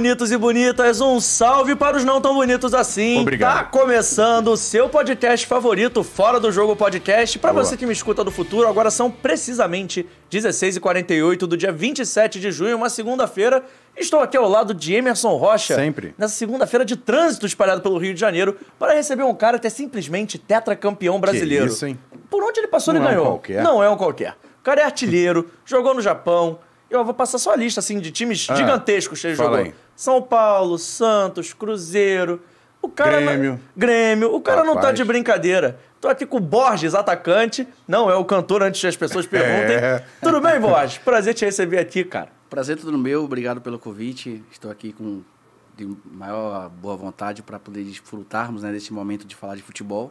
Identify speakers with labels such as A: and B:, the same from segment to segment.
A: bonitos e bonitas, um salve para os não tão bonitos assim. Obrigado. Tá começando o seu podcast favorito, Fora do Jogo Podcast. Para você que me escuta do futuro, agora são precisamente 16h48 do dia 27 de junho, uma segunda-feira. Estou aqui ao lado de Emerson Rocha. Sempre. Nessa segunda-feira de trânsito espalhado pelo Rio de Janeiro para receber um cara que é simplesmente tetracampeão brasileiro. Que isso, hein? Por onde ele passou, Não ele é ganhou. Um qualquer. Não é um qualquer. O cara é artilheiro, jogou no Japão, eu vou passar só a lista, assim, de times ah, gigantescos que ele jogou. Aí. São Paulo, Santos, Cruzeiro. O cara é- Grêmio. Não... Grêmio. O cara Rapaz. não tá de brincadeira. Tô aqui com o Borges, atacante. Não, é o cantor antes que as pessoas é. perguntem. É. Tudo
B: bem, Borges? Prazer te receber aqui, cara. Prazer todo meu. Obrigado pelo convite. Estou aqui com de maior boa vontade para poder desfrutarmos né, desse momento de falar de futebol.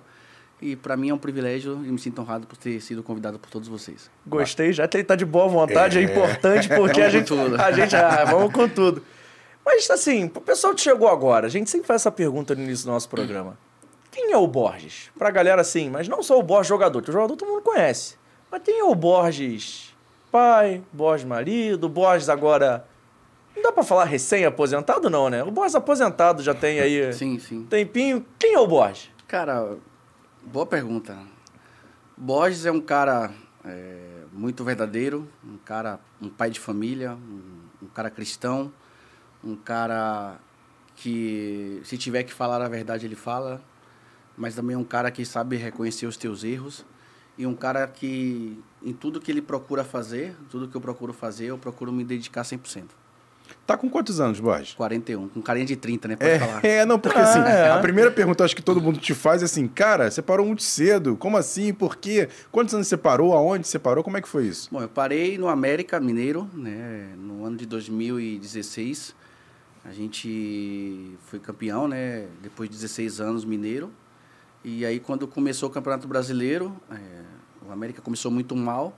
B: E para mim é um privilégio e me sinto honrado por ter sido convidado por todos vocês. Gostei,
A: já que ele tá de boa
B: vontade, é, é importante porque a gente, a gente. Ah, vamos
A: com tudo. Mas, assim, o pessoal que chegou agora, a gente sempre faz essa pergunta no início do nosso programa. Quem é o Borges? Pra galera, assim, mas não só o Borges jogador, que o jogador todo mundo conhece. Mas quem é o Borges pai, Borges marido, Borges agora... Não dá pra falar recém-aposentado, não,
B: né? O Borges aposentado já tem aí... Sim, sim. Tempinho. Quem é o Borges? Cara, boa pergunta. Borges é um cara é, muito verdadeiro, um cara, um pai de família, um, um cara cristão, um cara que, se tiver que falar a verdade, ele fala, mas também um cara que sabe reconhecer os teus erros e um cara que, em tudo que ele procura fazer, tudo que eu procuro fazer, eu procuro me dedicar 100%. Tá com quantos anos, Borges? 41, com carinha de 30, né? Pode é, falar. É, não, porque assim, ah, é. a
C: primeira pergunta acho que todo mundo te faz é assim, cara, você parou muito cedo, como assim, por quê? Quantos anos você parou, aonde você parou, como é que foi isso? Bom,
B: eu parei no América Mineiro, né, no ano de 2016, a gente foi campeão, né? Depois de 16 anos, mineiro. E aí, quando começou o Campeonato Brasileiro, é, o América começou muito mal.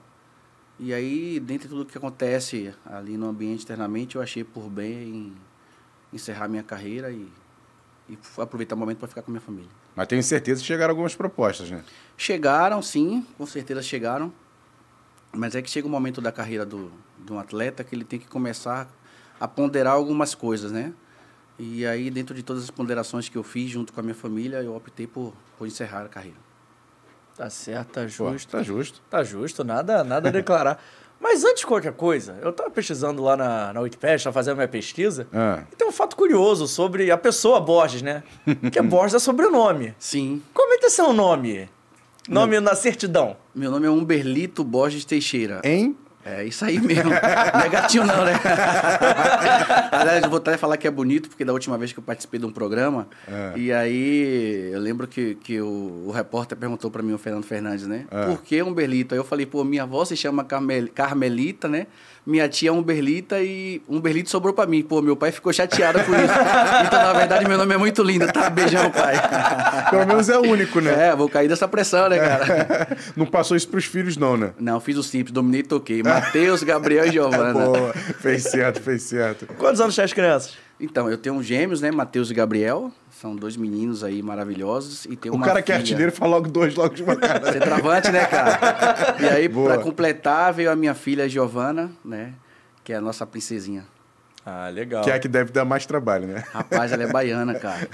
B: E aí, dentro de tudo que acontece ali no ambiente internamente, eu achei por bem encerrar minha carreira e, e aproveitar o momento para ficar com minha família.
C: Mas tenho certeza que chegaram algumas
B: propostas, né? Chegaram, sim, com certeza chegaram. Mas é que chega um momento da carreira do, de um atleta que ele tem que começar a ponderar algumas coisas, né? E aí, dentro de todas as ponderações que eu fiz junto com a minha família, eu optei por, por encerrar a carreira.
A: Tá certo, tá justo. Pô, tá justo. Tá justo, nada, nada a declarar. Mas antes de qualquer coisa, eu estava pesquisando lá na, na Wikipedia, estava fazendo minha pesquisa, ah. e tem um fato curioso sobre a pessoa Borges, né? Que é Borges é sobrenome. Sim. Como é que é seu
B: nome? Nome Não. na certidão. Meu nome é Umberlito Borges Teixeira. Hein? É isso aí mesmo. não é gatinho, não, né? Aliás, eu vou até falar que é bonito, porque da última vez que eu participei de um programa, é. e aí eu lembro que, que o, o repórter perguntou para mim, o Fernando Fernandes, né? É. Por que um Belito? Aí eu falei, pô, minha avó se chama Carmel, Carmelita, né? minha tia é umberlita e umberlito sobrou para mim. Pô, meu pai ficou chateado com isso. então, na verdade, meu nome é muito lindo, tá? Beijão, pai. Pelo menos é único, né? É, vou cair dessa pressão, né, cara? não passou isso pros filhos, não, né? Não, fiz o simples, dominei e toquei. Matheus, Gabriel e Giovana. Boa, fez certo, fez certo. Quantos anos tem as crianças? Então, eu tenho gêmeos, né? Matheus e Gabriel. São dois meninos aí maravilhosos e tem uma O cara filha. que é artilheiro fala logo
C: dois, logo de uma cara.
B: Né? É travante, né, cara? E aí, pra completar, veio a minha filha Giovana, né? Que é a nossa princesinha. Ah, legal. Que é a que deve dar mais trabalho,
C: né? Rapaz, ela é baiana, cara.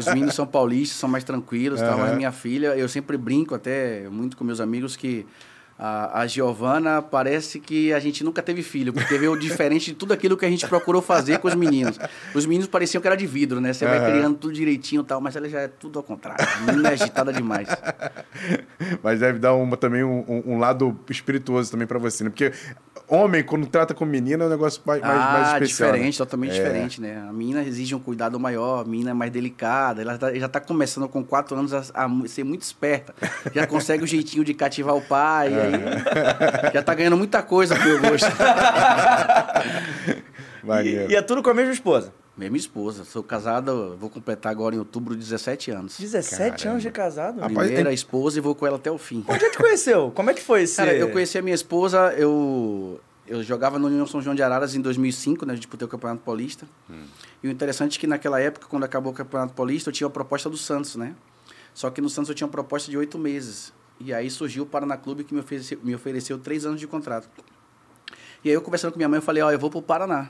B: Os meninos são paulistas, são mais tranquilos, uhum. Tá? tal, mas minha filha, eu sempre brinco até muito com meus amigos que a, a Giovana, parece que a gente nunca teve filho, porque veio diferente de tudo aquilo que a gente procurou fazer com os meninos. Os meninos pareciam que era de vidro, né? Você uhum. vai criando tudo direitinho e tal, mas ela já é tudo ao contrário. A menina é agitada demais.
C: Mas deve dar uma, também um, um lado espirituoso também para você, né? Porque homem, quando trata com menina, é um negócio mais, ah, mais especial. diferente, né? totalmente é. diferente,
B: né? A menina exige um cuidado maior, a menina é mais delicada, ela tá, já está começando com quatro anos a, a, ser muito esperta. Já consegue o jeitinho de cativar o pai, é. aí já está ganhando muita coisa pro meu gosto. e, e é tudo com a mesma esposa? Mesma esposa. Sou casado, vou completar agora em outubro 17 anos. 17 Caramba. anos de casado? Primeira Rapaz, esposa e vou com ela até o fim. Onde te conheceu? Como é que foi esse... Cara, eu conheci a minha esposa, eu... Eu jogava no União São João de Araras em 2005, né? Eu disputei o Campeonato Paulista. Hum. E o interessante é que naquela época, quando acabou o Campeonato Paulista, eu tinha a proposta do Santos, né? Só que no Santos eu tinha uma proposta de oito meses. E aí surgiu o Paraná Clube que me ofereceu, me ofereceu três anos de contrato. E aí eu conversando com minha mãe, eu falei, ó, oh, eu vou pro Paraná.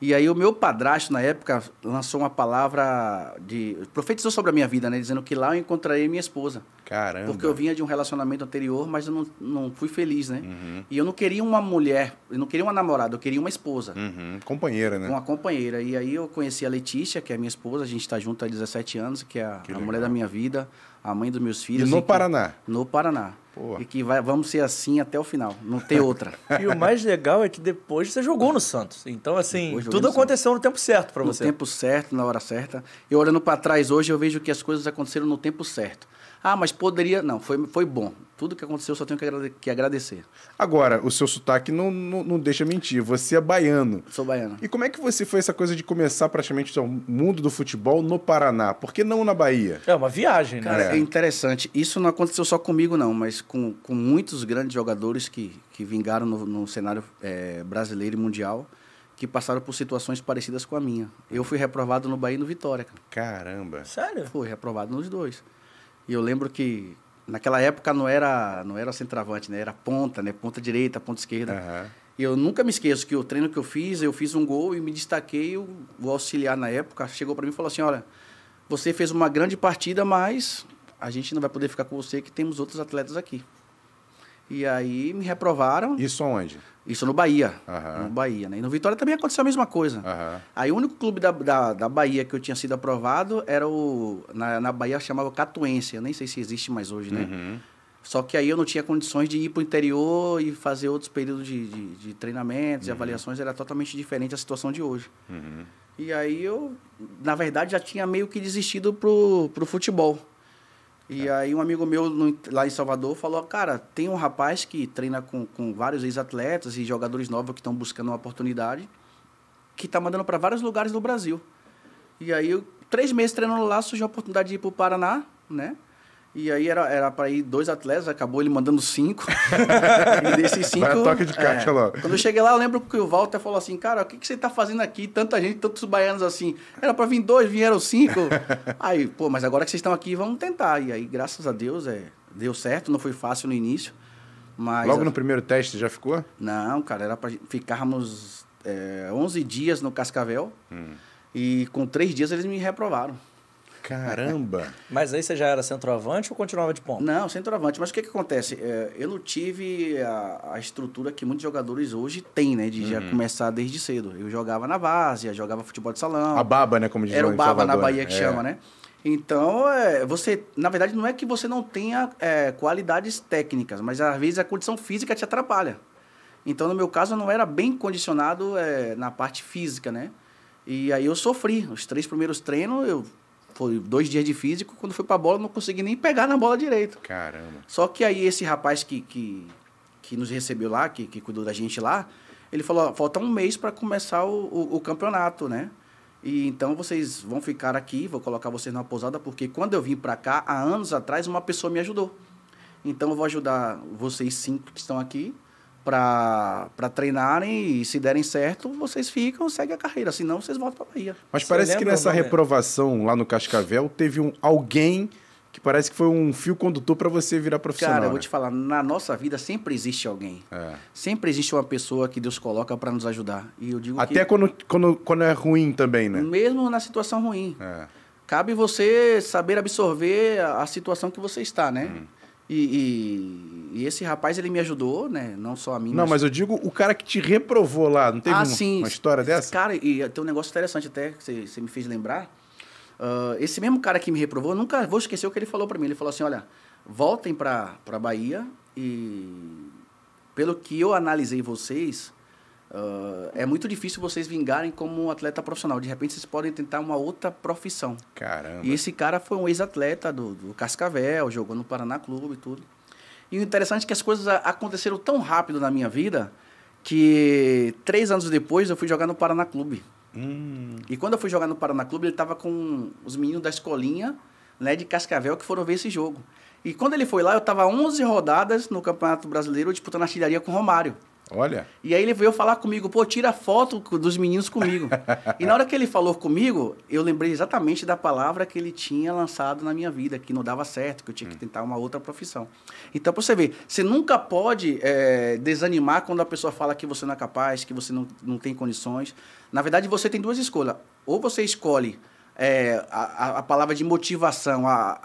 B: E aí o meu padrasto, na época, lançou uma palavra de... Profetizou sobre a minha vida, né? Dizendo que lá eu encontrarei minha esposa. Caramba. Porque eu vinha de um relacionamento anterior, mas eu não, não fui feliz, né? Uhum. E eu não queria uma mulher, eu não queria uma namorada, eu queria uma esposa. Uhum. Companheira, né? Uma companheira. E aí eu conheci a Letícia, que é minha esposa, a gente está junto há 17 anos, que é a, que a mulher da minha vida, a mãe dos meus filhos. E no e Paraná? Que... no Paraná. E que vai, vamos ser assim até o final, não tem outra. e o mais legal é que depois você jogou no Santos. Então, assim, tudo no aconteceu Santos. no tempo certo para você. No tempo certo, na hora certa. E olhando para trás hoje, eu vejo que as coisas aconteceram no tempo certo. Ah, mas poderia. Não, foi, foi bom. Tudo que aconteceu só tenho que agradecer. Agora, o seu sotaque não,
C: não, não deixa mentir. Você é baiano. Sou baiano. E como é que você foi essa coisa de começar praticamente então, o
B: mundo do futebol no Paraná? Por que não na Bahia?
A: É uma viagem, né? Cara, é, é
B: interessante. Isso não aconteceu só comigo, não, mas com, com muitos grandes jogadores que, que vingaram no, no cenário é, brasileiro e mundial que passaram por situações parecidas com a minha. Eu fui reprovado no Bahia e no Vitória. Cara. Caramba. Sério? Fui reprovado nos dois. E eu lembro que naquela época não era, não era centroavante, né? Era ponta, né? Ponta direita, ponta esquerda. Uhum. E eu nunca me esqueço que o treino que eu fiz, eu fiz um gol e me destaquei. O, o auxiliar na época chegou para mim e falou assim: Olha, você fez uma grande partida, mas a gente não vai poder ficar com você, que temos outros atletas aqui. E aí me reprovaram. Isso onde? Isso no Bahia. Uhum. No Bahia, né? E no Vitória também aconteceu a mesma coisa. Uhum. Aí o único clube da, da, da, Bahia que eu tinha sido aprovado era o. Na, na Bahia chamava Catuense. Eu nem sei se existe mais hoje, né? Uhum. Só que aí eu não tinha condições de ir para o interior e fazer outros períodos de, de, de treinamentos e uhum. avaliações. Era totalmente diferente a situação de hoje. Uhum. E aí eu, na verdade, já tinha meio que desistido pro, pro futebol. E é. aí um amigo meu no, lá em Salvador falou, cara, tem um rapaz que treina com, com vários ex-atletas e jogadores novos que estão buscando uma oportunidade, que está mandando para vários lugares do Brasil. E aí, eu, três meses treinando lá, surgiu a oportunidade de ir para o Paraná, né? E aí era, era para ir dois atletas, acabou ele mandando cinco. e desses cinco. Vai toque de é. caixa é, lá. Quando eu cheguei lá, eu lembro que o Walter falou assim: Cara, o que, que você tá fazendo aqui? Tanta gente, tantos baianos assim. Era para vir dois, vieram cinco. aí, pô, mas agora que vocês estão aqui, vamos tentar. E aí, graças a Deus, é, deu certo, não foi fácil no início. Mas, Logo a... no primeiro teste já ficou? Não, cara, era para ficarmos é, 11 dias no Cascavel. Hum. E com três dias eles me reprovaram. Caramba! mas aí você já era centroavante ou continuava de ponta? Não, centroavante. Mas o que, que acontece? É, eu não tive a, a, estrutura que muitos jogadores hoje têm, né? De uhum. já começar desde cedo. Eu jogava na várzea, jogava futebol de salão. A baba, né? Como jogadores. Era o baba na né? Bahia que é. chama, né? Então, é, você, na verdade, não é que você não tenha é, qualidades técnicas, mas às vezes a condição física te atrapalha. Então, no meu caso, eu não era bem condicionado é, na parte física, né? E aí eu sofri. Os três primeiros treinos, eu foi dois dias de físico, quando foi pra bola, não consegui nem pegar na bola direito. Caramba. Só que aí esse rapaz que, que, que nos recebeu lá, que, que cuidou da gente lá, ele falou, falta um mês para começar o, o, o, campeonato, né? E então vocês vão ficar aqui, vou colocar vocês numa pousada, porque quando eu vim para cá, há anos atrás, uma pessoa me ajudou. Então eu vou ajudar vocês cinco que estão aqui para treinarem e se derem certo, vocês ficam, seguem a carreira, senão vocês voltam para Bahia. Mas Você parece que nessa
C: reprovação lá no Cascavel teve um alguém que parece que foi um fio condutor para
B: você virar profissional. Cara, eu né? vou né? te falar, na nossa vida sempre existe alguém. É. Sempre existe uma pessoa que Deus coloca para nos ajudar. E eu digo Até que... quando, quando, quando é ruim também, né? Mesmo na situação ruim. É. Cabe você saber absorver a, a situação que você está, né? Hum. E, e, e, esse rapaz, ele me ajudou, né? Não só a mim. Não, mas... mas eu
C: digo o cara que
B: te reprovou lá. Não teve ah, um, sim, uma história dessa? Cara, e tem um negócio interessante até que você, você me fez lembrar. Uh, esse mesmo cara que me reprovou, nunca vou esquecer o que ele falou para mim. Ele falou assim: olha, voltem para Bahia e pelo que eu analisei vocês, Uh, é muito difícil vocês vingarem como um atleta profissional. De repente, vocês podem tentar uma outra profissão. Caramba. E esse cara foi um ex-atleta do, do, Cascavel, jogou no Paraná Clube e tudo. E o interessante é que as coisas aconteceram tão rápido na minha vida que três anos depois eu fui jogar no Paraná Clube. Hum. E quando eu fui jogar no Paraná Clube, ele estava com os meninos da escolinha né, de Cascavel que foram ver esse jogo. E quando ele foi lá, eu estava 11 rodadas no Campeonato Brasileiro disputando artilharia com Romário. Olha. E aí ele veio falar comigo, pô, tira foto dos meninos comigo. e na hora que ele falou comigo, eu lembrei exatamente da palavra que ele tinha lançado na minha vida, que não dava certo, que eu tinha que hum. tentar uma outra profissão. Então, pra você ver, você nunca pode é, desanimar quando a pessoa fala que você não é capaz, que você não, não tem condições. Na verdade, você tem duas escolhas. Ou você escolhe é, a, a palavra de motivação, a,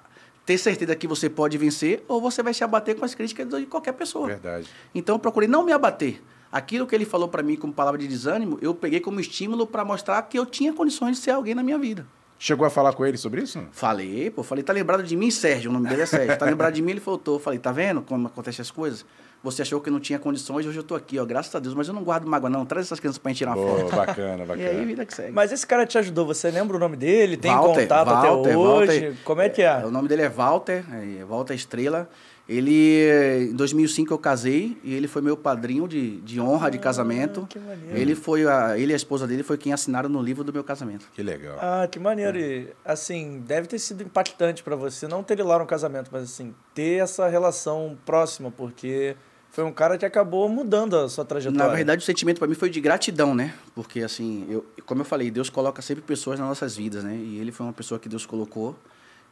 B: ter certeza que você pode vencer ou você vai se abater com as críticas de qualquer pessoa. Verdade. Então eu procurei não me abater. Aquilo que ele falou para mim como palavra de desânimo, eu peguei como estímulo para mostrar que eu tinha condições de ser alguém na minha vida. Chegou a falar com ele sobre isso? Falei, pô, falei, tá lembrado de mim, Sérgio? O nome dele é Sérgio. Tá lembrado de mim? Ele faltou. Falei, tá vendo como acontecem as coisas? Você achou que não tinha condições, hoje eu tô aqui, ó, graças a Deus, mas eu não guardo mágoa, não. Traz essas crianças pra gente tirar uma Boa, foto. Bacana, bacana. E aí, vida que segue. Mas esse cara te ajudou, você lembra o nome dele? Tem Walter, contato Walter, até hoje? Walter, como é que é? é? O nome dele é Walter, é Walter Estrela. Ele, em 2005 eu casei e ele foi meu padrinho de, de honra de ah, casamento. maneiro! ele foi a, ele e a esposa dele foi quem assinaram no livro do meu casamento. Que legal.
A: Ah, que maneiro. É. E, assim, deve ter sido impactante para você não ter ele lá no casamento, mas assim, ter essa relação próxima, porque foi um cara que acabou mudando a sua trajetória. Na verdade,
B: o sentimento para mim foi de gratidão, né? Porque assim, eu, como eu falei, Deus coloca sempre pessoas nas nossas vidas, né? E ele foi uma pessoa que Deus colocou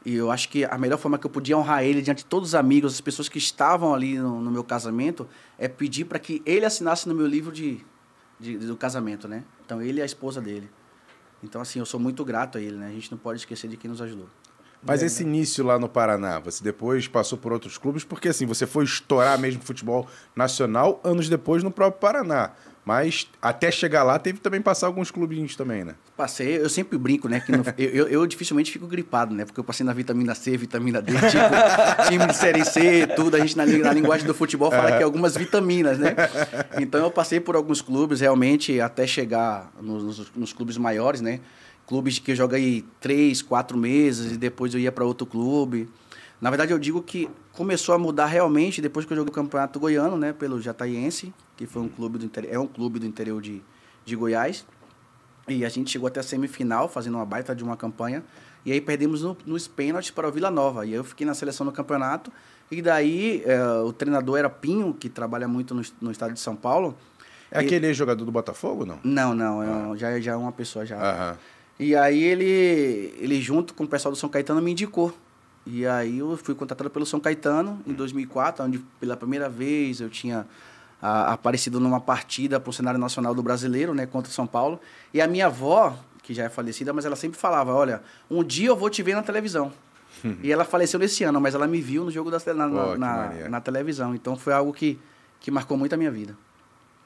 B: e eu acho que a melhor forma que eu podia honrar ele diante de todos os amigos, as pessoas que estavam ali no, no meu casamento, é pedir para que ele assinasse no meu livro de, de, do casamento, né? Então, ele e a esposa dele. Então, assim, eu sou muito grato a ele, né? A gente não pode esquecer de quem nos ajudou. Mas esse
C: início lá no Paraná, você depois passou por outros clubes, porque assim, você foi estourar mesmo futebol nacional anos depois no próprio Paraná.
B: Mas até chegar lá, teve também passar alguns clubinhos também, né? Passei, eu sempre brinco, né? Que eu, eu, dificilmente fico gripado, né? Porque eu passei na vitamina C, vitamina D, tipo, time de série C, tudo. A gente na, na linguagem do futebol fala uhum. que é algumas vitaminas, né? Então eu passei por alguns clubes, realmente, até chegar nos, nos, nos clubes maiores, né? Clubes que eu joguei três, quatro meses e depois eu ia para outro clube. Na verdade, eu digo que começou a mudar realmente depois que eu joguei o Campeonato Goiano, né? Pelo Jataiense, que foi um clube do interior, é um clube do interior de, de Goiás. E a gente chegou até a semifinal, fazendo uma baita de uma campanha. E aí perdemos no, nos pênaltis para o Vila Nova. E aí eu fiquei na seleção do campeonato. E daí eh, o treinador era Pinho, que trabalha muito no, no estado de São Paulo. É e... aquele jogador do Botafogo, não? Não, não. É ah. já, é, já é uma pessoa já. Aham. E aí ele, ele, junto com o pessoal do São Caetano, me indicou e aí eu fui contratado pelo São Caetano em 2004, onde pela primeira vez eu tinha a, aparecido numa partida para o cenário nacional do brasileiro, né, contra o São Paulo. E a minha avó, que já é falecida, mas ela sempre falava, olha, um dia eu vou te ver na televisão. Hum. e ela faleceu nesse ano, mas ela me viu no jogo da, na, na, na televisão. Então foi algo que, que marcou muito a minha vida.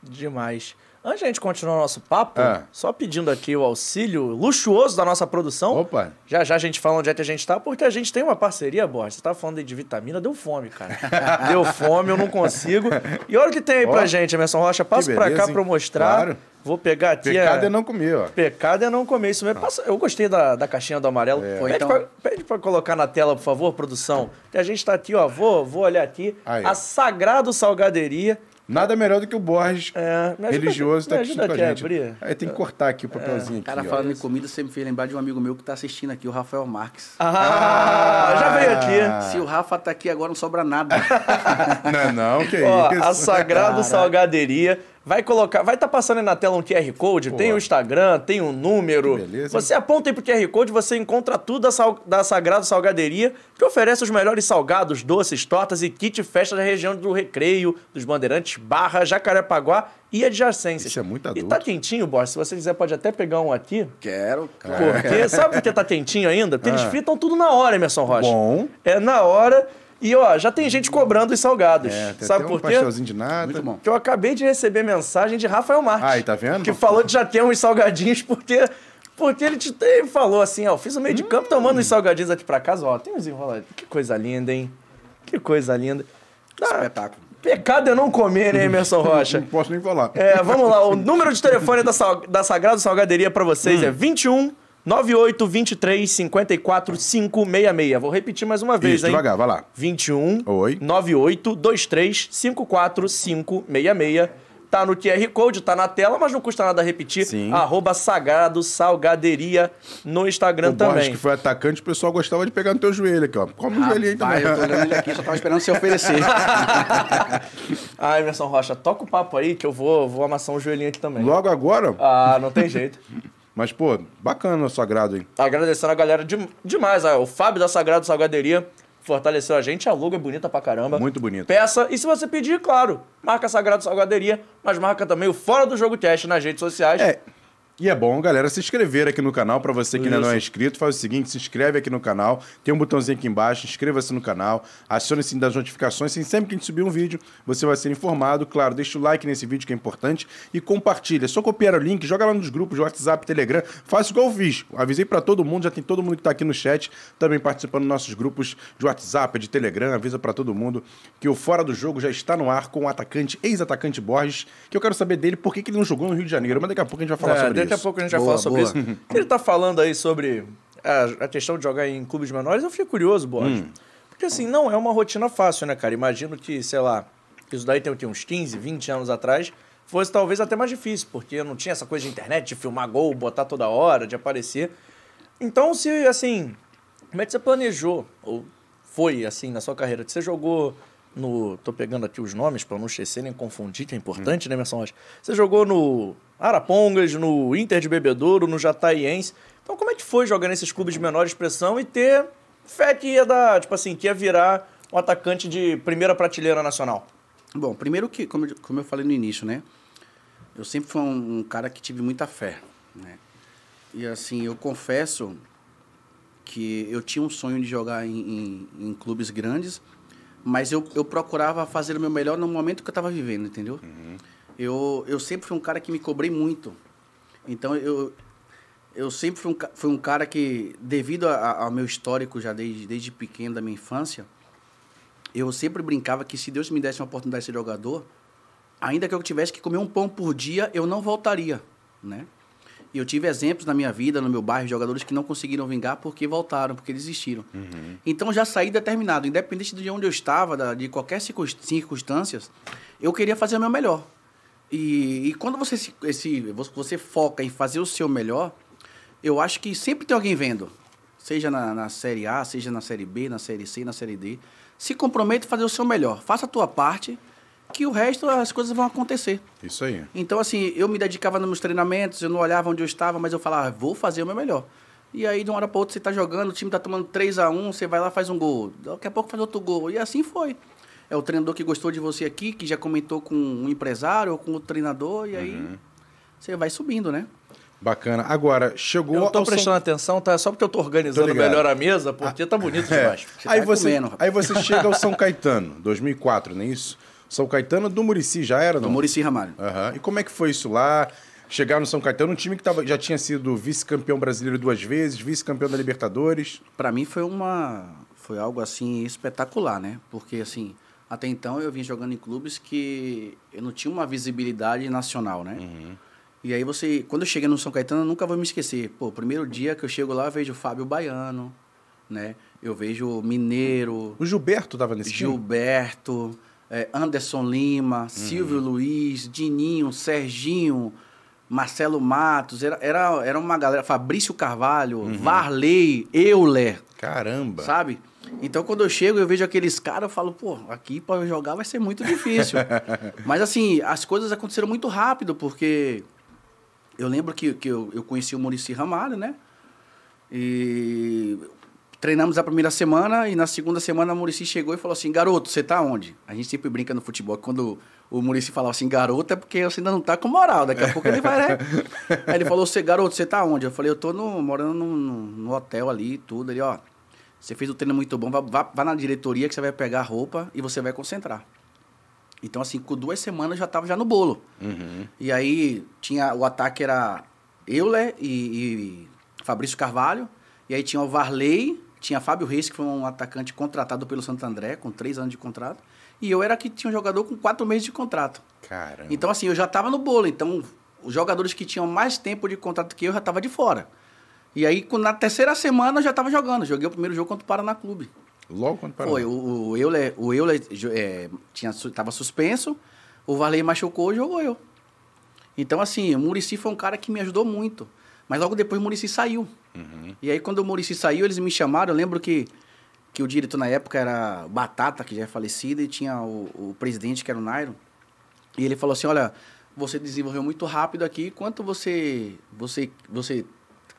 B: Demais.
A: Antes de a gente continuar o nosso papo, é. só pedindo aqui o auxílio luxuoso da nossa produção. Opa! Já já a gente fala onde é que a gente tá, porque a gente tem uma parceria, Borges. Você tá falando de vitamina, deu fome, cara. deu fome, eu não consigo. E olha o que tem aí oh, pra gente, Emerson Rocha. Passa pra cá pra eu mostrar. Claro. Vou pegar aqui. Pecado é, é, não comer, ó. Pecado é não comer. Isso mesmo. Ah. Passa... Eu gostei da, da caixinha do amarelo. É. Pede, então... pra, pede pra colocar na tela, por favor, produção. A gente tá aqui, ó. Vou, vou olhar aqui. Aí, a Sagrado Salgaderia. Nada melhor do que o Borges é, ajuda, religioso tá aqui com a gente. Aí tem que
B: cortar aqui o é. papelzinho. É. Aqui, cara, ó. falando em comida, você me fez lembrar de um amigo meu que tá assistindo aqui, o Rafael Marques. Ah, ah já veio aqui. Se o Rafa tá aqui agora, não sobra nada. não, é não, que ó, isso. A Sagrado Caraca. Salgaderia Vai colocar,
A: vai estar tá passando aí na tela um QR Code, Pô, tem o um Instagram, tem um número. Beleza. Você aponta aí pro QR Code, você encontra tudo da, sal, da Salgaderia, que oferece os melhores salgados, doces, tortas e kit festa da região do Recreio, dos Bandeirantes, Barra, Jacarepaguá e adjacências. Isso é muito adulto. E tá quentinho, boss. Se você quiser, pode até pegar um aqui. Quero, cara. Porque, sabe por que tá quentinho ainda? Porque ah. eles fritam tudo na hora, Emerson Rocha. Bom. É na hora. E ó, já tem gente cobrando os salgados. É, tem sabe até por um quê? de nada. Muito bom. Que eu acabei de receber mensagem de Rafael Marques. Ai, tá vendo? Que falou que já tem uns salgadinhos porque porque ele te ele falou assim, ó, fiz o meio de campo hum. tomando uns salgadinhos aqui para casa, ó, tem uns enrolados. Que coisa linda, hein? Que coisa linda. Ah, Espetáculo. Pecado é não comer, né, Emerson Rocha? não posso nem falar. É, vamos lá. O número de telefone da, da Sagrado Salgaderia para vocês hum. é 21 9823 Vou repetir mais uma vez, Isso, hein? devagar, vai
C: lá. 21
A: Oi. 9823 Tá no QR Code, tá na tela, mas não custa nada repetir. Sim. Arroba Sagrado Salgaderia no Instagram o também. Borges, que
C: foi atacante, o pessoal gostava de pegar no teu joelho aqui, ó. Come o ah, joelho aí pai, também. Eu tô olhando ele aqui, só tava esperando você oferecer.
A: ai Emerson Rocha, toca o papo aí que eu vou, vou amassar um joelhinho aqui também. Logo agora? Ah, não tem jeito.
C: Mas, pô, bacana o Sagrado, hein?
A: Agradecendo a galera de, demais. Ah, o Fábio da Sagrado Salgaderia fortaleceu a gente. A logo é bonita pra caramba. Muito bonita. Peça. E se você pedir, claro, marca Sagrado Salgaderia, mas marca também o Fora do Jogo Cast nas redes sociais. É. E é bom, galera, se inscrever aqui
C: no canal. Para você que Isso. ainda não é inscrito, faz o seguinte: se inscreve aqui no canal. Tem um botãozinho aqui embaixo, inscreva-se no canal. Acione o sininho das notificações. Assim, sempre que a gente subir um vídeo, você vai ser informado. Claro, deixa o like nesse vídeo que é importante e compartilha. É só copiar o link, joga lá nos grupos de WhatsApp, Telegram. Faça igual eu fiz. Avisei para todo mundo, já tem todo mundo que está aqui no chat também participando dos nossos grupos de WhatsApp, de Telegram. Avisa para todo mundo que o Fora do Jogo já está no ar com o atacante, ex-atacante Borges, que eu quero saber dele por que,
A: ele não jogou no Rio de Janeiro. Mas daqui a pouco a gente vai falar é, sobre ele. isso daqui a pouco a gente boa, fala boa. sobre isso. Ele está falando aí sobre a, a, questão de jogar em clubes menores. Eu fiquei curioso, Borges. Hum. Porque assim, não é uma rotina fácil, né, cara? Imagino que, sei lá, isso daí tem, tem uns 15, 20 anos atrás, fosse talvez até mais difícil, porque não tinha essa coisa de internet, de filmar gol, botar toda hora, de aparecer. Então, se assim, como é que você planejou? Ou foi assim na sua carreira? Você jogou no. Tô pegando aqui os nomes para não esquecer nem confundir, que é importante, hum. né, Merson Rocha? Você jogou no Arapongas, no Inter de Bebedouro, no Jataiense. Então, como é que foi jogar nesses clubes de menor expressão e ter fé que ia dar, tipo assim, que ia virar um atacante
B: de primeira prateleira nacional? Bom, primeiro que, como, como eu falei no início, né? Eu sempre fui um, um cara que tive muita fé, né? E assim, eu confesso que eu tinha um sonho de jogar em, em, em clubes grandes, mas eu, eu procurava fazer o meu melhor no momento que eu estava vivendo, entendeu? Uhum. Eu, eu sempre fui um cara que me cobrei muito. Então, eu, eu sempre fui um, fui um cara que, devido a, a, ao meu histórico já desde, desde pequeno, da minha infância, eu sempre brincava que se Deus me desse uma oportunidade de ser jogador, ainda que eu tivesse que comer um pão por dia, eu não voltaria, né? E eu tive exemplos na minha vida, no meu bairro, de jogadores que não conseguiram vingar porque voltaram, porque desistiram. Uhum. Então já saí determinado, independente de onde eu estava, de qualquer circunstância, eu queria fazer o meu melhor. E, e quando você, se, esse, você foca em fazer o seu melhor, eu acho que sempre tem alguém vendo. Seja na, na série A, seja na série B, na série C, na série D. Se compromete a fazer o seu melhor. Faça a tua parte que o resto as coisas vão acontecer. Isso aí. Então, assim, eu me dedicava nos meus treinamentos, eu não olhava onde eu estava, mas eu falava, ah, vou fazer o meu melhor. E aí, de uma hora para outra, você está jogando, o time está tomando 3 a 1 você vai lá faz um gol. Daqui a pouco faz outro gol. E assim foi é o treinador que gostou de você aqui, que já comentou com um empresário ou com outro treinador, e aí uhum. você vai subindo, né?
C: Bacana. Agora, chegou. Eu tô prestando
A: atenção, tá? Só porque eu tô organizando tô melhor a mesa, porque ah, tá bonito é. demais. Você tá aí, tá você, comendo, aí você chega ao
C: São Caetano, 2004, não é isso? São Caetano do Murici, já era, não? Do Murici Ramalho. Uhum. E como é que foi isso lá? Chegar no São Caetano, um time que tava, já tinha sido vice-campeão brasileiro duas vezes, vice-campeão
B: da Libertadores. Para mim foi uma. Foi algo assim espetacular, né? Porque assim até então eu vim jogando em clubes que eu não tinha uma visibilidade nacional, né? Uhum. E aí você, quando eu cheguei no São Caetano, eu nunca vou me esquecer. Pô, primeiro dia que eu chego lá, eu vejo Fábio Baiano, né? Eu vejo Mineiro. O Gilberto tava nesse Gilberto, time? É, Anderson Lima, uhum. Silvio Luiz, Dininho, Serginho, Marcelo Matos, era, era, era uma galera, Fabrício Carvalho, uhum. Varley, Euler. Caramba! Sabe? Então, quando eu chego, eu vejo aqueles caras, eu falo, pô, aqui para jogar vai ser muito difícil. Mas, assim, as coisas aconteceram muito rápido, porque eu lembro que, que eu, eu conheci o Murici Ramalho, né? E treinamos a primeira semana e na segunda semana o Murici chegou e falou assim: Garoto, você tá onde? A gente sempre brinca no futebol quando o Murici falava assim: Garoto, é porque você ainda não tá com moral, daqui a pouco ele vai, né? Aí ele falou: Você, garoto, você tá onde? Eu falei: Eu tô no, morando num, hotel ali e tudo. Ele, ó. Você fez o treino muito bom, vá, vá, vá na diretoria que você vai pegar a roupa e você vai concentrar. Então, assim, com duas semanas já tava já no bolo. Uhum. E aí tinha o ataque era Euler e, e, Fabrício Carvalho. E aí tinha o Varley, tinha Fábio Reis, que foi um atacante contratado pelo Santo André, com três anos de contrato. E eu era que tinha um jogador com quatro meses de contrato. Então, assim, eu já tava no bolo. Então, os jogadores que tinham mais tempo de contrato que eu já tava de fora. E aí, na terceira semana, eu já estava jogando. Joguei o primeiro jogo contra o Paraná Clube. Logo contra o Paraná? Foi. O, o Euler, o Euler é, tinha, tava suspenso, o Valei machucou e jogou eu. Então, assim, o Murici foi um cara que me ajudou muito. Mas logo depois o Murici saiu. Uhum. E aí, quando o Murici saiu, eles me chamaram. Eu lembro que, que o diretor na época era Batata, que já é falecido, e tinha o, o presidente, que era o Nairo. E ele falou assim: Olha, você desenvolveu muito rápido aqui. Quanto você, você, você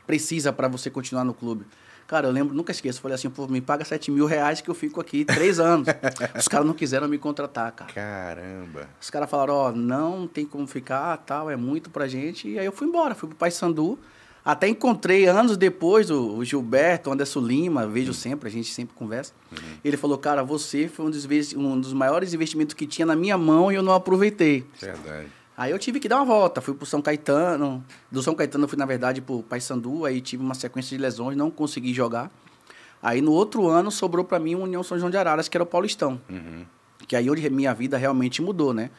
B: precisa para você continuar no clube. Cara, eu lembro, nunca esqueço, falei assim, pô, me paga 7 mil reais que eu fico aqui três anos. Os caras não quiseram me contratar, cara. Caramba. Os caras falaram, ó, oh, não tem como ficar, tal, é muito pra gente. E aí eu fui embora, fui pro Paysandu. Até encontrei anos depois o, Gilberto, o Anderson Lima, vejo uhum. sempre, a gente sempre conversa. Uhum. Ele falou, cara, você foi um dos, um dos maiores investimentos que tinha na minha mão e eu não aproveitei. Verdade. Aí eu tive que dar uma volta, fui pro São Caetano. Do São Caetano eu fui, na verdade, pro Paysandu, aí tive uma sequência de lesões, não consegui jogar. Aí no outro ano sobrou para mim o União São João de Araras, que era o Paulistão. Uhum. Que aí onde minha vida realmente mudou, né?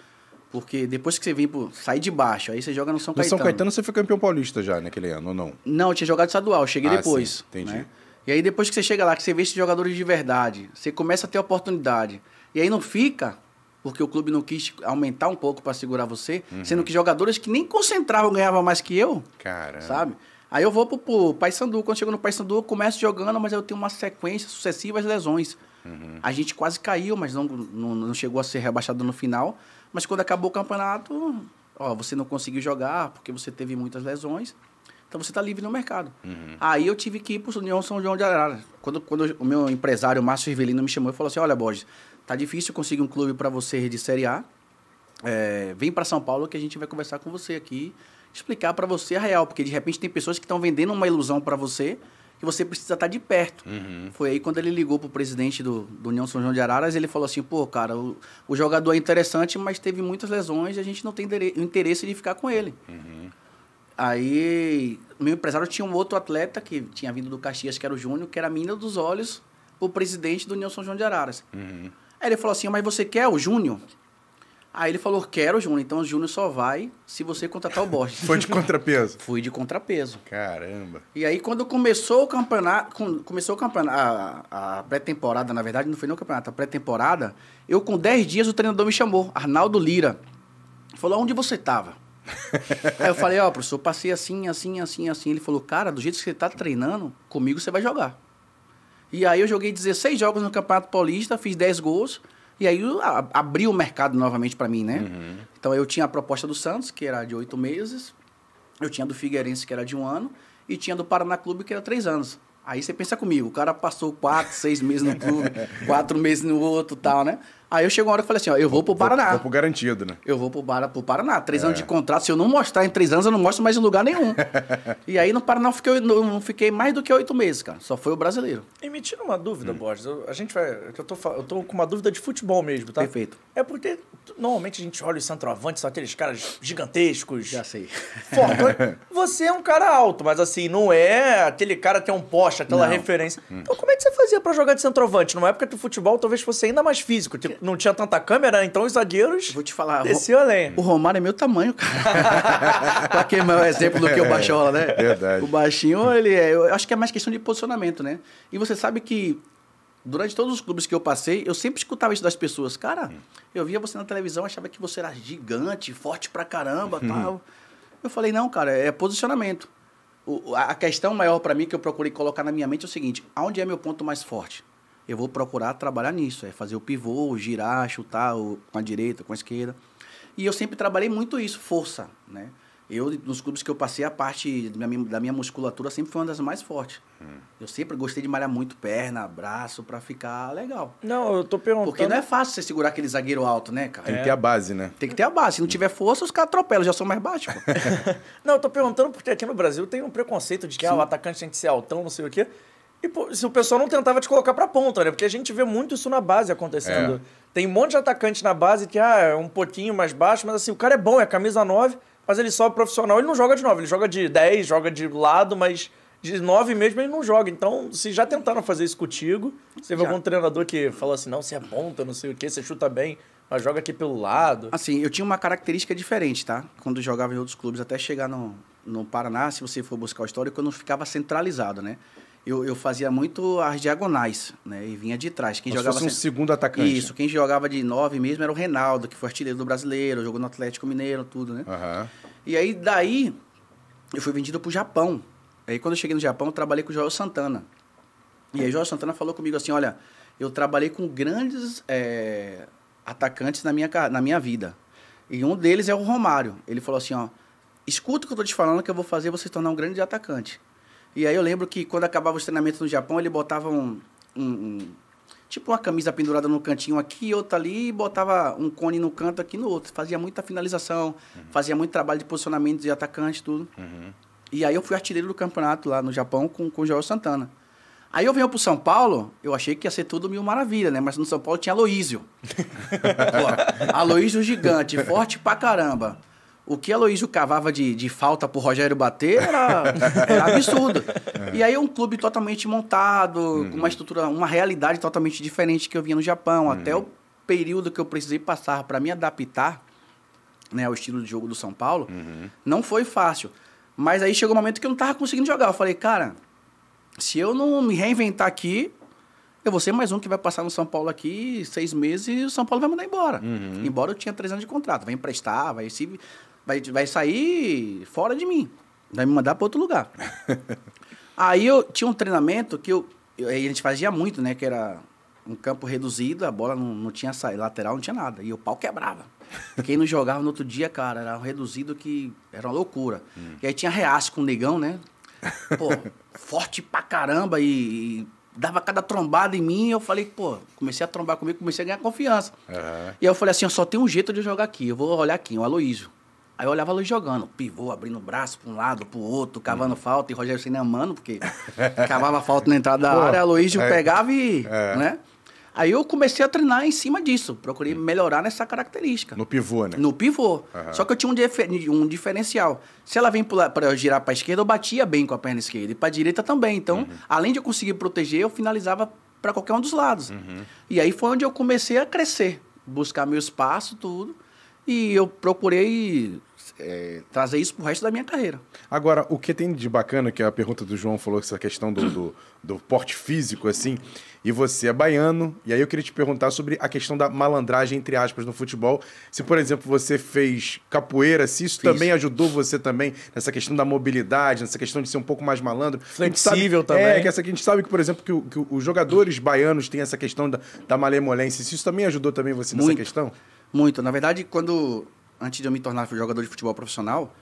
B: Porque depois que você vem pro, sai de baixo, aí você joga no São no Caetano. No São Caetano você foi
C: campeão paulista já naquele ano, ou não?
B: Não, eu tinha jogado estadual, cheguei ah, depois. Sim, entendi. Né? E aí depois que você chega lá, que você vê esses jogadores de verdade, você começa a ter oportunidade. E aí não fica, porque o clube não quis aumentar um pouco para segurar você, uhum. sendo que jogadores que nem concentravam ganhavam mais que eu. Cara. Sabe? Aí eu vou pro, pro Paysandu. Quando chego no Paysandu, eu começo jogando, mas eu tenho uma sequência sucessivas lesões. Uhum. A gente quase caiu, mas não, não, não, chegou a ser rebaixado no final. Mas quando acabou o campeonato, ó, você não conseguiu jogar porque você teve muitas lesões. Então você está livre no mercado. Uhum. Aí eu tive que ir para o União São João de Arara. Quando, quando o meu empresário, Márcio Rivelino, me chamou e falou assim: Olha, Borges, Tá difícil conseguir um clube para você de Série A. É, vem para São Paulo que a gente vai conversar com você aqui, explicar para você a real, porque de repente tem pessoas que estão vendendo uma ilusão para você que você precisa estar tá de perto. Uhum. Foi aí quando ele ligou pro presidente do, do União São João de Araras, ele falou assim, pô, cara, o, o jogador é interessante, mas teve muitas lesões e a gente não tem interesse de ficar com ele. Uhum. Aí, meu empresário tinha um outro atleta que tinha vindo do Caxias, que era o Júnior, que era a mina dos olhos, o presidente do União São João de Araras. Uhum. Aí ele falou assim, mas você quer o Júnior? Aí ele falou, quero o Júnior. Então o Júnior só vai se você contratar o Borges. Foi de contrapeso? Fui de contrapeso. Caramba. E aí quando começou o campeonato, começou o campeonato, a, a pré-temporada, na verdade não foi nem o campeonato, a pré-temporada, eu com 10 dias o treinador me chamou, Arnaldo Lira. Falou, onde você estava? aí eu falei, ó, oh, professor, passei assim, assim, assim, assim. Ele falou, cara, do jeito que você tá treinando, comigo você vai jogar. E aí eu joguei 16 jogos no Campeonato Paulista, fiz 10 gols. E aí abriu o mercado novamente para mim, né? Uhum. Então eu tinha a proposta do Santos, que era de oito meses. Eu tinha do Figueirense, que era de um ano. E tinha do Paraná Clube, que era três anos. Aí você pensa comigo, o cara passou quatro, seis meses no clube, quatro meses no outro tal, né? Aí eu chego uma hora e falei assim, ó, eu vou pro Paraná. Vou, vou pro garantido, né? Eu vou pro, Bar, pro Paraná. Três é. anos de contrato, se eu não mostrar em três anos, eu não mostro mais em lugar nenhum. e aí no Paraná eu fiquei, não fiquei mais do que oito meses, cara. Só foi o brasileiro.
A: E me tira uma dúvida, hum. Borges. Eu, a gente vai. É eu tô, eu tô com uma dúvida de futebol mesmo, tá? Perfeito. É porque normalmente a gente olha os centroavantes, são aqueles caras gigantescos. Já sei. Forte. você é um cara alto, mas assim, não é aquele cara é um poste, aquela não. referência. Hum. Então, como é que você fazia para jogar de centroavante? Numa época do futebol talvez fosse ainda mais físico. Tipo, não tinha tanta câmera, né? então os zagueiros. Vou te falar. Desceu Ro...
B: além. O Romário é meu tamanho, cara. pra queimar é o exemplo do que o Baixola, né? Verdade. O baixinho, ele é. Eu acho que é mais questão de posicionamento, né? E você sabe que durante todos os clubes que eu passei, eu sempre escutava isso das pessoas. Cara, eu via você na televisão, achava que você era gigante, forte pra caramba, uhum. tal. Eu falei, não, cara, é posicionamento. O, a questão maior para mim que eu procurei colocar na minha mente é o seguinte: aonde é meu ponto mais forte? eu vou procurar trabalhar nisso, é fazer o pivô, girar, chutar com a direita, com a esquerda. E eu sempre trabalhei muito isso, força, né? Eu, nos clubes que eu passei, a parte da minha, da minha musculatura sempre foi uma das mais fortes. Hum. Eu sempre gostei de malhar muito perna, braço, para ficar legal. Não, eu tô perguntando... Porque não é fácil você segurar aquele zagueiro alto, né, cara? Tem que ter a base, né? Tem que ter a base. Se não tiver força, os caras atropelam, já são mais baixos.
A: não, eu tô perguntando porque aqui no Brasil tem um preconceito de que ah, o atacante tem que ser altão, não sei o quê. E pô, se o pessoal não tentava te colocar pra ponta, né? Porque a gente vê muito isso na base acontecendo. É. Tem um monte de atacante na base que ah, é um pouquinho mais baixo, mas assim, o cara é bom, é camisa 9, mas ele só é profissional, ele não joga de 9, ele joga de 10, joga de lado, mas de 9 mesmo ele não joga. Então, se já tentaram fazer isso contigo, se teve algum treinador que falou assim: não, você é ponta, não sei o quê, você
B: chuta bem, mas joga aqui pelo lado. Assim, eu tinha uma característica diferente, tá? Quando jogava em outros clubes, até chegar no, no Paraná, se você for buscar o histórico, eu não ficava centralizado, né? eu, eu fazia muito as diagonais, né? E vinha de trás. Quem Como jogava fosse um segundo atacante. Isso, quem jogava de nove mesmo era o Reinaldo, que foi artilheiro do brasileiro, jogou no Atlético Mineiro, tudo, né? Uhum. E aí, daí, eu fui vendido para o Japão. Aí, quando eu cheguei no Japão, eu trabalhei com o Joel Santana. E aí, o Joel Santana falou comigo assim: olha, eu trabalhei com grandes é, atacantes na minha, na minha vida. E um deles é o Romário. Ele falou assim: ó, escuta o que eu tô te falando, que eu vou fazer você se tornar um grande atacante. E aí eu lembro que quando acabava os treinamentos no Japão, ele botava um, um, um tipo uma camisa pendurada no cantinho aqui, outra ali, e botava um cone no canto aqui no outro. Fazia muita finalização, uhum. fazia muito trabalho de posicionamento de atacante, tudo. Uhum. E aí eu fui artilheiro do campeonato lá no Japão com, com o Joel Santana. Aí eu venho pro São Paulo, eu achei que ia ser tudo mil maravilha, né? Mas no São Paulo tinha Aloísio. Aloísio gigante, forte pra caramba o que Aloysio cavava de, de falta pro Rogério bater era, era absurdo. É. E aí é um clube totalmente montado, uhum. com uma uhum. estrutura, uma realidade totalmente diferente que eu vinha no Japão. Uhum. Até o período que eu precisei passar para me adaptar né, ao estilo de jogo do São Paulo, uhum. não foi fácil. Mas aí chegou um momento que eu não tava conseguindo jogar. Eu falei, cara, se eu não me reinventar aqui, eu vou ser mais um que vai passar no São Paulo aqui seis meses e o São Paulo vai mandar embora. Uhum. Embora eu tinha três anos de contrato. Vai emprestar, vai se, vai, vai sair fora de mim. Vai me mandar para outro lugar. Aí eu tinha um treinamento que eu, eu, a gente fazia muito, né? Que era um campo reduzido, a bola não, não tinha saída, lateral não tinha nada. E o pau quebrava. Quem não jogava no outro dia, cara, era um reduzido que era uma loucura. Hum. E aí tinha reaço com o negão, né? Pô, forte pra caramba e, e, dava cada trombada em mim. E eu falei, pô, comecei a trombar comigo, comecei a ganhar confiança. Uhum. E aí eu falei assim: eu só tenho um jeito de jogar aqui. Eu vou olhar aqui, o Aloísio. Aí eu olhava Luiz jogando, pivô, abrindo o braço para um lado, para o outro, cavando hum. falta, e Rogério Senna mano, porque cavava falta na entrada da Pô, área, Luiz é, pegava e. É. Né? Aí eu comecei a treinar em cima disso, procurei hum. melhorar nessa característica. No pivô, né? No pivô. Uhum. Só que eu tinha um, um diferencial. Se ela vem para girar para esquerda, eu batia bem com a perna esquerda e para direita também. Então, uhum. além de eu conseguir proteger, eu finalizava para qualquer um dos lados. Uhum. E aí foi onde eu comecei a crescer, buscar meu espaço, tudo. E eu procurei é, trazer isso pro resto da minha carreira. Agora, o que tem de bacana, que é a pergunta do João falou, essa questão do, do,
C: do porte físico, assim, e você é baiano, e aí eu queria te perguntar sobre a questão da malandragem, entre aspas, no futebol. Se, por exemplo, você fez capoeira, se isso Fiz. também ajudou você também nessa questão da mobilidade, nessa questão de ser um pouco mais malandro. Flexível sabe, é, também. É, que essa, a gente sabe que, por exemplo, que, que os jogadores baianos têm essa questão da, da malemolência. Se isso também ajudou também você Muito. nessa questão?
B: Muito. Na verdade, quando antes de eu me tornar jogador de futebol profissional,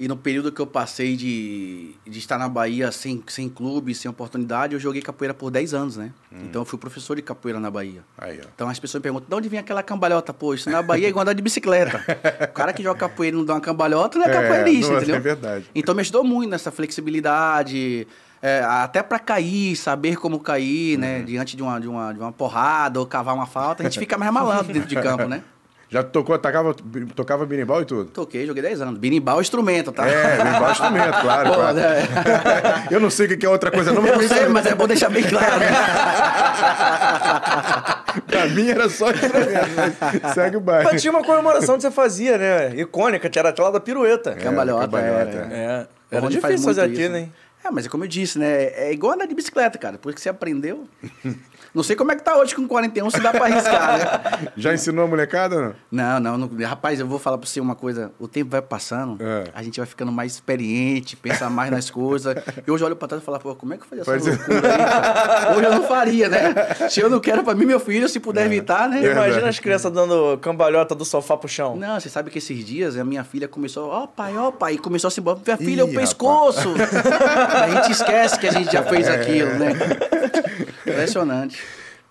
B: e no período que eu passei de, de estar na Bahia sem, sem clube, sem oportunidade, eu joguei capoeira por 10 anos, né? Hum. Então eu fui professor de capoeira na Bahia. Aí, então as pessoas me perguntam, de onde vem aquela cambalhota? Pô, isso na Bahia é igual andar de bicicleta. o cara que joga capoeira e não dá uma cambalhota não é, é capoeirista, é entendeu? É verdade. Então me ajudou muito nessa flexibilidade, é, até para cair, saber como cair, né? uhum. né? Diante de uma, de, uma, de uma porrada ou cavar uma falta, a gente fica mais malandro dentro de campo, né?
C: Já tocou, tocava, tocava berimbau e tudo?
B: Toquei, joguei 10 anos. Berimbau é instrumento, tá? É, berimbau é instrumento, claro. Pô, claro. É. Eu não sei o que é outra coisa, não. Eu mas sei, mas é bom deixar bem claro. Né? pra mim era só
A: instrumento, segue o bairro. Mas tinha uma comemoração que você fazia, né? Icônica, que era aquela da pirueta. É,
D: cambalhota. cambalhota.
B: É. é. Era difícil fazer aquilo, né? hein? É, mas é como eu disse, né? É igual andar de bicicleta, cara. Depois que você aprendeu, não sei como é que tá hoje com 41, se dá pra arriscar, né? Já ensinou a molecada? Não, não. não, rapaz, eu vou falar pra você uma coisa. O tempo vai passando, é. a gente vai ficando mais experiente, pensa mais nas coisas. E hoje eu olho pra trás e falo, pô, como é que eu fazia Faz essa loucura aí? hoje eu não faria, né? Se eu não quero é pra mim, meu filho, se puder é. evitar, né? Imagina as crianças dando cambalhota do sofá pro chão. Não, você sabe que esses dias a minha filha começou, ó pai, ó pai, e começou a se... Minha filha, Ih, o pescoço! a gente esquece que a gente já fez é. aquilo, né?
A: Impressionante.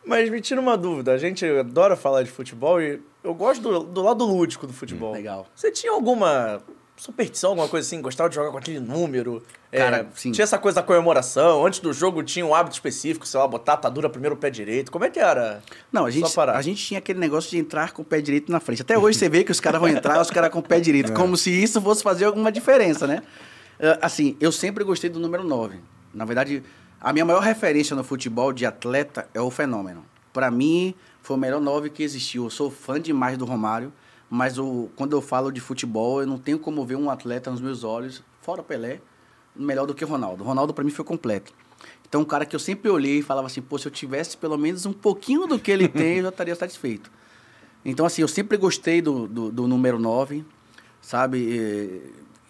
A: Mas me tira uma dúvida. A gente adora falar de futebol e eu gosto do, do lado lúdico do futebol. Hum, legal. Você tinha alguma superstição, alguma coisa assim? Gostava de jogar com aquele número? É, Cara, é, sim. Tinha essa coisa da comemoração? Antes do jogo tinha um hábito específico, sei lá, botar a atadura primeiro o pé direito? Como é que era? Não, a gente, a gente tinha aquele
B: negócio de entrar com o pé direito na frente. Até hoje você vê que os caras vão entrar, os caras com o pé direito. É. Como se isso fosse fazer alguma diferença, né? Ah, assim, eu sempre gostei do número 9. Na verdade a minha maior referência no futebol de atleta é o Fenômeno. Para mim, foi o melhor nove que existiu. Eu sou fã demais do Romário, mas o, quando eu falo de futebol, eu não tenho como ver um atleta nos meus olhos, fora Pelé, melhor do que o Ronaldo. O Ronaldo, para mim, foi completo. Então, um cara que eu sempre olhei e falava assim, pô, se eu tivesse pelo menos um pouquinho do que ele tem, eu já estaria satisfeito. Então, assim, eu sempre gostei do, do, do número 9, sabe? E,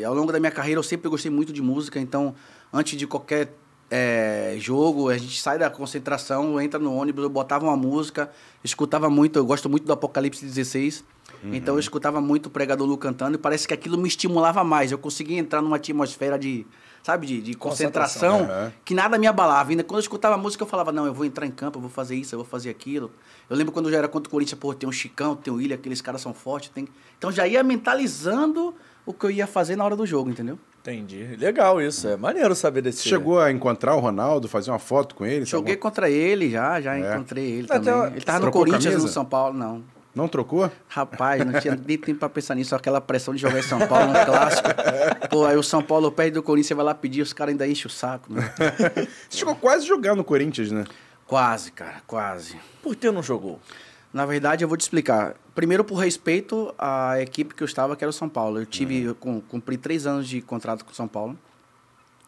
B: e, ao longo da minha carreira eu sempre gostei muito de música, então, antes de qualquer é, jogo, a gente sai da concentração, entra no ônibus, eu botava uma música, escutava muito, eu gosto muito do Apocalipse 16. Uhum. Então eu escutava muito o pregador Lu cantando e parece que aquilo me estimulava mais. Eu conseguia entrar numa atmosfera de, sabe, de, de concentração, concentração. Uhum. que nada me abalava. Ainda quando eu escutava a música, eu falava, não, eu vou entrar em campo, eu vou fazer isso, eu vou fazer aquilo. Eu lembro quando eu já era contra o Corinthians, pô, tem um Chicão, tem o um William, aqueles caras são fortes. Tem... Então já ia mentalizando o que eu ia fazer na hora do jogo, entendeu? Entendi. Legal isso. É maneiro saber desse. Você chegou a encontrar o Ronaldo, fazer uma foto com ele? Joguei contra ele já, já é. encontrei ele Até também. Ele tava no Corinthians, no São Paulo, não. Não trocou? Rapaz, não tinha nem tempo pra pensar nisso. Aquela pressão de jogar em São Paulo, um clássico. Pô, aí o São Paulo perde do Corinthians, você vai lá pedir, os caras ainda enchem o saco. Né? Você chegou quase a jogar no Corinthians, né? Quase, cara, quase. Por que não jogou? Na verdade, eu vou te explicar. Primeiro, por respeito à equipe que eu estava, que era o São Paulo. Eu tive, uhum. eu cumpri três anos de contrato com o São Paulo.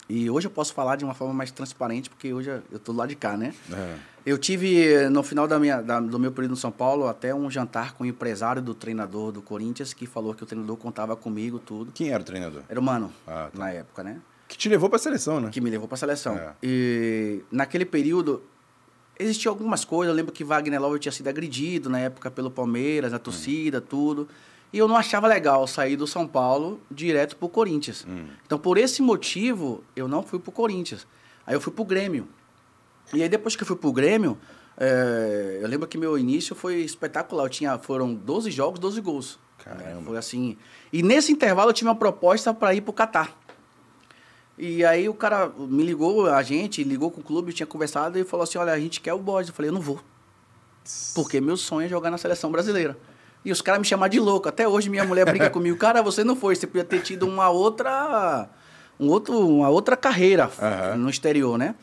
B: E hoje eu posso falar de uma forma mais transparente, porque hoje eu estou lá de cá, né? Uhum. Eu tive, no final da minha, da, do meu período no São Paulo, até um jantar com o empresário do treinador do Corinthians, que falou que o treinador contava comigo, tudo. Quem era o treinador? Era o Mano, ah, tá. na época, né? Que te levou para a seleção, né? Que me levou para a seleção. É. E naquele período, existiam algumas coisas. Eu lembro que Wagner Love tinha sido agredido na época pelo Palmeiras, a torcida, hum. tudo. E eu não achava legal sair do São Paulo direto pro Corinthians. Hum. Então, por esse motivo, eu não fui pro Corinthians. Aí eu fui pro Grêmio. E aí, depois que eu fui pro Grêmio, é, eu lembro que meu início foi espetacular. Eu tinha, foram 12 jogos, 12 gols. Caramba. Foi assim. E nesse intervalo eu tive uma proposta para ir pro Catar. E aí o cara me ligou, a gente ligou com o clube, tinha conversado e falou assim: olha, a gente quer o bode. Eu falei: eu não vou. Porque meu sonho é jogar na seleção brasileira. E os caras me chamaram de louco. Até hoje minha mulher brinca comigo: cara, você não foi, você podia ter tido uma outra. Um outro, uma outra carreira uhum. no exterior, né?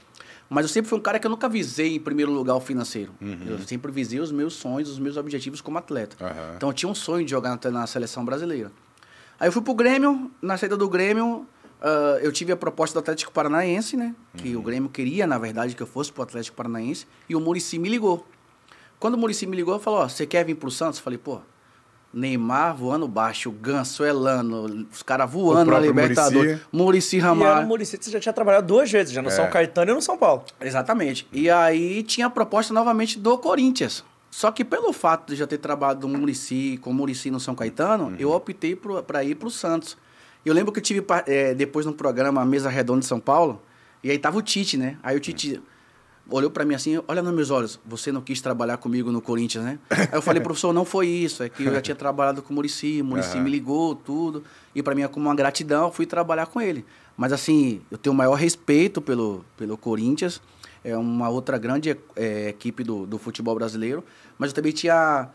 B: Mas eu sempre fui um cara que eu nunca visei em primeiro lugar o financeiro. Uhum. Eu sempre visei os meus sonhos, os meus objetivos como atleta. Uhum. Então eu tinha um sonho de jogar na, na seleção brasileira. Aí eu fui pro Grêmio, na saída do Grêmio, Uh, eu tive a proposta do Atlético Paranaense, né? Que uhum. o Grêmio queria, na verdade, que eu fosse pro Atlético Paranaense. E o Murici me ligou. Quando o Murici me ligou, falou: Ó, oh, você quer vir pro Santos? Eu falei: pô, Neymar voando baixo, Ganso, Elano, é os caras voando na Libertadores. Murici Ramalho. E o Murici, você já tinha trabalhado duas vezes, já no é. São Caetano e no São Paulo. Exatamente. E aí tinha a proposta novamente do Corinthians. Só que pelo fato de já ter trabalhado no Murici, com o Murici no São Caetano, uhum. eu optei para ir pro Santos. Eu lembro que eu tive é, depois num programa Mesa Redonda de São Paulo, e aí tava o Tite, né? Aí o Tite olhou para mim assim, olha nos meus olhos, você não quis trabalhar comigo no Corinthians, né? Aí eu falei, professor, não foi isso, é que eu já tinha trabalhado com o Murici, o Murici uhum. me ligou, tudo, e para mim é como uma gratidão, fui trabalhar com ele. Mas assim, eu tenho o maior respeito pelo, pelo Corinthians, é uma outra grande é, equipe do, do futebol brasileiro, mas eu também tinha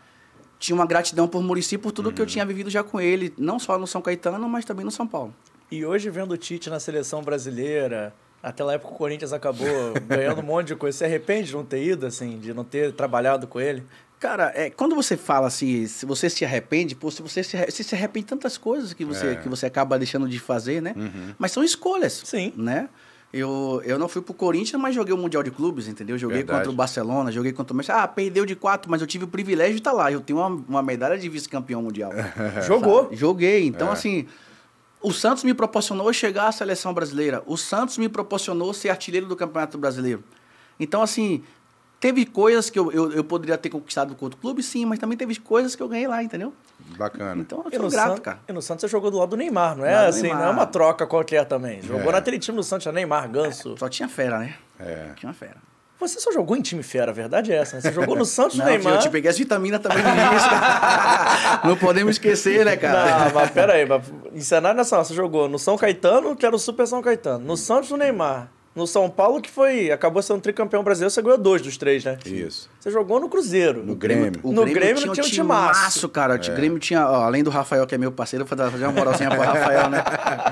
B: tinha uma gratidão por Murici por tudo uhum. que eu uhum. tinha vivido já com ele, não só no São Caetano, mas também no São Paulo.
A: E hoje vendo o Tite na seleção brasileira, até lá época o Corinthians acabou ganhando um
B: monte de coisa. Você arrepende de não ter ido, assim, de não ter trabalhado com ele? Cara, é, quando você fala assim, se você se arrepende, pô, se você se, se, se arrepende tantas coisas que você, é. que você acaba deixando de fazer, né? Uhum. Mas são escolhas. Sim. Né? Eu, eu não fui pro Corinthians, mas joguei o Mundial de Clubes, entendeu? Joguei Verdade. contra o Barcelona, joguei contra o Messi. Ah, perdeu de quatro, mas eu tive o privilégio de estar tá lá. Eu tenho uma, uma medalha de vice-campeão mundial.
C: Jogou.
B: Joguei. Então, é. assim, o Santos me proporcionou chegar à seleção brasileira. O Santos me proporcionou ser artilheiro do Campeonato Brasileiro. Então, assim, Teve coisas que eu, eu, eu poderia ter conquistado com outro clube, sim, mas também teve coisas que eu ganhei lá, entendeu? Bacana. Então eu sou grato, cara. E no Santos você jogou do lado do Neymar, não é assim, Neymar. não é uma
A: troca qualquer também. É. Jogou é. naquele time do Santos, Neymar, Ganso. É, só tinha fera, né? É. Tinha tinha fera. Você só jogou em time fera, a verdade é essa. Né? Você jogou no Santos não, Neymar. Eu te peguei as vitaminas também no início.
B: não podemos
A: esquecer, né, cara? Não, mas peraí, aí. Mas, em cenário nacional, você jogou no São Caetano, que era o Super São Caetano. No Santos, no Neymar. No São Paulo, que foi. Acabou sendo tricampeão brasileiro, você ganhou dois dos três, né? Isso. Você jogou no Cruzeiro. No Grêmio. no Grêmio, Grêmio tinha, tinha um timaço. cara. É. O Grêmio
B: tinha. Ó, além do Rafael, que é meu parceiro, vou fazer uma moralzinha pro Rafael, né?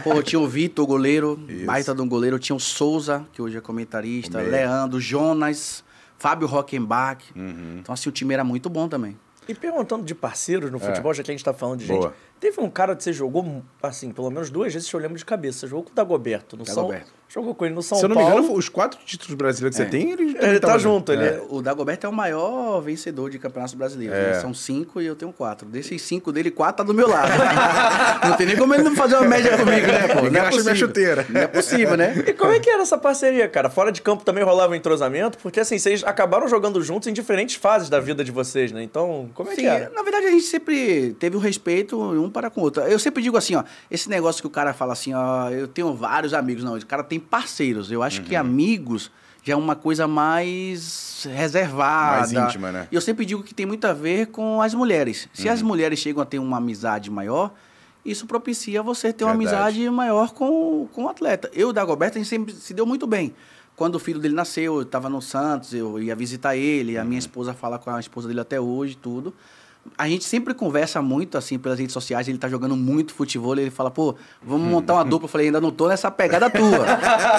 B: Pô, tinha o Vitor, goleiro, Isso. baita de um goleiro. Tinha o Souza, que hoje é comentarista, Leandro, Jonas, Fábio Rockenbach. Uhum. Então, assim, o time era muito bom também. E perguntando de parceiros no é. futebol, é. já
A: que a gente tá falando de Boa. gente. Teve um cara
B: que você jogou, assim,
A: pelo menos duas vezes, se eu lembro de cabeça. Você jogou com o Dagoberto, no Dagoberto. São... Jogou com ele no São Paulo. Se eu não Paulo. me engano, os
C: quatro títulos brasileiros que é. você tem, ele, ele tá junto. Ele é. é.
B: O Dagoberto é o maior vencedor de campeonatos brasileiros. Né? É. Né? São cinco e eu tenho quatro. Desses cinco dele, quatro tá do meu lado. não tem nem como ele não fazer uma média comigo, né, pô? Não é possível. minha chuteira. Não é possível, né? E como é que era essa parceria, cara? Fora de campo
A: também rolava um entrosamento? Porque, assim, vocês acabaram jogando juntos em diferentes fases da vida de vocês, né? Então, como é Sim, que era?
B: Na verdade, a gente sempre teve um respeito um para com o outro. Eu sempre digo assim, ó, esse negócio que o cara fala assim, ó, eu tenho vários amigos. Não, o cara tem parceiros. Eu acho uhum. que amigos já é uma coisa mais reservada. Mais íntima, né? E eu sempre digo que tem muito a ver com as mulheres. Se uhum. as mulheres chegam a ter uma amizade maior, isso propicia você ter uma Verdade. amizade maior com, com o atleta. Eu e o Dagoberto, a gente sempre se deu muito bem. Quando o filho dele nasceu, eu estava no Santos, eu ia visitar ele, a uhum. minha esposa fala com a esposa dele até hoje, tudo a gente sempre conversa muito, assim, pelas redes sociais, ele tá jogando muito futebol, ele fala, pô, vamos hum. montar uma dupla. Eu falei, ainda não tô nessa pegada tua,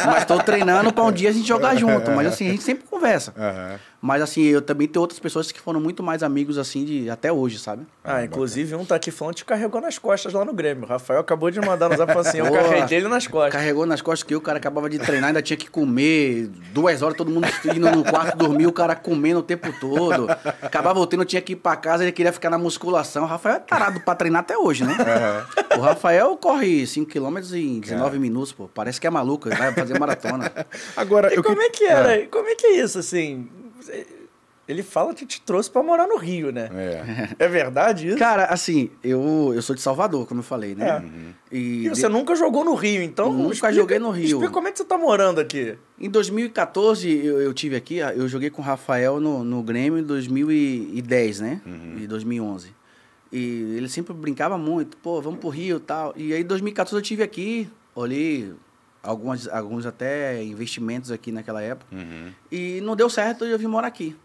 B: mas tô treinando para um dia a gente jogar junto. Mas é. assim, a gente sempre conversa. Uhum. Mas assim, eu também tenho outras pessoas que foram muito mais amigos assim de até hoje, sabe? Ah, ah inclusive um tá aqui falando te carregou nas costas lá no Grêmio. O Rafael acabou de mandar
A: nos zap assim, eu Boa. carreguei
B: ele nas costas. Carregou nas costas que o cara acabava de treinar, ainda tinha que comer. Duas horas todo mundo indo no quarto dormir, o cara comendo o tempo todo. Acabava voltando, tinha que ir pra casa, ele queria ficar na musculação. O Rafael é tarado pra treinar até hoje, né? Uhum. O Rafael corre 5km em 19 é. minutos, pô. Parece que é maluco, vai fazer maratona. Agora, e como que... é que era? É.
A: Como é que é isso, assim? Ele fala que te trouxe para morar no Rio, né?
B: É. é. verdade isso? Cara, assim, eu, eu sou de Salvador, como eu falei, né? É. Uhum. E, e, você de... nunca jogou no Rio, então? Nunca explica, joguei no Rio. Explica como é que você tá morando aqui. Em 2014, eu, eu tive aqui, ah, eu joguei com o Rafael no, no Grêmio em 2010, né? Uhum. E 2011. E ele sempre brincava muito, pô, vamos pro Rio e tal. E aí, em 2014, eu tive aqui, olhei algumas, alguns até investimentos aqui naquela época. Uhum. E não deu certo e eu vim morar aqui.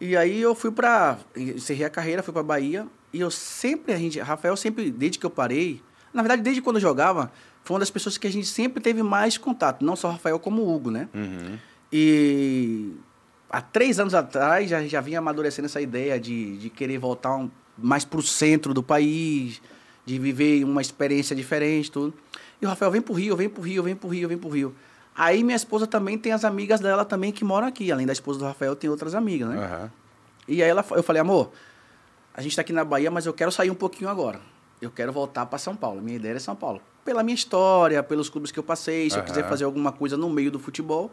B: E aí eu fui para encerrei a carreira, fui para Bahia e eu sempre a gente, Rafael sempre desde que eu parei, na verdade desde quando eu jogava, foi uma das pessoas que a gente sempre teve mais contato, não só Rafael como o Hugo, né? Uhum. E há três anos atrás já, já vinha amadurecendo essa ideia de, de querer voltar um, mais para o centro do país, de viver uma experiência diferente, tudo. E o Rafael, vem pro Rio, vem pro Rio, vem pro Rio, vem pro Rio. Aí minha esposa também tem as amigas dela também que moram aqui. Além da esposa do Rafael, tem outras amigas, né? Uhum. E aí ela, eu falei, amor, a gente tá aqui na Bahia, mas eu quero sair um pouquinho agora. Eu quero voltar para São Paulo. Minha ideia é São Paulo. Pela minha história, pelos clubes que eu passei, se uhum. eu quiser fazer alguma coisa no meio do futebol.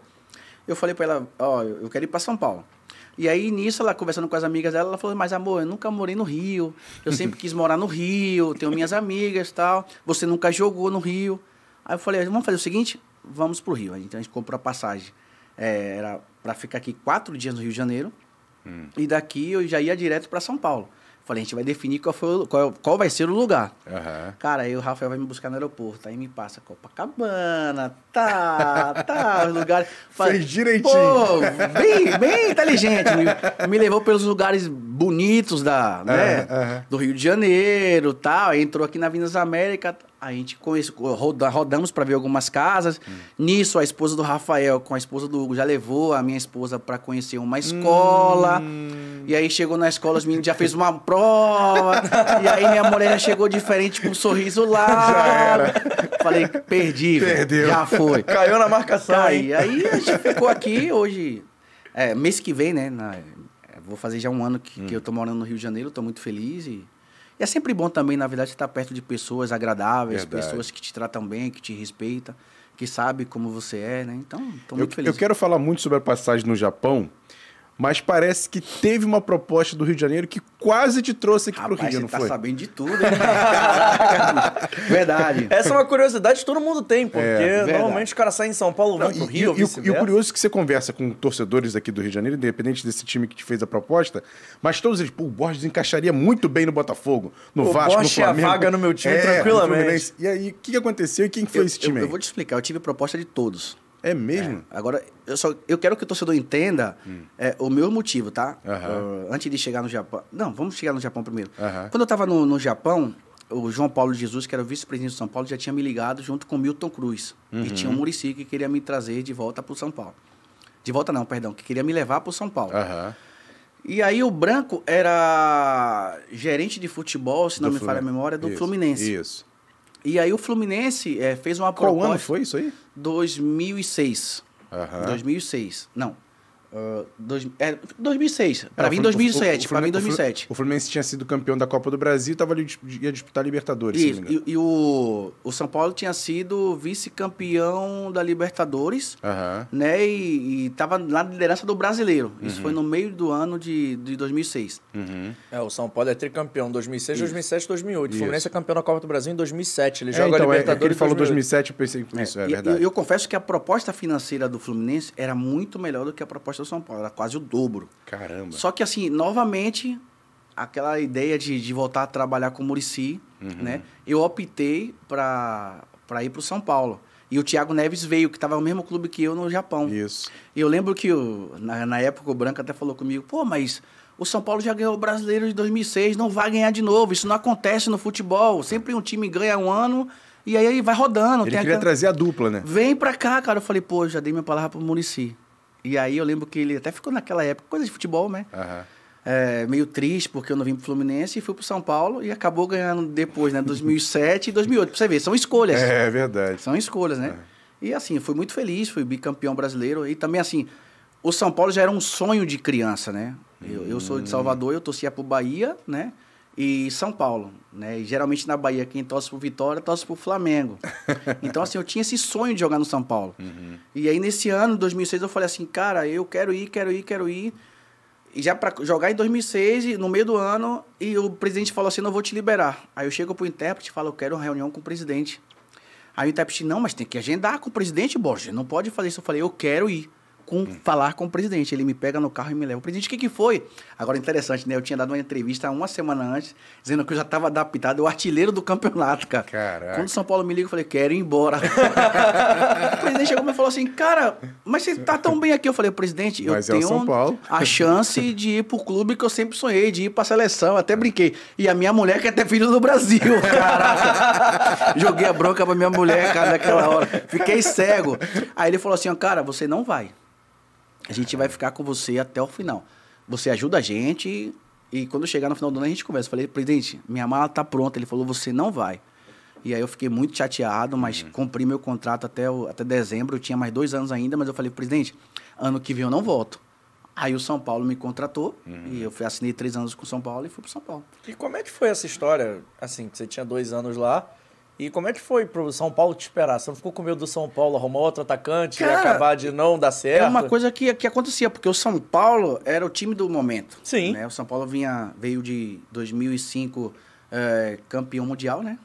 B: Eu falei para ela, ó, oh, eu quero ir para São Paulo. E aí, nisso, ela conversando com as amigas dela, ela falou, mas amor, eu nunca morei no Rio. Eu sempre quis morar no Rio, tenho minhas amigas tal. Você nunca jogou no Rio. Aí eu falei, vamos fazer o seguinte, vamos pro Rio. Então a gente comprou a passagem. É, era para ficar aqui quatro dias no Rio de Janeiro. Hum. E daqui eu já ia direto para São Paulo. Falei, a gente vai definir qual, foi qual, qual vai ser o lugar. Uhum. Cara, aí o Rafael vai me buscar no aeroporto. Aí me passa Copacabana, tá, tá, os lugares. Fez direitinho. Pô, bem, bem inteligente. Me, me, levou pelos lugares bonitos da, né, uhum. do Rio de Janeiro tal. Aí entrou aqui na Vinas América. A gente conhece, rodamos para ver algumas casas. Hum. Nisso, a esposa do Rafael com a esposa do Hugo já levou a minha esposa para conhecer uma escola. Hum. E aí chegou na escola, os meninos já fez uma prova. e aí minha mulher já chegou diferente com um sorriso lá. Já era. Falei, perdi. Perdeu. Já foi. Caiu na marcação. Caí. Hein? Aí a gente ficou aqui hoje. É, mês que vem, né? Na, é, vou fazer já um ano que, hum. que eu tô morando no Rio de Janeiro, tô muito feliz e e é sempre bom também, na verdade, estar tá perto de pessoas agradáveis, verdade. pessoas que te tratam bem, que te respeitam, que sabem como você é, né? Então, estou muito eu, feliz. Eu quero
C: falar muito sobre a passagem no Japão, mas parece que teve uma proposta do Rio de Janeiro que quase te trouxe aqui Rapaz, pro Rio, não tá foi? tá sabendo de tudo, hein?
B: verdade. Essa é
C: uma
A: curiosidade que todo mundo tem, porque é, normalmente os caras saem em São Paulo, vão pro Rio, e, e, e o curioso é que você conversa
C: com torcedores aqui do Rio de Janeiro, independente desse time que te fez a proposta, mas todos eles, pô, o Borges encaixaria muito bem no Botafogo, no o Vasco, Borges no Flamengo. É a vaga no meu time é, tranquilamente.
B: E aí, o que aconteceu e quem foi eu, esse time eu, aí? Eu vou te explicar, eu tive proposta de todos. É mesmo? É. Agora, eu só eu quero que o torcedor entenda hum. é, o meu motivo, tá? Uhum. Uh, antes de chegar no Japão. Não, vamos chegar no Japão primeiro. Uhum. Quando eu estava no, no, Japão, o João Paulo Jesus, que era vice-presidente de São Paulo, já tinha me ligado junto com Milton Cruz. Uhum. E tinha um Murici que queria me trazer de volta para o São Paulo. De volta não, perdão, que queria me levar para o São Paulo. E aí o Branco era gerente de futebol, se não do me falha a memória, do Isso. Fluminense. Isso. E aí o Fluminense é, fez uma Qual proposta... Qual ano foi isso aí? 2006. Uhum. 2006. Não, dois, é, 2006. Para mim, 2007. Para mim, 2007.
C: O Fluminense tinha sido campeão da Copa do Brasil tava ali, ia disputar a Libertadores. Isso,
B: e, e, o, o São Paulo tinha sido vice-campeão da Libertadores, uhum. né? E, estava na liderança do brasileiro. Isso uhum. foi no meio do ano de, de 2006. Uhum. É, o
A: São Paulo é tricampeão 2006, isso. 2007, 2008. O Fluminense é campeão da Copa do Brasil em 2007. Ele é, joga então, a Libertadores.
C: É, ele falou 2008. 2007, eu pensei que isso é, é verdade.
B: E, eu, eu confesso que a proposta financeira do Fluminense era muito melhor do que a proposta o São Paulo, era quase o dobro. Caramba. Só que assim, novamente, aquela ideia de, de voltar a trabalhar com o Murici, uhum. né? Eu optei para ir para o São Paulo. E o Thiago Neves veio, que estava no mesmo clube que eu no Japão. Isso. E eu lembro que, na, na época, o Branco até falou comigo, pô, mas o São Paulo já ganhou o Brasileiro de 2006, não vai ganhar de novo. Isso não acontece no futebol. Sempre um time ganha um ano e aí vai rodando. Ele queria trazer a dupla, né? Vem pra cá, cara. Eu falei, pô, já dei minha palavra pro Murici. E aí eu lembro que ele até ficou naquela época, coisa de futebol, né? Uhum. É, meio triste porque eu não vim pro Fluminense e fui pro São Paulo e acabou ganhando depois, né? 2007 e 2008. Pra você ver, são escolhas. É, é verdade. São escolhas, né? É. E assim, fui muito feliz, fui bicampeão brasileiro. E também assim, o São Paulo já era um sonho de criança, né? Eu, eu sou de Salvador, eu torcia pro Bahia, né? e São Paulo, né? E geralmente na Bahia, quem torce pro Vitória, torce pro Flamengo. Então, assim, eu tinha esse sonho de jogar no São Paulo. Uhum. E aí, nesse ano, 2006, eu falei assim, cara, eu quero ir, quero ir, quero ir. E já para jogar em 2006, no meio do ano, e o presidente falou assim, não vou te liberar. Aí eu chego pro intérprete e falo, eu quero uma reunião com o presidente. Aí o intérprete, não, mas tem que agendar com o presidente, Borges, não pode fazer isso. Eu falei, eu quero ir com, hum. falar com o presidente. Ele me pega no carro e me leva. O presidente, o que, que foi? Agora, interessante, né? Eu tinha dado uma entrevista uma semana antes, dizendo que eu já estava adaptado, eu artilheiro do campeonato, cara. Caraca. Quando São Paulo me liga, eu falei, quero ir embora. o presidente chegou e falou assim, cara, mas você tá tão bem aqui. Eu falei, presidente, eu é tenho a chance de ir pro clube que eu sempre sonhei, de ir pra seleção, até brinquei. E a minha mulher quer é ter filho do Brasil, caraca. Joguei a bronca pra minha mulher, cara, naquela hora. Fiquei cego. Aí ele falou assim, cara, você não vai. A gente vai ficar com você até o final. Você ajuda a gente e, e quando chegar no final do ano a gente conversa. Eu falei, presidente, minha mala tá pronta. Ele falou, você não vai. E aí eu fiquei muito chateado, mas uhum. cumpri meu contrato até, o, até dezembro. Eu tinha mais dois anos ainda, mas eu falei, presidente, ano que vem eu não volto. Aí o São Paulo me contratou uhum. e eu fui, assinei três anos com o São Paulo e fui pro São Paulo.
A: E como é que foi essa história? Assim, você tinha dois anos lá, e como é que foi pro São Paulo te esperar? Você não ficou com medo do São Paulo arrumar outro atacante Cara, e acabar de não dar certo? É uma coisa
B: que, que acontecia, porque o São Paulo era o time do momento. Sim. Né? O São Paulo vinha, veio de 2005 é, eh, campeão mundial, né?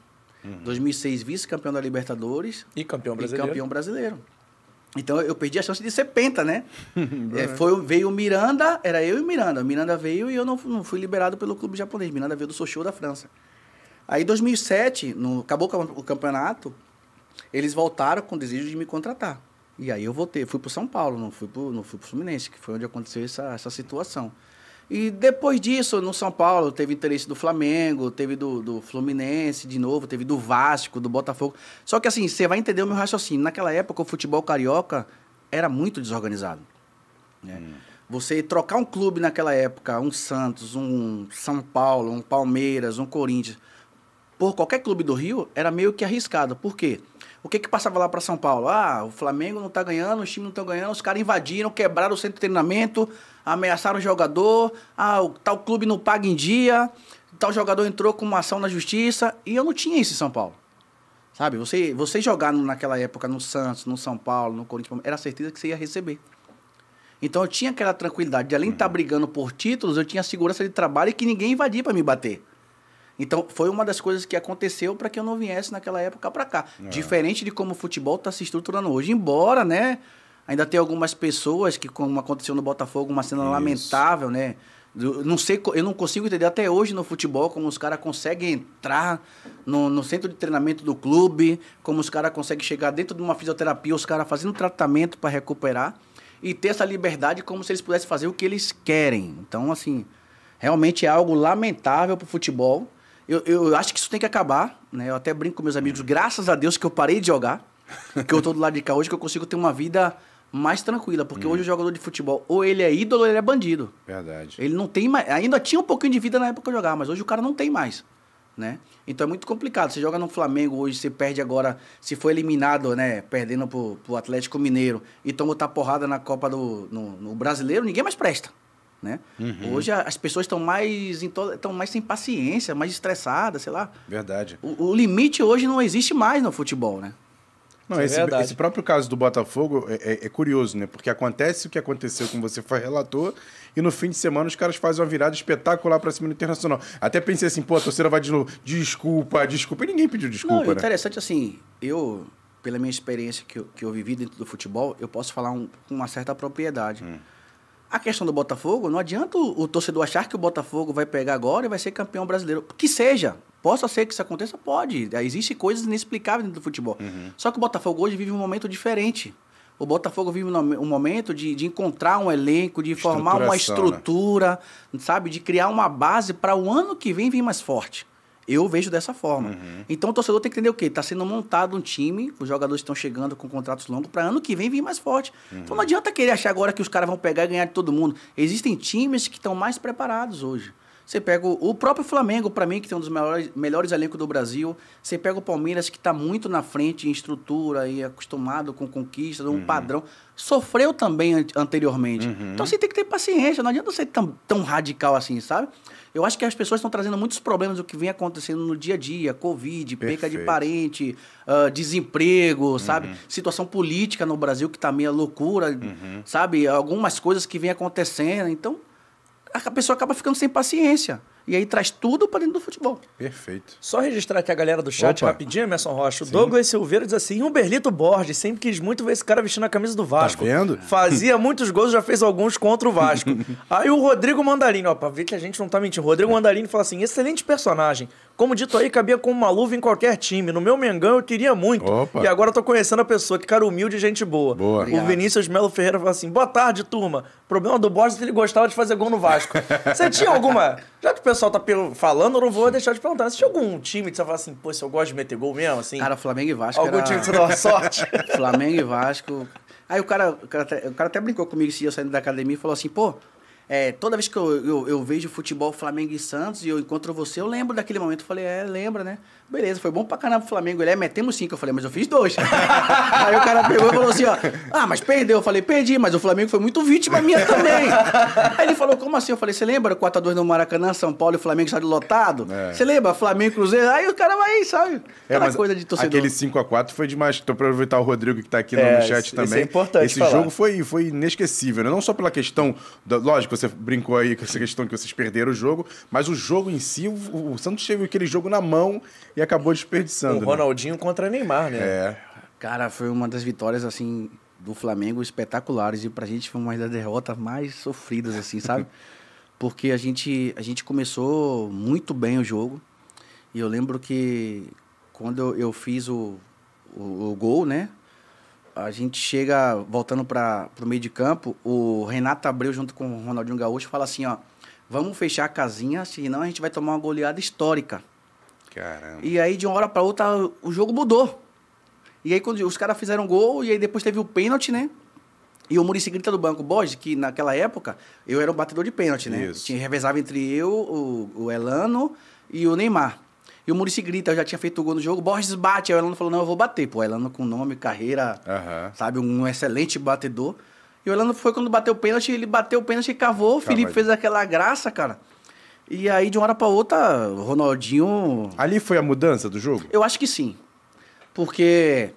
B: Uhum. 2006 vice-campeão da Libertadores. E campeão brasileiro. E campeão brasileiro. Então eu perdi a chance de ser penta, né?
D: é, foi,
B: veio o Miranda, era eu e o Miranda. O Miranda veio e eu não, não fui liberado pelo clube japonês. Miranda veio do Sochô da França. Aí, em 2007, no, acabou o campeonato, eles voltaram com o desejo de me contratar. E aí eu voltei, fui para São Paulo, não fui para o Fluminense, que foi onde aconteceu essa, essa situação. E depois disso, no São Paulo, teve interesse do Flamengo, teve do, do Fluminense de novo, teve do Vasco, do Botafogo. Só que assim, você vai entender o meu raciocínio. Naquela época, o futebol carioca era muito desorganizado. Né? Hum. Você trocar um clube naquela época, um Santos, um São Paulo, um Palmeiras, um Corinthians por qualquer clube do Rio era meio que arriscado. Por quê? O que que passava lá para São Paulo? Ah, o Flamengo não tá ganhando, os times não estão ganhando, os caras invadiram, quebraram o centro de treinamento, ameaçaram o jogador, ah, o tal clube não paga em dia, tal jogador entrou com uma ação na justiça, e eu não tinha isso em São Paulo. Sabe? Você, você jogar naquela época no Santos, no São Paulo, no Corinthians, era certeza que você ia receber. Então eu tinha aquela tranquilidade de além de estar uhum. tá brigando por títulos, eu tinha segurança de trabalho e que ninguém invadia para me bater. Então, foi uma das coisas que aconteceu para que eu não viesse naquela época para cá. É. Diferente de como o futebol está se estruturando hoje. Embora, né? Ainda tem algumas pessoas que, como aconteceu no Botafogo, uma cena Isso. lamentável, né? Eu não sei, eu não consigo entender até hoje no futebol como os caras conseguem entrar no, no, centro de treinamento do clube, como os caras conseguem chegar dentro de uma fisioterapia, os caras fazendo tratamento para recuperar e ter essa liberdade como se eles pudessem fazer o que eles querem. Então, assim, realmente é algo lamentável para o futebol eu, eu acho que isso tem que acabar, né? Eu até brinco com meus amigos, graças a Deus que eu parei de jogar, que eu tô do lado de cá hoje, que eu consigo ter uma vida mais tranquila, porque hum. hoje o jogador de futebol, ou ele é ídolo ou ele é bandido. Verdade. Ele não tem mais. Ainda tinha um pouquinho de vida na época que eu jogava, mas hoje o cara não tem mais. Né? Então é muito complicado. Você joga no Flamengo hoje, você perde agora, se foi eliminado, né? Perdendo pro, pro Atlético Mineiro e toma outra porrada na Copa do. No, no brasileiro, ninguém mais presta né?
D: Uhum.
C: Hoje
B: as pessoas estão mais estão mais sem paciência, mais estressadas, sei lá. Verdade. O, o, limite hoje não existe mais no futebol, né? Não, é esse, esse,
C: próprio caso do Botafogo é, é, é, curioso, né? Porque acontece o que aconteceu com você foi relator e no fim de semana os caras fazem uma virada espetacular para cima do Internacional. Até pensei assim, pô, a torcida vai de novo, desculpa, desculpa. E ninguém pediu desculpa, não, né?
B: Interessante assim, eu pela minha experiência que eu, que eu vivi dentro do futebol, eu posso falar um, com uma certa propriedade. Hum a questão do Botafogo, não adianta o, o, torcedor achar que o Botafogo vai pegar agora e vai ser campeão brasileiro. Que seja. Possa ser que isso aconteça? Pode. É, existem coisas inexplicáveis dentro do futebol. Uhum. Só que o Botafogo hoje vive um momento diferente. O Botafogo vive um momento de, de encontrar um elenco, de formar uma né? estrutura, né? sabe? De criar uma base para o ano que vem vir mais forte. Eu vejo dessa forma. Uhum. Então o torcedor tem que entender o quê? Está sendo montado um time, os jogadores estão chegando com contratos longos para ano que vem vir mais forte. Uhum. Então não adianta querer achar agora que os caras vão pegar e ganhar de todo mundo. Existem times que estão mais preparados hoje. Você pega o próprio Flamengo, para mim, que tem um dos melhores, melhores elencos do Brasil. Você pega o Palmeiras, que está muito na frente em estrutura e acostumado com conquistas, um uhum. padrão. Sofreu também anteriormente. Uhum. Então você tem que ter paciência. Não adianta ser tão, tão radical assim, sabe? Eu acho que as pessoas estão trazendo muitos problemas do que vem acontecendo no dia a dia. Covid, Perfeito. perca de parente, uh, desemprego, uhum. sabe? Situação política no Brasil que tá meio loucura, uhum. sabe? Algumas coisas que vem acontecendo. Então, a pessoa acaba ficando sem paciência. E aí traz tudo para dentro do futebol. Perfeito. Só registrar aqui a galera do chat Opa. rapidinho, Emerson Rocha. O Sim. Douglas Silveira
A: diz assim: o Berlito Borges sempre quis muito ver esse cara vestindo a camisa do Vasco. Tá vendo? Fazia muitos gols, já fez alguns contra o Vasco. aí o Rodrigo Mandarini, ó, pra ver que a gente não tá mentindo. O Rodrigo Mandarini fala assim: excelente personagem. Como dito aí, cabia com uma luva em qualquer time. No meu Mengão eu queria muito. Opa. E agora eu tô conhecendo a pessoa, que cara humilde e gente boa. boa. O Vinícius Melo Ferreira fala assim: boa tarde, turma. O problema do Borges é que ele gostava de fazer gol no Vasco. Você tinha alguma já que o pessoal tá falando, eu não vou deixar de perguntar. Você tinha algum time que você fala assim, pô, se eu gosto de meter gol mesmo, assim? Cara, Flamengo e Vasco Algum era... time que você uma sorte?
B: Flamengo e Vasco. Aí o cara, o cara, até, o cara até brincou comigo esse dia saindo da academia e falou assim, pô, é, toda vez que eu, eu, eu, vejo futebol Flamengo e Santos e eu encontro você, eu lembro daquele momento. Eu falei, é, lembra, né? Beleza, foi bom pra caramba pro Flamengo. Ele é, metemos cinco. Eu falei, mas eu fiz dois. Aí o cara pegou e falou assim, ó. Ah, mas perdeu. Eu falei, perdi, mas o Flamengo foi muito vítima minha também. Aí ele falou, como assim? Eu falei, você lembra 4x2 no Maracanã, São Paulo e Flamengo estádio lotado? É. Você é. lembra? Flamengo Cruzeiro. Aí o cara vai, sabe? É, Aquela é, coisa de torcedor. Aquele 5x4
C: foi demais. Tô pra aproveitar o Rodrigo que tá aqui é, no chat esse, é também. Esse é importante Esse falar. jogo foi, foi inesquecível, né? Não só pela questão... Da, lógico, você brincou aí com essa questão que vocês perderam o jogo, mas o jogo em si,
B: o, o Santos teve aquele jogo na mão e e acabou desperdiçando. O né? Ronaldinho
A: né? contra Neymar, né? É.
B: Cara, foi uma das vitórias, assim, do Flamengo espetaculares. E pra gente foi uma das derrotas mais sofridas, assim, sabe? Porque a gente, a gente começou muito bem o jogo. E eu lembro que quando eu, eu fiz o, o, o, gol, né? A gente chega, voltando para o meio de campo, o Renato Abreu junto com o Ronaldinho Gaúcho fala assim, ó, vamos fechar a casinha, senão a gente vai tomar uma goleada histórica. Caramba. E aí, de uma hora para outra, o jogo mudou. E aí, quando os caras fizeram gol, e aí depois teve o pênalti, né? E o Murici grita do banco, Borges, que naquela época eu era o batedor de pênalti, né? Isso. Tinha, revezava entre eu, o, o Elano e o Neymar. E o Murici grita, eu já tinha feito o gol no jogo, Borges bate. Aí o Elano falou, não, eu vou bater. Pô, Elano com nome, carreira, uhum. sabe? Um excelente batedor. E o Elano foi quando bateu o pênalti, ele bateu o pênalti e cavou. O Felipe fez aquela graça, cara. E aí, de uma hora para outra, o Ronaldinho. Ali foi a mudança do jogo? Eu acho que sim. Porque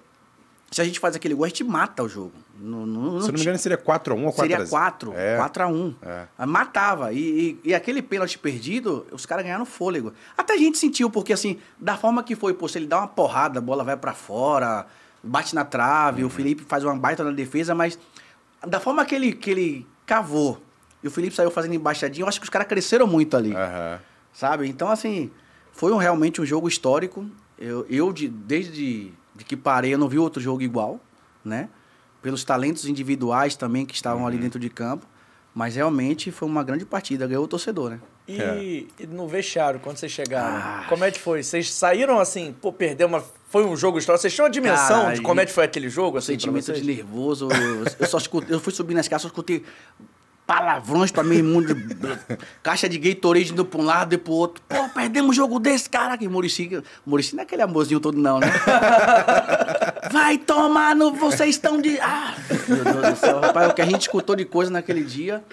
B: se a gente faz aquele gol, a gente mata o jogo. se não me engano, seria 4x1 ou 4 x 1 Seria 4, é. 4x1. É. Matava. E, e, e aquele pênalti perdido, os caras ganharam fôlego. Até a gente sentiu, porque assim, da forma que foi, pô, se ele dá uma porrada, a bola vai para fora, bate na trave, uhum. o Felipe faz uma baita na defesa, mas da forma que ele, que ele cavou e o Felipe saiu fazendo embaixadinha. Eu acho que os caras cresceram muito ali. Uhum. Sabe? Então, assim, foi um, realmente um jogo histórico. Eu, eu de, desde de que parei, eu não vi outro jogo igual, né? Pelos talentos individuais também que estavam uhum. ali dentro de campo. Mas realmente foi uma grande partida, ganhou o torcedor, né? E, é.
A: e no vestiário, quando vocês chegaram, ah. como é que foi? Vocês saíram assim, pô, perdeu uma. Foi um jogo histórico. Vocês tinham uma dimensão Cara, de como é que
B: foi aquele jogo? Assim, sentimento de nervoso. Eu, eu só escutei, eu fui subir nas casas, só escutei palavrões pra meu irmão. De... Caixa de Gatorade indo pra um lado e pro outro. Pô, perdemos um jogo desse, caraca. E Murici, Murici não é aquele amorzinho todo, não, né? Vai tomar no. Vocês estão de. Ah, meu Deus do céu, rapaz. É o que a gente escutou de coisa naquele dia.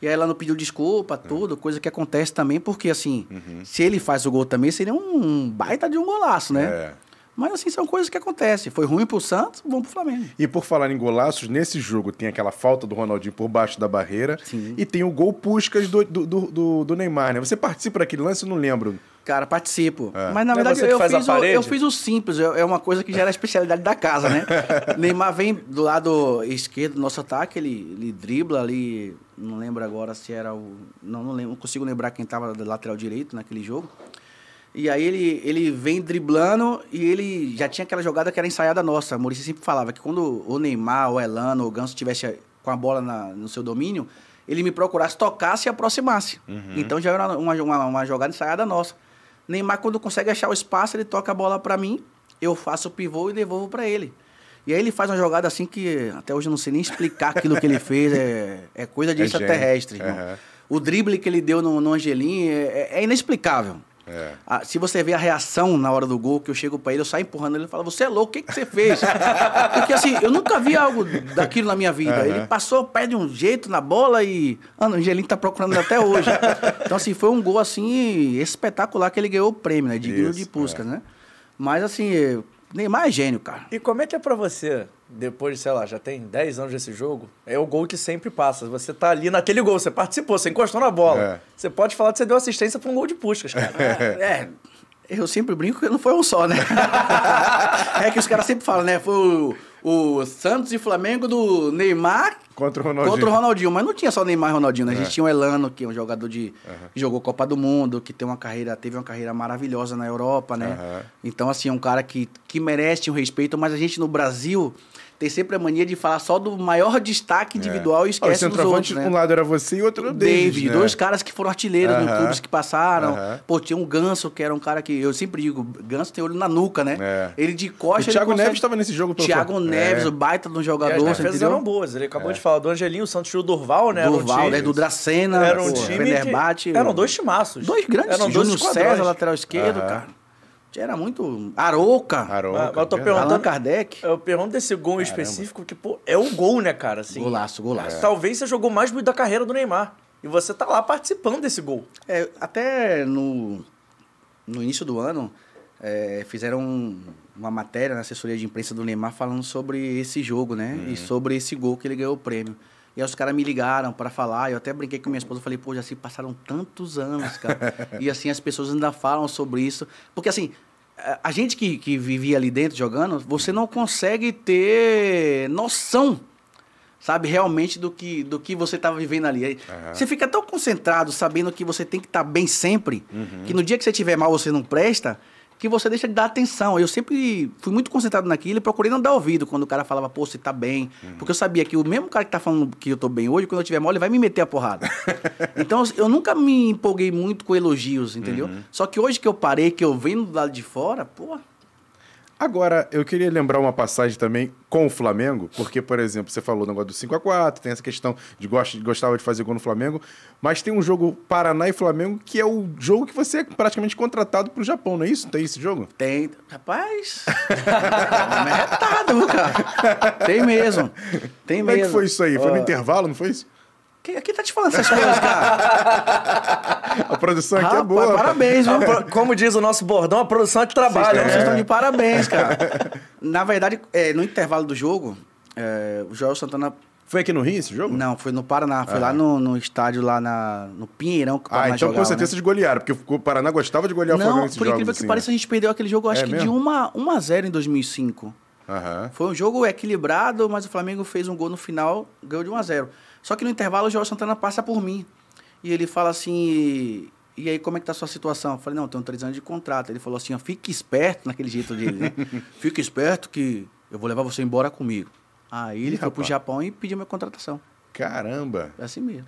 B: E aí ela não pediu desculpa, tudo, coisa que acontece também, porque assim, uhum. se ele faz o gol também, seria um baita de um golaço, né? É. Mas assim, são coisas que acontecem.
C: Foi ruim pro Santos,
B: bom pro Flamengo.
C: E por falar em golaços, nesse jogo tem aquela falta do Ronaldinho por baixo da barreira Sim. e tem o gol Puscas do, do, do, do Neymar, né? Você participa daquele lance, eu não
B: lembro. Cara, participo. É. Mas na é verdade é eu, fiz o, eu fiz o simples, é, é uma coisa que já era a especialidade da casa, né? Neymar vem do lado esquerdo do nosso ataque, ele, ele dribla ali, não lembro agora se era o. Não, não lembro, não consigo lembrar quem estava do lateral direito naquele jogo. E aí ele, ele vem driblando e ele já tinha aquela jogada que era ensaiada nossa. O Maurício sempre falava que quando o Neymar, o Elano, o Ganso tivesse com a bola na, no seu domínio, ele me procurasse, tocasse e aproximasse. Uhum. Então já era uma, uma, uma, jogada ensaiada nossa. Neymar, quando consegue achar o espaço, ele toca a bola para mim, eu faço o pivô e devolvo para ele. E aí ele faz uma jogada assim que até hoje eu não sei nem explicar aquilo que ele fez, é, é coisa de é extraterrestre. Uhum. O drible que ele deu no, no Angelim é, é, é inexplicável. É. Ah, se você vê a reação na hora do gol, que eu chego para ele, eu saio empurrando ele e falo, você é louco, o que, que você fez? Porque assim, eu nunca vi algo daquilo na minha vida. Uhum. Ele passou pé de um jeito na bola e. Ah, o Angelim tá procurando até hoje. então, assim, foi um gol assim espetacular que ele ganhou o prêmio, né? Digno Isso, de Puscas, é. né? Mas assim, Neymar é gênio, cara.
A: E como é que é pra você depois, de sei lá, já tem 10 anos desse jogo, é o gol que sempre passa. Você tá ali naquele gol, você participou, você encostou na bola. É. Você pode falar que você deu assistência para um gol de Puskas, cara.
B: é, é. Eu sempre brinco que não foi um só, né? é que os caras sempre falam, né? Foi o, o, Santos e Flamengo do Neymar contra o Ronaldinho. Contra o Ronaldinho. Mas não tinha só Neymar e Ronaldinho, né? A gente é. tinha o Elano, que é um jogador de, uhum. que jogou Copa do Mundo, que tem uma carreira, teve uma carreira maravilhosa na Europa, né? Uhum. Então, assim, é um cara que, que merece um respeito, mas a gente no Brasil tem sempre a mania de falar só do maior destaque é. individual é. e esquece dos outros, né? Um
C: lado era você e outro era o David. David né? Dois
B: caras que foram artilheiros uh -huh. clubes que passaram. Uh -huh. Pô, tinha um Ganso, que era um cara que... Eu sempre digo, Ganso tem olho na nuca, né? É. Ele de costa... O Thiago consegue... Neves estava nesse jogo. Thiago Neves, é. o baita de um jogador. E as defesas eram
A: boas. Ele acabou é. de falar do Angelinho, o Santos e o
B: Durval, né? Durval, um né? Do Dracena. Era um time... Que... Eram dois timaços. Dois grandes. Eram dois César, lateral esquerdo, cara. Era muito. Arouca. Arouca. Ah, eu é. Allan
A: Kardec. Eu pergunto desse gol Caramba. específico, tipo, é o gol, né, cara? Assim,
B: golaço, golaço. É.
A: Talvez você jogou
B: mais bonito da carreira do Neymar. E você tá lá participando desse gol. É, até no, no início do ano, é, fizeram uma matéria na assessoria de imprensa do Neymar falando sobre esse jogo, né? Uhum. E sobre esse gol que ele ganhou o prêmio. E aí os caras me ligaram para falar. Eu até brinquei com minha esposa. Falei, pô, já se passaram tantos anos, cara. e assim, as pessoas ainda falam sobre isso. Porque assim, a gente que, que vivia ali dentro jogando, você não consegue ter noção sabe realmente do que do que você estava vivendo ali. Uhum. Você fica tão concentrado sabendo que você tem que estar tá bem sempre, uhum. que no dia que você tiver mal você não presta, que você deixa de dar atenção. Eu sempre fui muito concentrado naquilo e procurei não dar ouvido quando o cara falava, pô, você tá bem. Uhum. Porque eu sabia que o mesmo cara que tá falando que eu tô bem hoje, quando eu tiver mole vai me meter a porrada. então eu nunca me empolguei muito com elogios, entendeu? Uhum. Só que hoje que eu parei, que eu venho do lado de fora, pô,
C: Agora, eu queria lembrar uma passagem também com o Flamengo, porque, por exemplo, você falou do negócio do 5 a 4 tem essa questão de gostava de fazer gol no Flamengo, mas tem um jogo Paraná e Flamengo que é o jogo que você é praticamente contratado para o Japão, não é isso? Tem esse jogo? Tem.
B: Rapaz,
D: é
C: retado, cara. Tem mesmo. Tem Como mesmo. Como é que foi isso aí? Foi no intervalo, não foi isso?
B: Quem, quem tá te falando essas coisas, cara?
A: a produção aqui é Rapaz, é boa. Parabéns, viu?
B: Como diz o nosso bordão, a produção é que trabalha. Vocês estão né? de parabéns, cara. Na verdade, é, no intervalo do jogo, é, o Joel Santana. Foi aqui no Rio esse jogo? Não, foi no Paraná. Foi ah. lá no, no, estádio, lá na, no Pinheirão que o Ah, então jogava, com certeza né? de golearam, porque o Paraná
C: gostava de golear Não, o Flamengo Não, por incrível jogos, que assim, pareça, a
B: gente perdeu aquele jogo, é acho que mesmo? de 1 x a 0 em 2005. Uhum. Foi um jogo equilibrado, mas o Flamengo fez um gol no final, ganhou de 1 a 0 só que no intervalo o Joel Santana passa por mim. E ele fala assim, e aí, como é que tá a sua situação? Eu falei, não, tenho três anos de contrato. Ele falou assim, ó, fique esperto, naquele jeito dele, né? fique esperto que eu vou levar você embora comigo. Aí ele foi rapaz. pro Japão e pediu minha contratação. Caramba! É assim mesmo.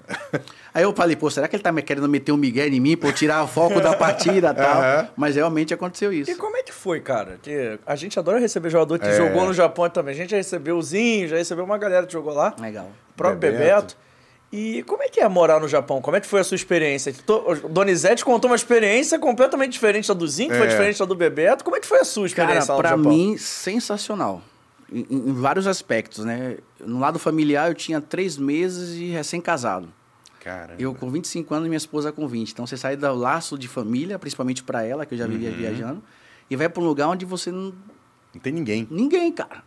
B: Aí eu falei, pô, será que ele tá querendo meter um migué em mim, pô, tirar o foco da partida e tal? Uhum. Mas realmente aconteceu isso. E como é que foi, cara? Que a gente adora receber jogador
A: que é. jogou no Japão também. A gente já recebeu o Zinho, já recebeu uma galera que jogou lá. Legal. O próprio Bebeto. Bebeto. E como é que é morar no Japão? Como é que foi a sua experiência? O Donizete contou uma experiência completamente diferente da do Zinho, que é. foi diferente da do Bebeto. Como é que foi a sua experiência Cara, lá no pra Japão? mim,
B: sensacional em, em vários aspectos, né? No lado familiar, eu tinha três meses e recém-casado. Cara. Eu com 25 anos minha esposa com 20. Então você sai do laço de família, principalmente para ela, que eu já vivia uhum. viajando, e vai para um lugar onde você não. Não tem ninguém. Ninguém, cara.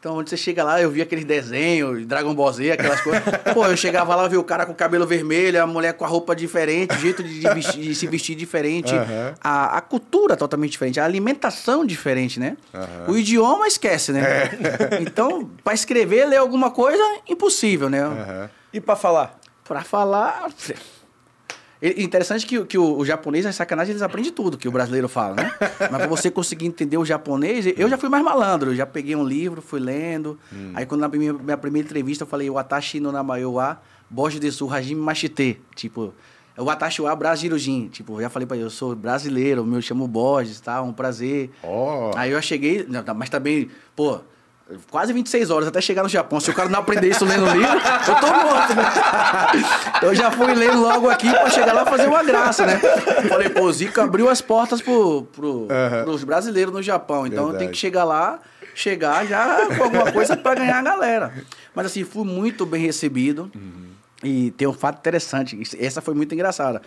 B: Então, onde você chega lá, eu vi aqueles desenhos, Dragon Ball Z, aquelas coisas. Pô, eu chegava lá, vi o cara com o cabelo vermelho, a mulher com a roupa diferente, jeito de, de, vestir, de se vestir diferente, uhum. a, a, cultura totalmente diferente, a alimentação diferente, né? Uhum. O idioma esquece, né? É. Então, para escrever, ler alguma coisa, impossível, né? Uhum. E para falar? Para falar interessante que, que o, o japonês, na é sacanagem, eles aprendem tudo que o brasileiro fala, né? Mas pra você conseguir entender o japonês, eu já fui mais malandro. Eu já peguei um livro, fui lendo. Hum. Aí, quando na minha, minha primeira entrevista, eu falei, o Atashi no Namayowa, Bojo Sul, Hajime Machite. Tipo, o Atashiwa Brasilujin. Tipo, eu já falei pra ele, eu sou brasileiro, meu me chamo Borges, tá? Um prazer. Oh. Aí eu cheguei, mas também, pô, quase 26 horas até chegar no Japão. Se o cara não aprender isso lendo livro, eu tô morto, né? Eu já fui lendo logo aqui pra chegar lá fazer uma graça, né? Falei, pô, o Zico abriu as portas pro, pro, uhum. pros brasileiros no Japão. Então Verdade. eu tenho que chegar lá, chegar já com alguma coisa para ganhar a galera. Mas assim, fui muito bem recebido. Uhum. E tem um fato interessante, essa foi muito engraçada,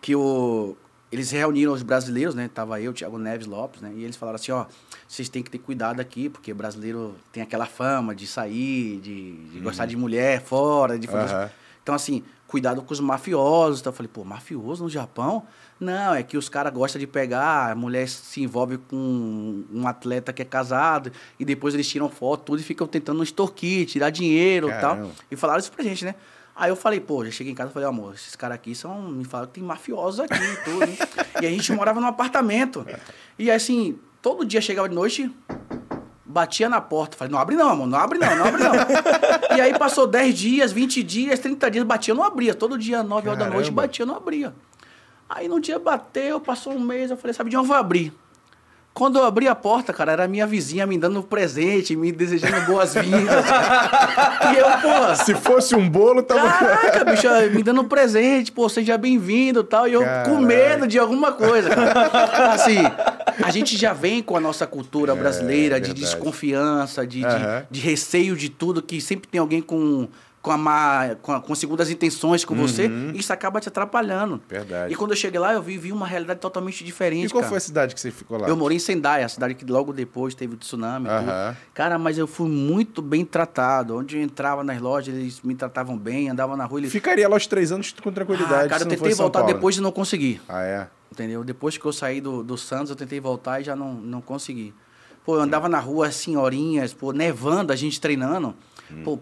B: que o eles reuniram os brasileiros, né? Tava eu, Thiago Neves Lopes, né? E eles falaram assim, ó, vocês têm que ter cuidado aqui, porque brasileiro tem aquela fama de sair, de, de uhum. gostar de mulher fora, de fazer... Uhum. Então, assim, cuidado com os mafiosos. Então, eu falei, pô, mafioso no Japão? Não, é que os caras gostam de pegar, a mulher se envolve com um atleta que é casado, e depois eles tiram foto, tudo, e ficam tentando extorquir, tirar dinheiro e tal. E falaram isso pra gente, né? Aí eu falei, pô, já cheguei em casa e falei, amor, esses caras aqui são, me falam que tem mafiosos aqui e tudo. Hein? e a gente morava num apartamento. E assim, todo dia chegava de noite, batia na porta. Falei, não abre não, amor, não abre não, não abre não. e aí passou 10 dias, 20 dias, 30 dias, batia, não abria. Todo dia, 9 Caramba. horas da noite, batia, não abria. Aí no dia bateu, passou um mês, eu falei, sabe de onde eu vou abrir? Quando eu abri a porta, cara, era minha vizinha me dando um presente, me desejando boas-vindas. e eu, pô. Se fosse um bolo, tava. Caraca, bicho, é, me dando um presente, pô, seja bem-vindo tal. E eu Caraca. com medo de alguma coisa. Cara. Assim, a gente já vem com a nossa cultura é, brasileira é, de verdade. desconfiança, de, uhum. de, de receio de tudo, que sempre tem alguém com com, a má, com, a, com segundas intenções com uhum. você, isso acaba te atrapalhando. Verdade. E quando eu cheguei lá, eu vivi uma realidade totalmente diferente. E qual cara. foi a
C: cidade que você ficou lá? Eu morei em
B: Sendai, a cidade que logo depois teve o tsunami. Uhum. Cara, mas eu fui muito bem tratado. Onde eu entrava nas lojas, eles me tratavam bem, andava na rua. Eles... Ficaria lá os
C: três anos com
B: tranquilidade. Ah, cara, eu tentei voltar depois e não consegui. Ah, é? Entendeu? Depois que eu saí do, do Santos, eu tentei voltar e já não, não consegui. Pô, eu andava hum. na rua, senhorinhas, pô, nevando, a gente treinando. Hum. Pô,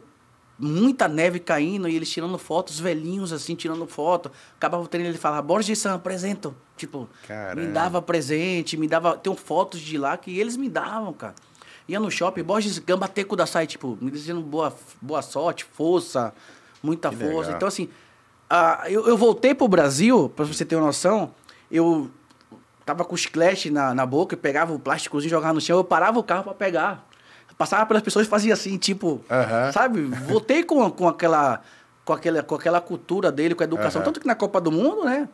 B: muita neve caindo e eles tirando fotos, velhinhos assim, tirando foto. Acabava o treino, ele falava, Borges Sam, apresenta. Tipo, Caramba. me dava presente, me dava. Tem fotos de lá que eles me davam, cara. Ia no shopping, Borges Gambateco da Sai, tipo, me dizendo boa, boa sorte, força, muita que força. Legal. Então, assim, uh, eu, eu voltei pro Brasil, para você ter uma noção, eu tava com chiclete na, na boca, pegava o plásticozinho, jogava no chão, eu parava o carro para pegar passava pelas pessoas e fazia assim, tipo, sabe? Voltei com, com, aquela, com, aquela, com aquela cultura dele, com a educação. Tanto que na Copa do Mundo, né?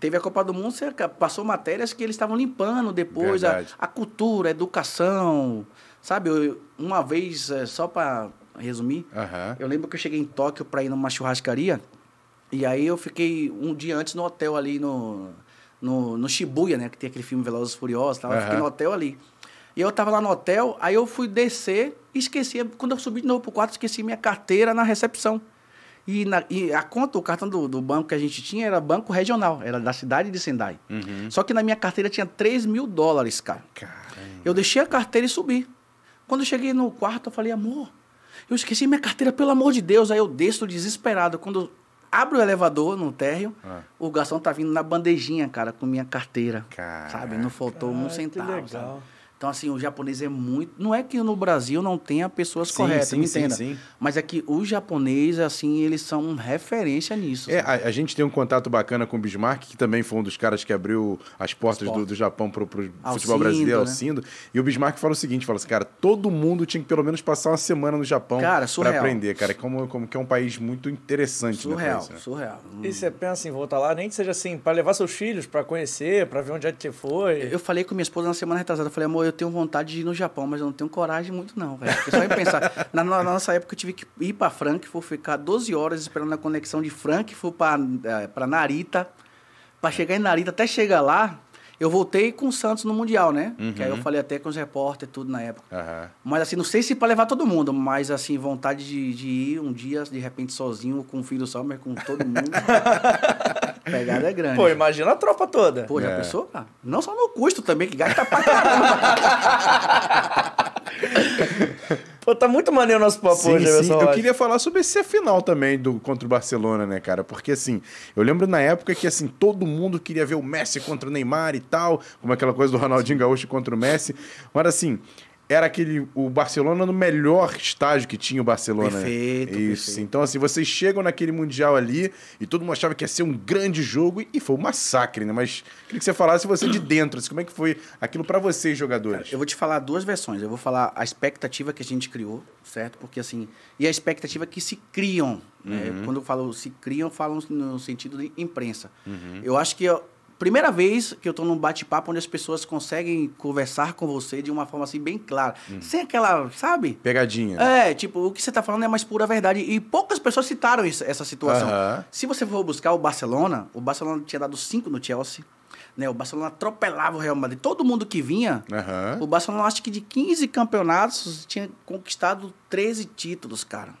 B: Teve a Copa do Mundo, você passou matérias que eles estavam limpando depois. A, a, cultura, a educação. Sabe, eu, uma vez, eh, só para resumir, eu lembro que eu cheguei em Tóquio para ir numa churrascaria. E aí eu fiquei um dia antes no hotel ali no, no, no Shibuya, né? Que tem aquele filme Velozes e Furiosos e tal. Eu fiquei no hotel ali. E eu tava lá no hotel, aí eu fui descer e esqueci. Quando eu subi de novo pro quarto, esqueci minha carteira na recepção. E, na, e a conta, o cartão do, do, banco que a gente tinha era banco regional, era da cidade de Sendai. Uhum. Só que na minha carteira tinha 3 mil dólares, cara. Caramba. Eu deixei a carteira e subi. Quando eu cheguei no quarto, eu falei, amor, eu esqueci minha carteira, pelo amor de Deus. Aí eu desço desesperado. Quando abro o elevador no térreo, ah. o garçom tá vindo na bandejinha, cara, com minha carteira. sabe? Não faltou um centavo. Que legal. Sabe? Então, assim, o japonês é muito. Não é que no Brasil não tenha pessoas sim, corretas, sim, entenda. Sim, sim. Mas é que os japoneses, assim, eles são referência nisso. É,
C: a, a, gente tem um contato bacana com o Bismarck, que também foi um dos caras que abriu as portas do, do, Japão para o futebol brasileiro, né? Alcindo. E o Bismarck fala o seguinte: fala assim, cara, todo mundo tinha que pelo menos passar uma semana no Japão para aprender, cara. É como, como que é um país muito interessante. Né, surreal, país, né?
B: surreal. Hum. E você pensa em voltar lá, nem que seja assim, para levar seus filhos para conhecer, para ver onde é que você foi. Eu falei com minha esposa na semana retrasada, eu falei, amor, eu tenho vontade de ir no Japão, mas eu não tenho coragem muito, não, velho. Só em pensar. na, na, nossa época eu tive que ir para Frankfurt, ficar 12 horas esperando a conexão de Frankfurt para eh, Narita. Para chegar em Narita, até chegar lá, eu voltei com o Santos no Mundial, né? Uhum. Que aí eu uhum. falei até com os repórteres tudo na época. Uhum. Mas assim, não sei se para levar todo mundo, mas assim, vontade de, de, ir um dia, de repente, sozinho, com o filho do Sommer, com todo mundo. pegada é grande. Pô, imagina
A: a tropa toda. Pô, já é. pensou, cara? Não só no custo também, que gasta pra caramba. Pô, tá muito maneiro o nosso papo sim, hoje, sim. Eu queria
C: falar sobre esse final também do contra o Barcelona, né, cara? Porque assim, eu lembro na época que assim, todo mundo queria ver o Messi contra o Neymar e tal, como aquela coisa do Ronaldinho Gaúcho contra o Messi. Mas assim, era aquele o Barcelona no melhor estágio que tinha o Barcelona. Perfeito. Isso. Perfeito. Então assim, vocês chegam naquele mundial ali e todo mundo achava que ia ser um grande jogo e, foi um massacre, né? Mas queria que você falasse você
B: de dentro, assim, como é que foi aquilo para vocês jogadores? Cara, eu vou te falar duas versões. Eu vou falar a expectativa que a gente criou, certo? Porque assim, e a expectativa que se criam. Né? Uhum. Né? Quando eu falo se criam, falam no sentido de imprensa. Uhum. Eu acho que primeira vez que eu estou num bate-papo onde as pessoas conseguem conversar com você de uma forma assim bem clara. Hum. Sem aquela, sabe? Pegadinha. É, tipo, o que você está falando é mais pura verdade. E poucas pessoas citaram isso, essa situação. Uh -huh. Se você for buscar o Barcelona, o Barcelona tinha dado cinco no Chelsea. Né, o Barcelona atropelava o Real Madrid. Todo mundo que vinha, o Barcelona acho que de 15 campeonatos tinha conquistado 13 títulos, cara.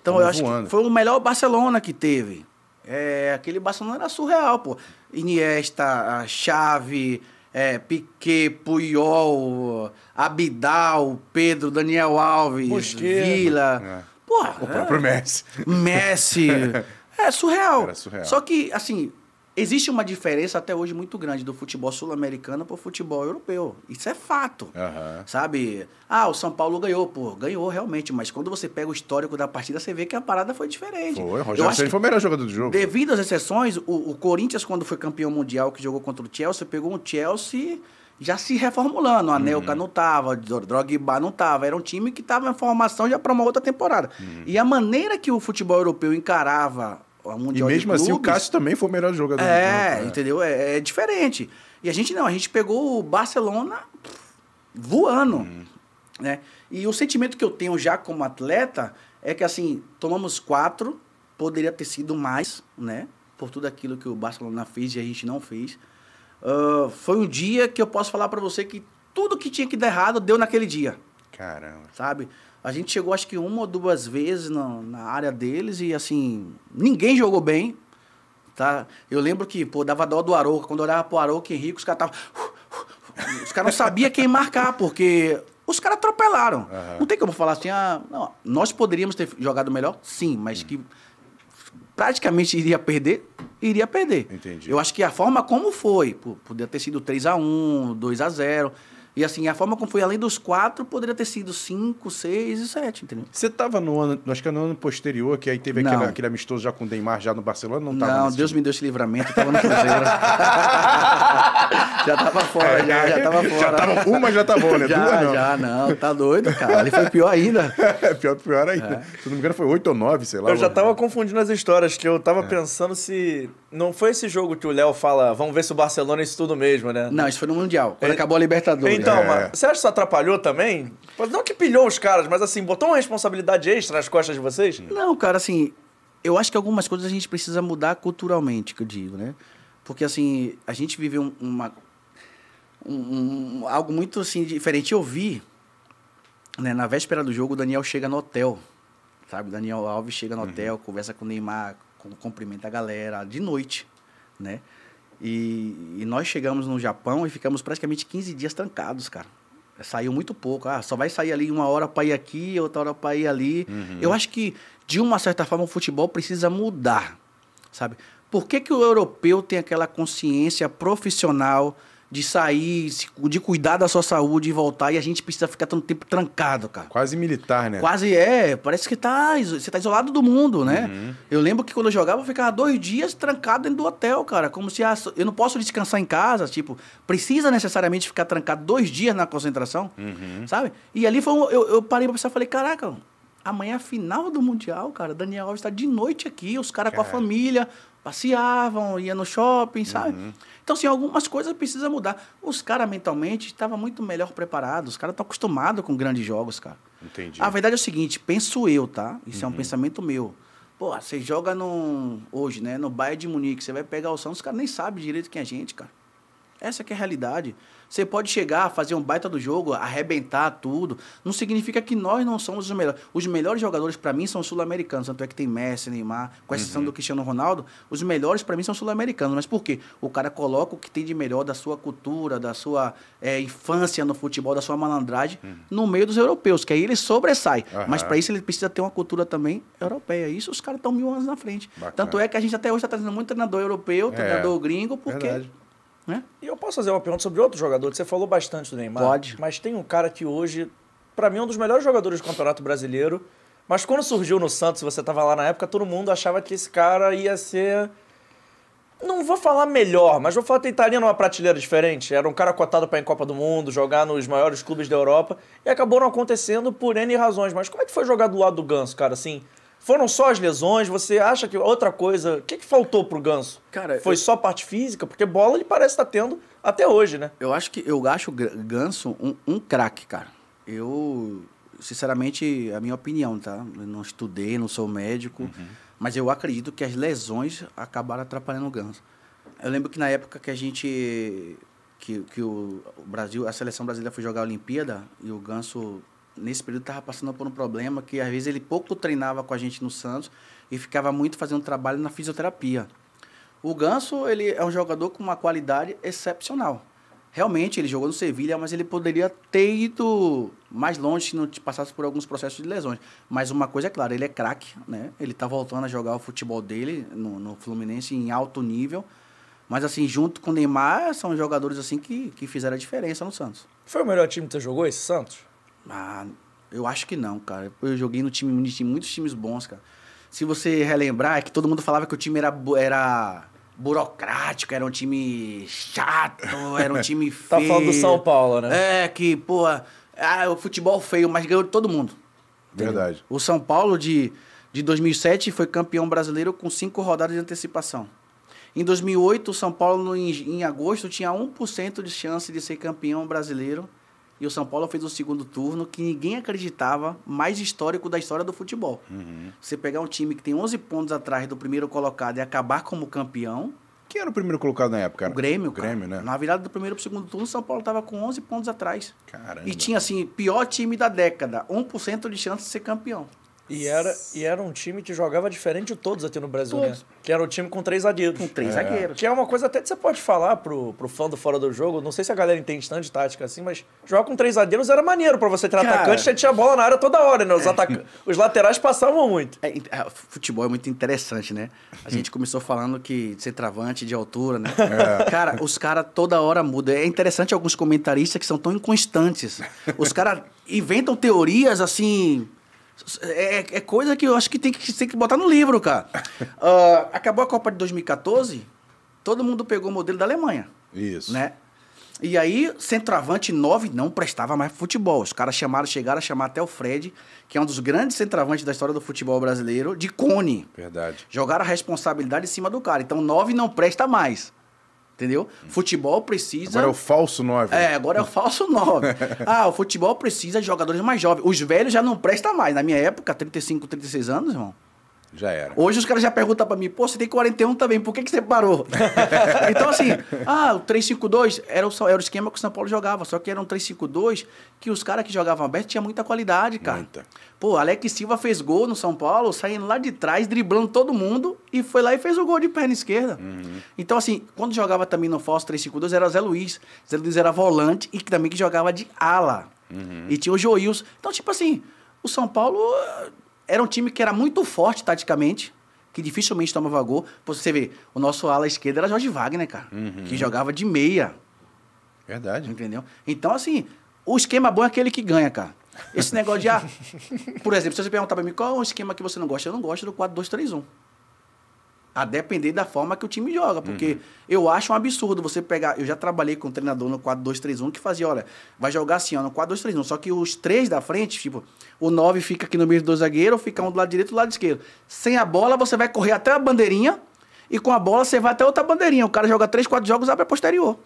B: Então eu acho que foi o melhor Barcelona que teve. É, aquele Barcelona era surreal, pô. Iniesta, Chave, é, Piquet, Puyol, Abidal, Pedro, Daniel Alves, né? Vila. É. Porra, o é. próprio Messi. Messi. é surreal. Era surreal. Só que, assim, Existe uma diferença até hoje muito grande do futebol sul-americano para o futebol europeu. Isso é fato. Uhum. Sabe? Ah, o São Paulo ganhou, pô, ganhou realmente, mas quando você pega o histórico da partida, você vê que a parada foi diferente. Foi, Rogério você foi o melhor jogador do jogo. Devido às exceções, o, o Corinthians, quando foi campeão mundial, que jogou contra o Chelsea, pegou um Chelsea já se reformulando. A Nelka uhum. não tava, o Drogba não tava. Era um time que estava em formação já para uma outra temporada. Uhum. E a maneira que o futebol europeu encarava a Mundial E mesmo assim o Cássio também foi o melhor jogador. É, né? entendeu? É, é, diferente. E a gente não, a gente pegou o Barcelona voando, uhum. né? E o sentimento que eu tenho já como atleta é que, assim, tomamos quatro, poderia ter sido mais, né? Por tudo aquilo que o Barcelona fez e a gente não fez. Uh, foi um dia que eu posso falar para você que tudo que tinha que dar errado deu naquele dia. Caramba. Sabe? A gente chegou acho que uma ou duas vezes na, na área deles e assim, ninguém jogou bem. Tá? Eu lembro que, pô, dava dó do Aroca. Quando eu olhava pro Aroca e Henrique, os caras estavam. Os caras não sabiam quem marcar, porque os caras atropelaram. Uhum. Não tem como falar assim, ah, não, nós poderíamos ter jogado melhor, sim, mas uhum. que praticamente iria perder, iria perder. Entendi. Eu acho que a forma como foi, podia ter sido 3 a 1 2 a 0 e assim, a forma como foi além dos quatro poderia ter sido cinco, seis e sete, entendeu? Você estava no ano, acho que no ano posterior, que aí teve aquele, aquele, amistoso já com o Neymar já no Barcelona, não estava? Não, Deus time? me deu esse livramento, eu tava no Cruzeiro. já tava fora, é. já, já tava fora. Já tava, uma já tá bom, né? já, Duas não. Já, não, tá doido, cara. Ali foi pior ainda.
A: É, pior, pior ainda. É. Se não me engano, foi oito ou nove, sei lá. Eu já tava confundindo as histórias, que eu tava é. pensando se... Não foi esse jogo que o Léo fala, vamos ver se o Barcelona é isso tudo mesmo,
B: né? Não, isso foi no Mundial, quando acabou a Libertadores. Então, é. mas
A: você acha que isso atrapalhou também? Não que pilhou os caras, mas assim, botou uma
B: responsabilidade extra nas costas de vocês? Não, cara, assim, eu acho que algumas coisas a gente precisa mudar culturalmente, que eu digo, né? Porque, assim, a gente vive um, uma, um, um, algo muito, assim, diferente. Eu vi, né, na véspera do jogo, o Daniel chega no hotel, sabe? O Daniel Alves chega no uhum. hotel, conversa com o Neymar, cumprimenta a galera, de noite, né? E, e, nós chegamos no Japão e ficamos praticamente 15 dias trancados, cara. Saiu muito pouco. Ah, só vai sair ali uma hora para ir aqui, outra hora para ir ali. Uhum. Eu acho que, de uma certa forma, o futebol precisa mudar, sabe? Por que, que o europeu tem aquela consciência profissional de sair, de cuidar da sua saúde e voltar, e a gente precisa ficar tanto tempo trancado, cara. Quase militar, né? Quase é, parece que tá, você tá isolado do mundo, né? Uhum. Eu lembro que quando eu jogava, eu ficava dois dias trancado dentro do hotel, cara, como se ah, eu não posso descansar em casa, tipo, precisa necessariamente ficar trancado dois dias na concentração, uhum. sabe? E ali foi, um, eu, eu parei pra pensar, falei, caraca, amanhã é a final do Mundial, cara, Daniel Alves tá de noite aqui, os caras com a é. família, passeavam, ia no shopping, sabe? Uhum. Então, assim, algumas coisas precisam mudar. Os caras mentalmente estavam muito melhor preparados, os caras estão acostumados com grandes jogos, cara. Entendi. A verdade é o seguinte, penso eu, tá? Isso uhum. é um uhum. pensamento meu. Pô, você joga no, hoje, né, no Bayern de Munique, você vai pegar o Santos, os caras nem sabem direito quem é a gente, cara. Essa é a realidade. Você pode chegar, fazer um baita do jogo, arrebentar tudo. Não significa que nós não somos os melhores. Os melhores jogadores, para mim, são sul-americanos. Tanto é que tem Messi, Neymar, com exceção uhum. do Cristiano Ronaldo. Os melhores, para mim, são sul-americanos. Mas por quê? O cara coloca o que tem de melhor da sua cultura, da sua é, infância no futebol, da sua malandragem, uhum. no meio dos europeus, que aí ele sobressai. Uhum. Mas para isso ele precisa ter uma cultura também europeia. Isso os caras estão mil anos na frente. Bacana. Tanto é que a gente até hoje está trazendo muito treinador europeu, é. treinador gringo, porque. Verdade né? E eu posso fazer
A: uma pergunta sobre outro jogador, que você falou bastante do Neymar. Pode. Mas tem um cara que hoje, para mim, é um dos melhores jogadores do Campeonato Brasileiro. Mas quando surgiu no Santos, você estava lá na época, todo mundo achava que esse cara ia ser. Não vou falar melhor, mas vou falar estaria numa prateleira diferente. Era um cara cotado para em Copa do Mundo, jogar nos maiores clubes da Europa, e acabou não acontecendo por N razões. Mas como é que foi jogar do lado do Ganso, cara? Assim, foram só as lesões? Você acha que outra coisa. O que, que faltou pro Ganso? Cara, Foi eu... só parte física? Porque bola ele parece estar tá tendo até
B: hoje, né? Eu acho que eu acho o Ganso um, um craque, cara. Eu, sinceramente, é a minha opinião, tá? Eu não estudei, não sou médico, uhum. mas eu acredito que as lesões acabaram atrapalhando o Ganso. Eu lembro que na época que a gente que, que o Brasil, a seleção brasileira foi jogar a Olimpíada e o Ganso nesse período, estava passando por um problema que, às vezes, ele pouco treinava com a gente no Santos e ficava muito fazendo trabalho na fisioterapia. O Ganso, ele é um jogador com uma qualidade excepcional. Realmente, ele jogou no Sevilha, mas ele poderia ter ido mais longe se não passasse por alguns processos de lesões. Mas uma coisa é clara, ele é craque, né? Ele está voltando a jogar o futebol dele no, no Fluminense em alto nível. Mas assim, junto com o Neymar, são jogadores assim que, que fizeram a diferença no Santos. Foi o melhor time que você jogou, esse Santos? Ah, eu acho que não, cara. Eu joguei no time, de muitos times bons, cara. Se você relembrar, é que todo mundo falava que o time era, era burocrático, era um time chato, era um time feio. tá falando do São Paulo, né? É, que, pô, ah, o futebol feio, mas ganhou todo mundo. Verdade. O São Paulo de, de 2007 foi campeão brasileiro com cinco rodadas de antecipação. Em 2008, o São Paulo, em, em agosto, tinha 1% de chance de ser campeão brasileiro e o São Paulo fez o segundo turno que ninguém acreditava, mais histórico da história do futebol. Uhum. Você pegar um time que tem 11 pontos atrás do primeiro colocado e acabar como campeão. Quem era o primeiro colocado na época? O Grêmio. O Grêmio, né? Na virada do primeiro para o segundo turno, o São Paulo estava com 11 pontos atrás. Caramba. E tinha, assim, pior time da década, 1% de chance de ser campeão.
A: E era, e era um time que jogava diferente de todos aqui no Brasil, todos. né? Que era um time com três zagueiros. Com três é. zagueiros. Que é uma coisa até que você pode falar pro, pro fã do Fora do Jogo. Não sei se a galera entende tanto de tática assim, mas jogar com três zagueiros era maneiro para você ter Cara. atacante. Você tinha bola na área
B: toda hora, né? Os, é. ataca... Os laterais passavam muito. É, é, futebol é muito interessante, né? A gente começou falando que de centroavante, de altura, né? É. Cara, os caras toda hora mudam. É interessante alguns comentaristas que são tão inconstantes. Os caras inventam teorias assim é, é, é, coisa que eu acho que tem que, tem que botar no livro, cara. Uh, acabou a Copa de 2014, todo mundo pegou o modelo da Alemanha. Isso. Né? E aí, centroavante 9 não prestava mais futebol. Os caras chamaram, chegaram a chamar até o Fred, que é um dos grandes centroavantes da história do futebol brasileiro, de cone. Verdade. Jogaram a responsabilidade em cima do cara. Então, 9 não presta mais. Entendeu? Hum. Futebol precisa. Agora é o falso 9. É, agora é o falso 9. ah, o futebol precisa de jogadores mais jovens. Os velhos já não prestam mais. Na minha época, 35, 36 anos, irmão. Já era. Hoje os caras já perguntam para mim, pô, você tem 41 também, por que, que você parou? então, assim, ah, o 352 era o, era o esquema que o São Paulo jogava, só que era um 352 que os caras que jogavam aberto tinha muita qualidade, cara. Muita. Pô, Alex Silva fez gol no São Paulo, saindo lá de trás, driblando todo mundo, e foi lá e fez o gol de perna esquerda. Uhum. Então, assim, quando jogava também no Falso 352 era Zé Luiz. Zé Luiz era volante e também que jogava de ala. Uhum. E tinha o Joils. Então, tipo assim, o São Paulo era um time que era muito forte taticamente, que dificilmente tomava gol. Você vê, o nosso ala esquerda era Jorge Wagner, cara, uhum. que jogava de meia. Verdade. Entendeu? Então, assim, o esquema bom é aquele que ganha, cara. Esse negócio de. Ah, por exemplo, se você perguntar pra mim qual é o esquema que você não gosta, eu não gosto do 4-2-3-1. A depender da forma que o time joga. Porque uhum. eu acho um absurdo você pegar. Eu já trabalhei com um treinador no 4-2-3-1 que fazia, olha, vai jogar assim, ó, no 4-2-3-1. Só que os três da frente, tipo, o 9 fica aqui no meio do zagueiro, fica um do lado direito e do lado esquerdo. Sem a bola, você vai correr até a bandeirinha e com a bola você vai até outra bandeirinha. O cara joga três quatro jogos, abre a posterior.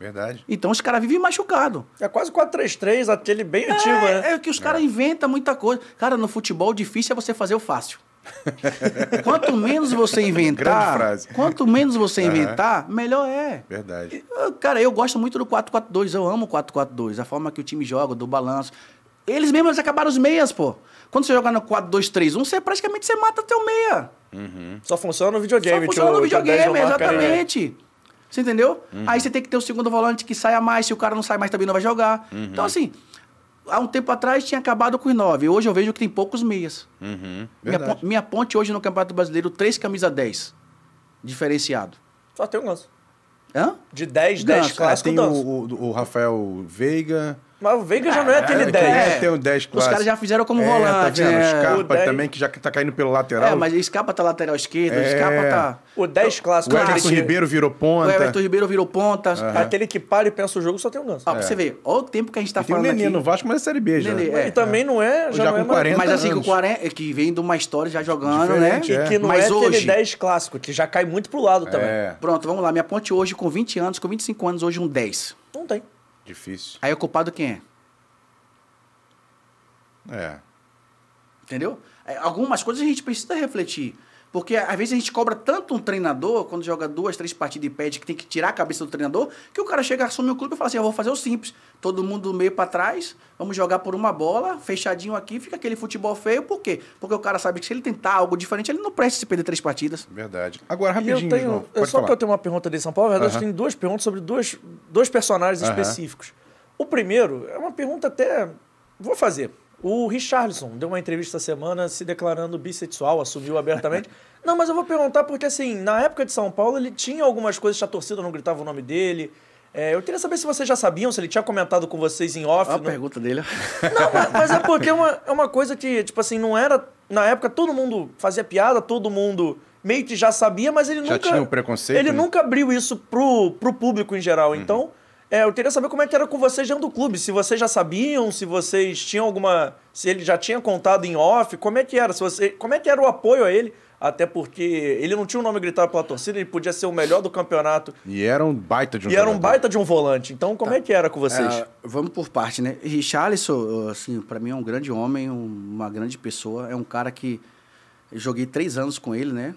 B: Verdade. Então os caras vivem machucado É quase 4-3-3, aquele bem é, antigo, né? É que os caras é. inventam muita coisa. Cara, no futebol, difícil é você fazer o fácil. Quanto menos você inventar, quanto menos você inventar, uhum. melhor é. Verdade. Ah, cara, eu gosto muito do 4-4-2, eu amo o 4-4-2, a forma que o time joga, do balanço. Eles mesmos acabaram os meias, pô. Quando você joga no 4-2-3-1, você praticamente você mata teu meia. Uhum. Só funciona no videogame, Só funciona no videogame, exatamente. Você entendeu? Uhum. Aí você tem que ter o segundo volante que saia mais, se o cara não sai mais também não vai jogar. Uhum. Então assim, há um tempo atrás tinha acabado com os nove. Hoje eu vejo que tem poucos meias. Uhum, minha, minha, ponte hoje no Campeonato Brasileiro, três camisa 10. Diferenciado. Só tem um ganso. Hã? De 10, dez 10 clássico, tem o,
C: o, o Rafael Veiga.
B: Mas o Veiga já não é, é aquele 10. É, é, é, tem
C: o 10 clássico. Os caras já fizeram como é, tá volante. Tá vendo? É, Scarpa também,
B: que já tá caindo pelo lateral. É, mas o escapa tá lateral esquerdo, é. escapa tá... O 10 clássico. O Everton que... Ribeiro virou ponta. O Everton Ribeiro virou ponta. Uhum. Aquele que para e pensa o jogo só tem um ganso. Ó, ah, pra você ver, olha o tempo que a gente tá e falando tem o Nenê no
A: Vasco, mas é Série B
C: já. Nenê, E
B: também não é... Já, já não com é 40 Mas assim, anos. 40, que vem de uma história já jogando, né? Diferente, né? E que não mas é hoje... aquele 10 clássico, que já cai muito pro lado também. Pronto, vamos lá. Minha ponte hoje, com 20 anos, com 25 anos, hoje um 10. Não tem. Difícil. Aí o é culpado quem é? É. Entendeu? É, algumas coisas a gente precisa refletir. Porque às vezes a gente cobra tanto um treinador, quando joga duas, três partidas e pede que tem que tirar a cabeça do treinador, que o cara chega, assume o clube e fala assim: eu vou fazer o simples. Todo mundo do meio para trás, vamos jogar por uma bola, fechadinho aqui, fica aquele futebol feio. Por quê? Porque o cara sabe que se ele tentar algo diferente, ele não presta se perder três partidas. Verdade. Agora, rapidinho. eu tenho, eu só que eu
A: tenho uma pergunta de São Paulo, na verdade, uhum. eu tenho duas perguntas sobre dois, dois personagens específicos. O primeiro é uma pergunta até. Vou fazer. O Richardson deu uma entrevista essa semana se declarando bissexual, assumiu abertamente. não, mas eu vou perguntar porque, assim, na época de São Paulo ele tinha algumas coisas que a torcida não gritava o nome dele. É, eu queria saber se vocês já sabiam, se ele tinha comentado com vocês em off. Olha não... a pergunta dele. Não, mas, mas é porque é uma, é uma coisa que, tipo assim, não era... Na época todo mundo fazia piada, todo mundo meio que já sabia, mas ele já nunca... Já tinha o preconceito. Ele né? nunca abriu isso pro, pro público em geral, uhum. então... É, eu queria saber como é que era com vocês dentro do clube. Se vocês já sabiam, se vocês tinham alguma. Se ele já tinha contado em off, como é que era? Se você, como é que era o apoio a ele? Até porque ele não tinha um nome gritado pela torcida, ele podia ser o melhor do campeonato. E
C: era um baita
A: de um E era um baita de um volante. Então, como tá. é que era com vocês? É,
B: vamos por parte, né? Richarlison, assim, para mim é um grande homem, uma grande pessoa. É um cara que. joguei três anos com ele, né?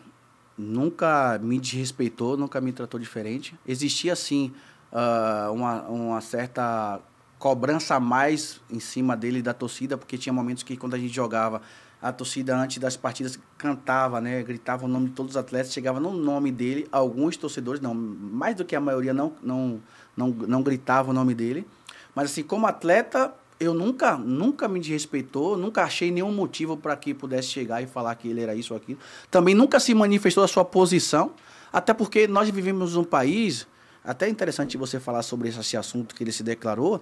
B: Nunca me desrespeitou, nunca me tratou diferente. Existia, assim uh, uma, uma certa cobrança a mais em cima dele da torcida, porque tinha momentos que quando a gente jogava, a torcida antes das partidas cantava, né, gritava o nome de todos os atletas, chegava no nome dele, alguns torcedores não, mais do que a maioria não não não, não gritava o nome dele. Mas assim, como atleta, eu nunca nunca me desrespeitou, nunca achei nenhum motivo para que pudesse chegar e falar que ele era isso ou aquilo. Também nunca se manifestou a sua posição, até porque nós vivemos num país até interessante você falar sobre esse assunto que ele se declarou,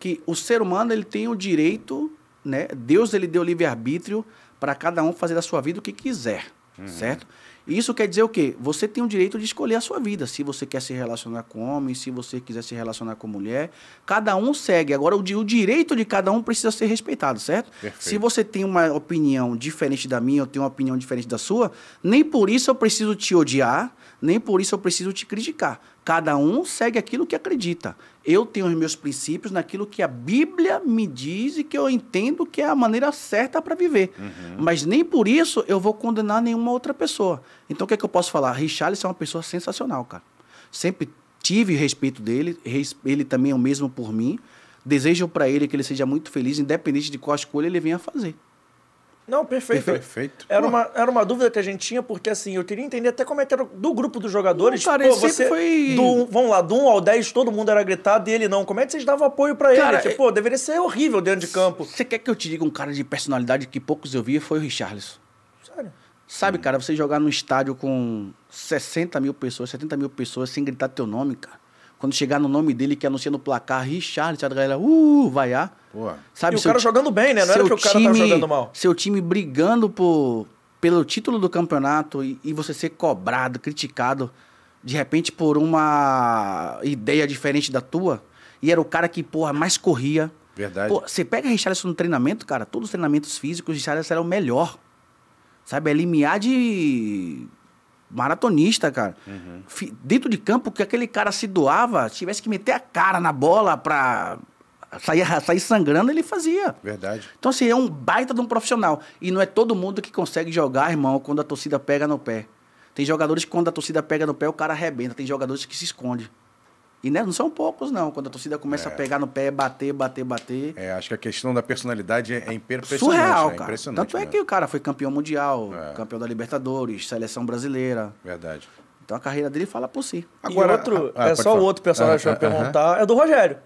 B: que o ser humano ele tem o direito, né? Deus ele deu livre arbítrio para cada um fazer da sua vida o que quiser, uhum. certo? Isso quer dizer o quê? Você tem o direito de escolher a sua vida, se você quer se relacionar com homem, se você quiser se relacionar com mulher. Cada um segue. Agora, o, o direito de cada um precisa ser respeitado, certo? Perfeito. Se você tem uma opinião diferente da minha, eu tenho uma opinião diferente da sua, nem por isso eu preciso te odiar, nem por isso eu preciso te criticar. Cada um segue aquilo que acredita. Eu tenho os meus princípios naquilo que a Bíblia me diz e que eu entendo que é a maneira certa para viver. Uhum. Mas nem por isso eu vou condenar nenhuma outra pessoa. Então o que, é que eu posso falar? Richarlison é uma pessoa sensacional, cara. Sempre tive respeito dele, ele também é o mesmo por mim. Desejo para ele que ele seja muito feliz, independente de qual escolha ele venha fazer.
A: Não, perfeito. Perfeito. Era, uma, era uma dúvida que a gente tinha,
B: porque assim, eu queria entender
A: até como é que era do grupo dos jogadores. Não, cara, Pô, você foi. Do, vamos lá, do 1 ao 10, todo mundo era
B: gritado e ele não. Como é que vocês davam apoio para ele? tipo é... Pô, deveria ser horrível dentro de campo. Você quer que eu te diga um cara de personalidade que poucos eu via foi o Richarlison? Sério? Sabe, hum. cara, você jogar num estádio com 60 mil pessoas, 70 mil pessoas sem gritar teu nome, cara. Quando chegar no nome dele, que anuncia no placar Richard, a galera, uh, vaiar. Ah. Sabe, e o cara jogando bem, né? Não era que o cara time, tava jogando mal. Seu time brigando por, pelo título do campeonato e, e você ser cobrado, criticado, de repente por uma ideia diferente da tua. E era o cara que, porra, mais corria. Verdade. Pô, você pega Richarlison no treinamento, cara, todos os treinamentos físicos, Richarlison era o melhor. Sabe, é limiar de maratonista, cara. Uhum. Dentro de campo, que aquele cara se doava, tivesse que meter a cara na bola pra sair, sair sangrando, ele fazia. Verdade. Então, assim, é um baita de um profissional. E não é todo mundo que consegue jogar, irmão, quando a torcida pega no pé. Tem jogadores que quando a torcida pega no pé, o cara arrebenta. Tem jogadores que se esconde. E né, não são poucos, não. Quando a torcida começa é. a pegar no pé, bater, bater, bater.
C: É, acho que a questão da personalidade é, é impressionante. Surreal, né? é cara. Tanto né? é que
B: o cara foi campeão mundial, é. campeão da Libertadores, seleção brasileira. Verdade. Então a carreira dele fala por si. Agora, e outro, ah, ah é só o outro personagem ah, que eu ia perguntar,
A: ah. é do Rogério.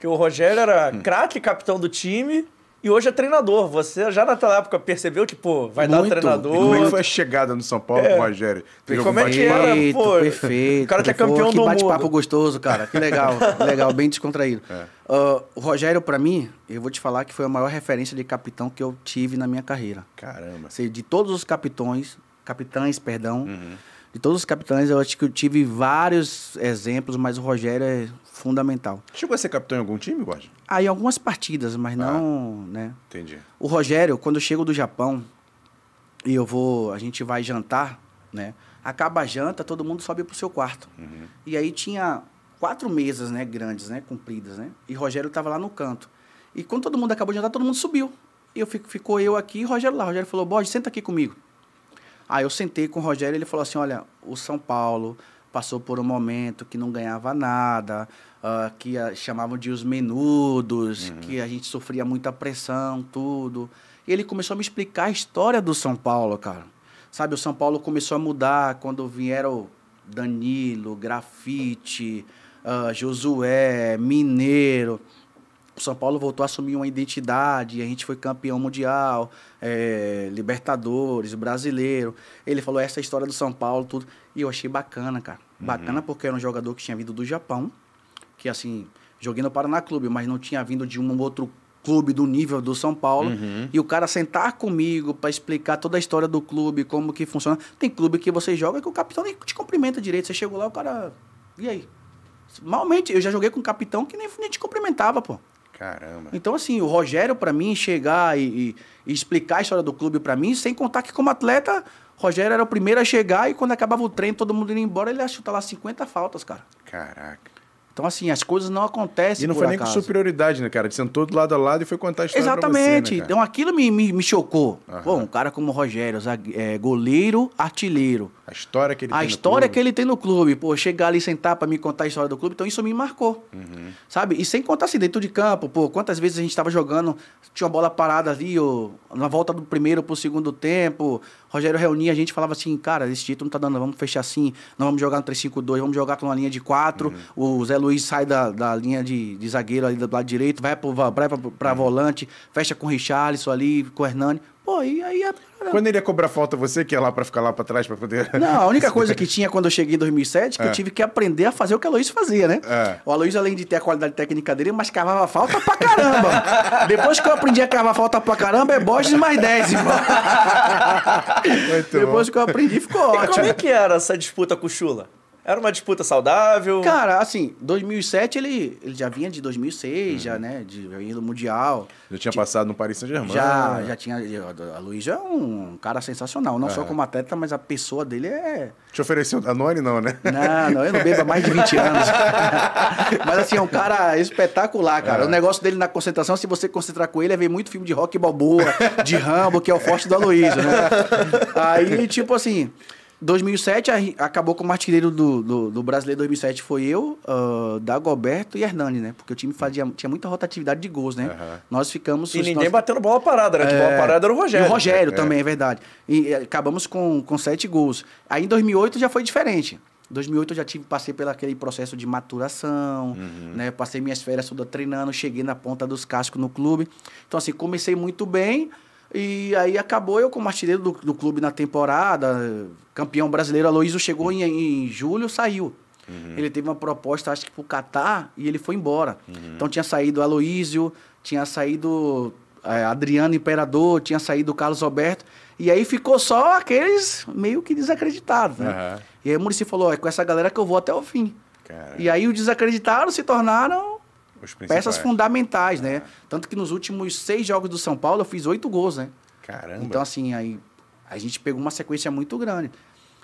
A: que o Rogério era hum. craque, capitão do time e hoje é treinador. Você já naquela época percebeu que, tipo, pô, vai Muito. dar treinador. E como é que foi a
C: chegada no São Paulo é. com o Rogério?
A: Teve como é que é, era, pô?
B: Perfeito. O cara que é campeão que do mundo. bate-papo gostoso, cara. Que legal, legal, bem descontraído. É. Uh, o Rogério, para mim, eu vou te falar que foi a maior referência de capitão que eu tive na minha carreira. Caramba. de todos os capitões, capitães, perdão, uhum. de todos os capitães, eu acho que eu tive vários exemplos, mas o Rogério é fundamental. Chegou a ser capitão em algum time, Borges? Ah, em algumas partidas, mas ah, não, ah, né? Entendi. O Rogério, quando eu chego do Japão e eu vou, a gente vai jantar, né? Acaba a janta, todo mundo sobe pro seu quarto. Uhum. E aí tinha quatro mesas, né, grandes, né, compridas, né? E Rogério estava lá no canto. E quando todo mundo acabou de jantar, todo mundo subiu. E eu fico, ficou eu aqui e Rogério lá. O Rogério falou: "Borges, senta aqui comigo". Aí eu sentei com o Rogério, ele falou assim: "Olha, o São Paulo, passou por um momento que não ganhava nada, uh, que a, chamavam de os menudos, uhum. que a gente sofria muita pressão, tudo. E ele começou a me explicar a história do São Paulo, cara. Sabe, o São Paulo começou a mudar quando vieram Danilo, Grafite, uh, Josué, Mineiro. O São Paulo voltou a assumir uma identidade, a gente foi campeão mundial, é, Libertadores, brasileiro. Ele falou essa é história do São Paulo, tudo. E eu achei bacana, cara. Uhum. Bacana porque era um jogador que tinha vindo do Japão, que assim, joguei no Paraná Clube, mas não tinha vindo de um outro clube do nível do São Paulo. Uhum. E o cara sentar comigo para explicar toda a história do clube, como que funciona. Tem clube que você joga que o capitão nem te cumprimenta direito. Você chegou lá, o cara. E aí? Malmente, eu já joguei com um capitão que nem, nem te cumprimentava, pô. Caramba. Então, assim, o Rogério, para mim, chegar e, e, e, explicar a história do clube para mim, sem contar que como atleta, Rogério era o primeiro a chegar e quando acabava o treino, todo mundo indo embora, ele achou tá lá 50 faltas, cara.
C: Caraca.
B: Então, assim, as coisas não acontecem. E não foi nem com
C: superioridade, né, cara? De sentou do lado a lado e foi contar a história. Exatamente. Você, né, então
B: aquilo me, me, me chocou. Uhum. Pô, um cara como o Rogério, é, goleiro, artilheiro. A história que ele a tem. A história que ele tem no clube. Pô, chegar ali, sentar para me contar a história do clube. Então isso me marcou. Uhum. Sabe? E sem contar assim, dentro de campo, pô, quantas vezes a gente estava jogando, tinha uma bola parada ali, ou, na volta do primeiro pro segundo tempo. Rogério reunia a gente falava assim, cara, esse título não tá dando, vamos fechar assim, não vamos jogar no 3-5-2, vamos jogar com uma linha de 4. Uhum. O Zé Luiz sai da, da linha de, de zagueiro ali do lado direito, vai para uhum. volante, fecha com o Richarlison ali, com o Hernani. Pô, e aí a parada... Quando ele ia cobrar falta, você que ia lá para ficar lá para trás para poder. Não, a única coisa que tinha quando eu cheguei em 2007 que é. eu tive que aprender a fazer o que a Aloysio fazia, né? É. O Aloysio, além de ter a qualidade técnica dele, mas cavava falta pra caramba. Depois que eu aprendi a cavar falta pra caramba, é Borges mais 10, irmão. Muito Depois bom. que eu aprendi, ficou ótimo. E como é que era
A: essa disputa com o Chula?
B: Era uma disputa saudável? Cara, assim, 2007 ele, ele já vinha de 2006, uhum. já, né? De, já vinha do Mundial. Já tinha passado no Paris Saint-Germain. Já, né? já tinha. A Luiz é um cara sensacional, não é. só como atleta, mas a pessoa dele é. Te ofereceu Danone, não, né? Não, não, eu não bebo há mais de 20 anos. mas assim, é um cara espetacular, cara. É. O negócio dele na concentração, se você concentrar com ele, é ver muito filme de rock balboa, de Rambo, que é o forte do Aloysio, né? Aí, tipo assim. 2007 acabou como artilheiro do, do, do, brasileiro 2007 foi eu, uh, Dagoberto e Hernani, né? Porque o time fazia, tinha muita rotatividade de gols, né? Uhum. Nós ficamos. E ninguém nós... batendo
A: bola parada, né? É... Bola parada era o Rogério. E o Rogério é. é. também,
B: é verdade. E eh, acabamos com, com sete gols. Aí em 2008 já foi diferente. 2008 eu já tive, passei pelo aquele processo de maturação, uhum. né? Passei minhas férias toda treinando, cheguei na ponta dos cascos no clube. Então, assim, comecei muito bem. E aí acabou eu como artilheiro do, do clube na temporada, campeão brasileiro. Aloísio chegou em, em julho, saiu. Uhum. Ele teve uma proposta, acho que pro Catar, e ele foi embora. Uhum. Então tinha saído Aloísio, tinha saído é, Adriano Imperador, tinha saído Carlos Alberto. E aí ficou só aqueles meio que desacreditados, né? Uhum. E aí o Murici falou: é com essa galera que eu vou até o fim. Caramba. E aí o desacreditados se tornaram peças fundamentais, né? É. Tanto que nos últimos seis jogos do São Paulo eu fiz oito gols, né? Caramba. Então, assim, aí a gente pegou uma sequência muito grande.